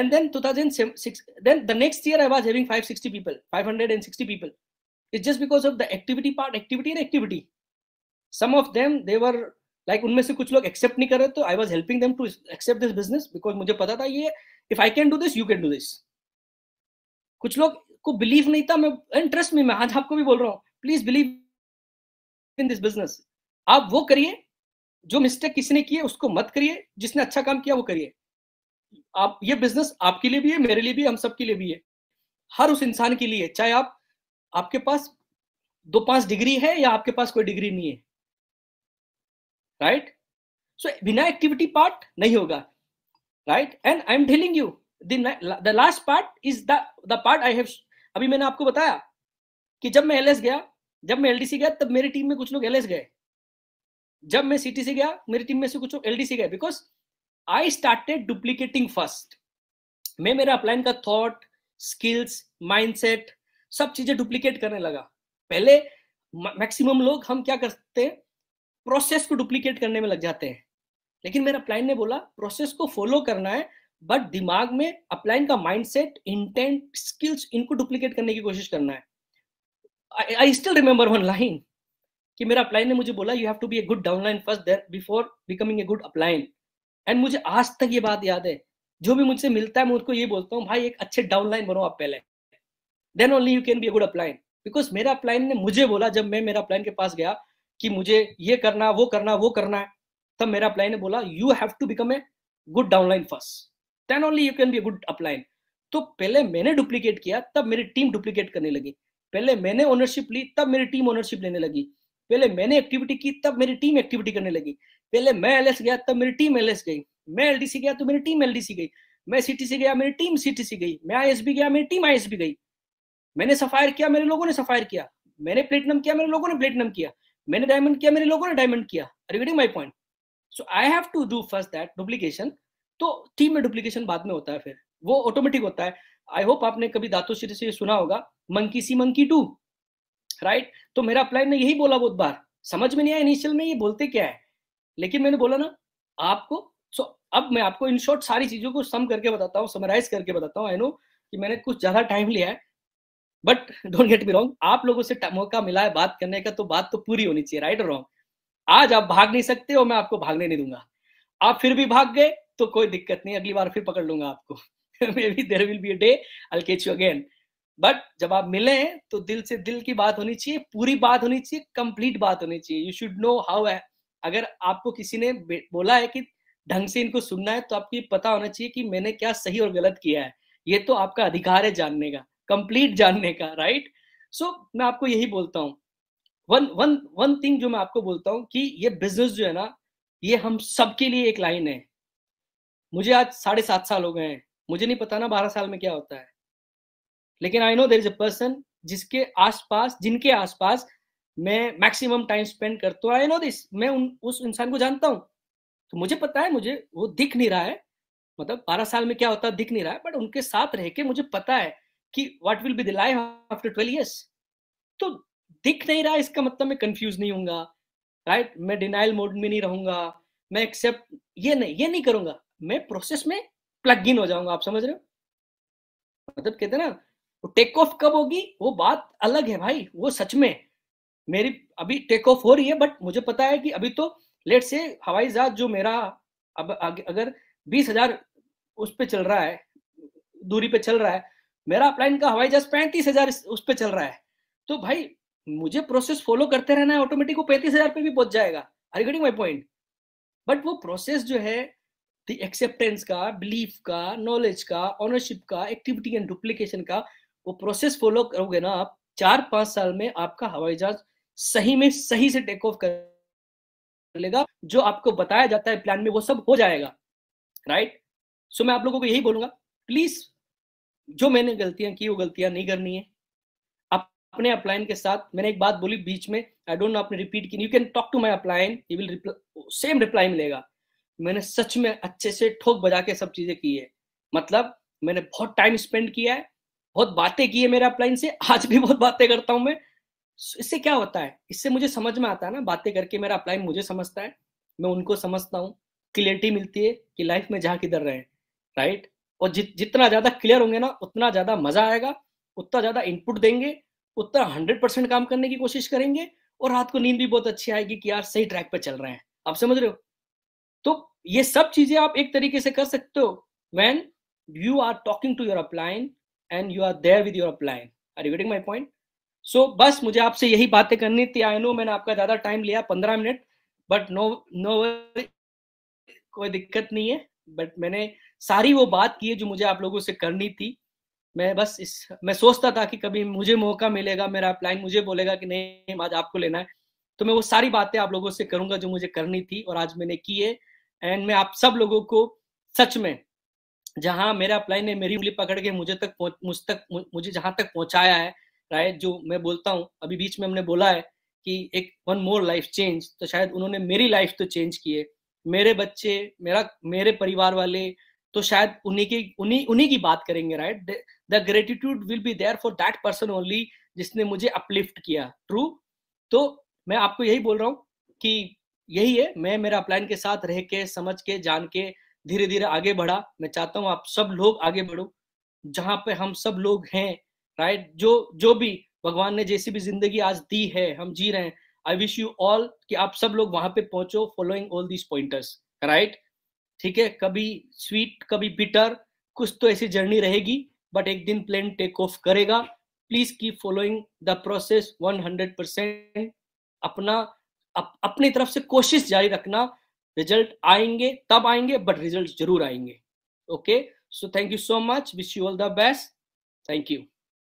and then 2006 then the next year i was having 560 people 560 people it's just because of the activity part activity and activity some of them they were like like, उनमें से कुछ लोग accept नहीं कर रहे तो I was helping them to accept this business because मुझे पता था ये if I can do this you can do this कुछ लोग को बिलीव नहीं था मैं इंटरेस्ट में मैं आज आपको भी बोल रहा हूँ please believe in this business आप वो करिए जो मिस्टेक किसी ने किए उसको मत करिए जिसने अच्छा काम किया वो करिए आप ये बिजनेस आपके लिए भी है मेरे लिए भी हम सबके लिए भी है हर उस इंसान के लिए चाहे आप आपके पास दो पांच डिग्री है या आपके पास कोई डिग्री नहीं है राइट सो बिना एक्टिविटी पार्ट नहीं होगा right and I am telling you the last part is the the part I have अभी मैंने आपको बताया कि जब मैं एलएस गया जब मैं एलडीसी गया तब मेरी टीम में कुछ लोग एलएस गए जब मैं सीटीसी गया मेरी टीम में से कुछ लोग एलडीसी गए because I started duplicating first मैं मेरा अपलाइन का थॉट स्किल्स माइंडसेट सब चीजें डुप्लीकेट करने लगा पहले मैक्सिमम लोग हम क्या करते हैं प्रोसेस को डुप्लीकेट करने में लग जाते हैं लेकिन मेरा क्लाइंट ने बोला प्रोसेस को फॉलो करना है बट दिमाग में अपलाइन का माइंडसेट इंटेंट स्किल्स इनको डुप्लीकेट करने की कोशिश करना है I still remember one line कि मेरा अपलाइन ने मुझे बोला you have to be a good downline first there before becoming a good upline and मुझे आज तक ये बात याद है जो भी मुझसे मिलता है मैं उनको ये बोलता हूँ भाई एक अच्छे डाउनलाइन बनो आप पहले then only you can be a good upline because मेरा अपलाइन ने मुझे बोला जब मैं मेरा अपलाइन के पास गया कि मुझे ये करना वो करना वो करना है तब मेरा अपलाइन ने बोला you have to become a good downline first then only you can be good upline तो पहले मैंने डुप्लीकेट किया तब मेरी टीम डुप्लीकेट करने लगी पहले मैंने ओनरशिप ली तब मेरी टीम ओनरशिप लेने लगी पहले मैंने एक्टिविटी की तब मेरी टीम एक्टिविटी करने लगी पहले मैं एल गया तब मेरी टीम एल गई मैं एल गया तो मेरी टीम एल गई मैं सी गया मेरी टीम सीटीसी गई मैं आई गया मेरी टीम आई गई मैंने सफायर किया मेरे लोगों ने सफायर किया मैंने प्लेटनम किया मेरे लोगों ने प्लेटनम किया मैंने डायमंड किया मेरे लोगों ने डायमंड किया regarding my point so I have to do first that duplication तो थीम में डुप्लीकेशन बाद में होता है फिर वो ऑटोमेटिक होता है आई होप आपने कभी दातो श्री से सुना होगा monkey see monkey do right तो मेरा अप्लाई ने यही बोला बहुत बार समझ में नहीं आया इनिशियल में ये बोलते क्या है लेकिन मैंने बोला ना आपको सो so, अब मैं आपको इन शॉर्ट सारी चीजों को सम करके बताता हूँ समराइज करके बताता हूँ आई नो कि मैंने कुछ ज्यादा टाइम लिया है but don't get me wrong आप लोगों से मौका मिला है बात करने का तो बात तो पूरी होनी चाहिए राइट और रॉन्ग आज आप भाग नहीं सकते और मैं आपको भागने नहीं दूंगा आप फिर भी भाग गए तो कोई दिक्कत नहीं अगली बार फिर पकड़ लूंगा आपको maybe there will be day I catch you again but जब आप मिले तो दिल से दिल की बात होनी चाहिए पूरी बात होनी चाहिए कंप्लीट बात होनी चाहिए यू शुड नो हाउ है अगर आपको किसी ने बोला है कि ढंग से इनको सुनना है तो आपको पता होना चाहिए कि मैंने क्या सही और गलत किया है ये तो आपका अधिकार है जानने का कंप्लीट जानने का राइट right? सो so, मैं आपको यही बोलता हूँ वन वन वन थिंग जो मैं आपको बोलता हूँ कि ये बिजनेस जो है ना ये हम सबके लिए एक लाइन है मुझे आज साढ़े सात साल हो गए हैं मुझे नहीं पता ना बारह साल में क्या होता है लेकिन I know there is a person जिसके आसपास जिनके आसपास मैं मैक्सिमम टाइम स्पेंड करता हूँ आई नो दिस मैं उन उस इंसान को जानता हूँ तो मुझे पता है मुझे वो दिख नहीं रहा है मतलब बारह साल में क्या होता है दिख नहीं रहा है बट उनके साथ रह के मुझे पता है कि what will be the life after 12 years तो दिख नहीं रहा इसका मतलब मैं कंफ्यूज नहीं हूँ राइट right? मैं डिनाइल मोड में नहीं रहूंगा मैं एक्सेप्ट ये नहीं ये नहीं करूंगा मैं प्रोसेस में प्लग इन हो जाऊंगा आप समझ रहे हो मतलब कहते ना वो टेक ऑफ कब होगी वो बात अलग है भाई वो सच में मेरी अभी टेक ऑफ हो रही है बट मुझे पता है कि अभी तो लेट से हवाई जहाज जो मेरा अब अगर बीस हजार उस पर चल रहा है दूरी पे चल रहा है मेरा अपलाइन का हवाई जहाज पैंतीस हजार उस पर चल रहा है तो भाई मुझे प्रोसेस फॉलो करते रहना है ऑटोमेटिक वो पैंतीस हजार पे भी पहुंच जाएगा are getting my point but वो प्रोसेस जो है दी एक्सेप्टेंस का बिलीफ का नॉलेज का ऑनरशिप का एक्टिविटी एंड डुप्लीकेशन का वो प्रोसेस फॉलो करोगे ना आप चार पांच साल में आपका हवाई जहाज सही में सही से टेक ऑफ कर लेगा जो आपको बताया जाता है प्लान में वो सब हो जाएगा राइट right? सो so, मैं आप लोगों को यही बोलूंगा प्लीज जो मैंने गलतियां की वो गलतियां नहीं करनी है अपने अपलायन के साथ मैंने एक बात बोली बीच में आई डोंट नो आपने रिपीट की you can talk to my upline you will same reply मिलेगा मैंने सच में अच्छे से ठोक बजा के सब चीजें की है मतलब मैंने बहुत टाइम स्पेंड किया है बहुत बातें की है मेरे अपलाइन से आज भी बहुत बातें करता हूं मैं इससे क्या होता है इससे मुझे समझ में आता है ना बातें करके मेरा अपलाइन मुझे समझता है मैं उनको समझता हूँ क्लियरिटी मिलती है कि लाइफ में जहाँ किधर रहे राइट और जित जितना ज्यादा क्लियर होंगे ना उतना ज्यादा मजा आएगा उतना ज्यादा इनपुट देंगे उतना हंड्रेड परसेंट काम करने की कोशिश करेंगे और रात को नींद भी बहुत अच्छी आएगी कि यार सही ट्रैक पर चल रहे हैं आप समझ रहे हो तो ये सब चीजें आप एक तरीके से कर सकते हो when you are talking to your upline and you are there with your upline are you getting my point so बस मुझे आपसे यही बातें करनी थी आई नो मैंने आपका ज्यादा टाइम लिया पंद्रह मिनट बट नो नो कोई दिक्कत नहीं है बट मैंने सारी वो बात की है जो मुझे आप लोगों से करनी थी मैं बस इस मैं सोचता था कि कभी मुझे मौका मिलेगा मेरा अपलाइन मुझे बोलेगा कि नहीं आज आपको लेना है तो मैं वो सारी बातें आप लोगों से करूंगा जो मुझे करनी थी और आज मैंने की है एंड मैं आप सब लोगों को सच में जहां मेरा अपलाइन ने मेरी उंगली पकड़ के मुझे तक मुझ तक मुझे जहां तक पहुंचाया है राइट जो मैं बोलता हूँ अभी बीच में हमने बोला है कि एक वन मोर लाइफ चेंज तो शायद उन्होंने मेरी लाइफ तो चेंज की है मेरे बच्चे मेरा मेरे परिवार वाले तो शायद उन्हीं की उन्हीं उन्हीं की बात करेंगे right the gratitude will be there for that person only जिसने मुझे अपलिफ्ट किया ट्रू तो मैं आपको यही बोल रहा हूँ कि यही है मैं मेरा अपलाइन के साथ रह के समझ के जान के धीरे धीरे आगे बढ़ा मैं चाहता हूँ आप सब लोग आगे बढ़ो जहाँ पे हम सब लोग हैं राइट जो जो भी भगवान ने जैसी भी जिंदगी आज दी है हम जी रहे हैं आई विश यू ऑल कि आप सब लोग वहां पे पहुंचो following all these pointers right ठीक है कभी स्वीट कभी बिटर कुछ तो ऐसी जर्नी रहेगी बट एक दिन प्लेन टेक ऑफ करेगा please keep following the process 100 percent अपना अप, अपनी तरफ से कोशिश जारी रखना रिजल्ट आएंगे तब आएंगे बट रिजल्ट जरूर आएंगे okay so thank you so much wish you all the best thank you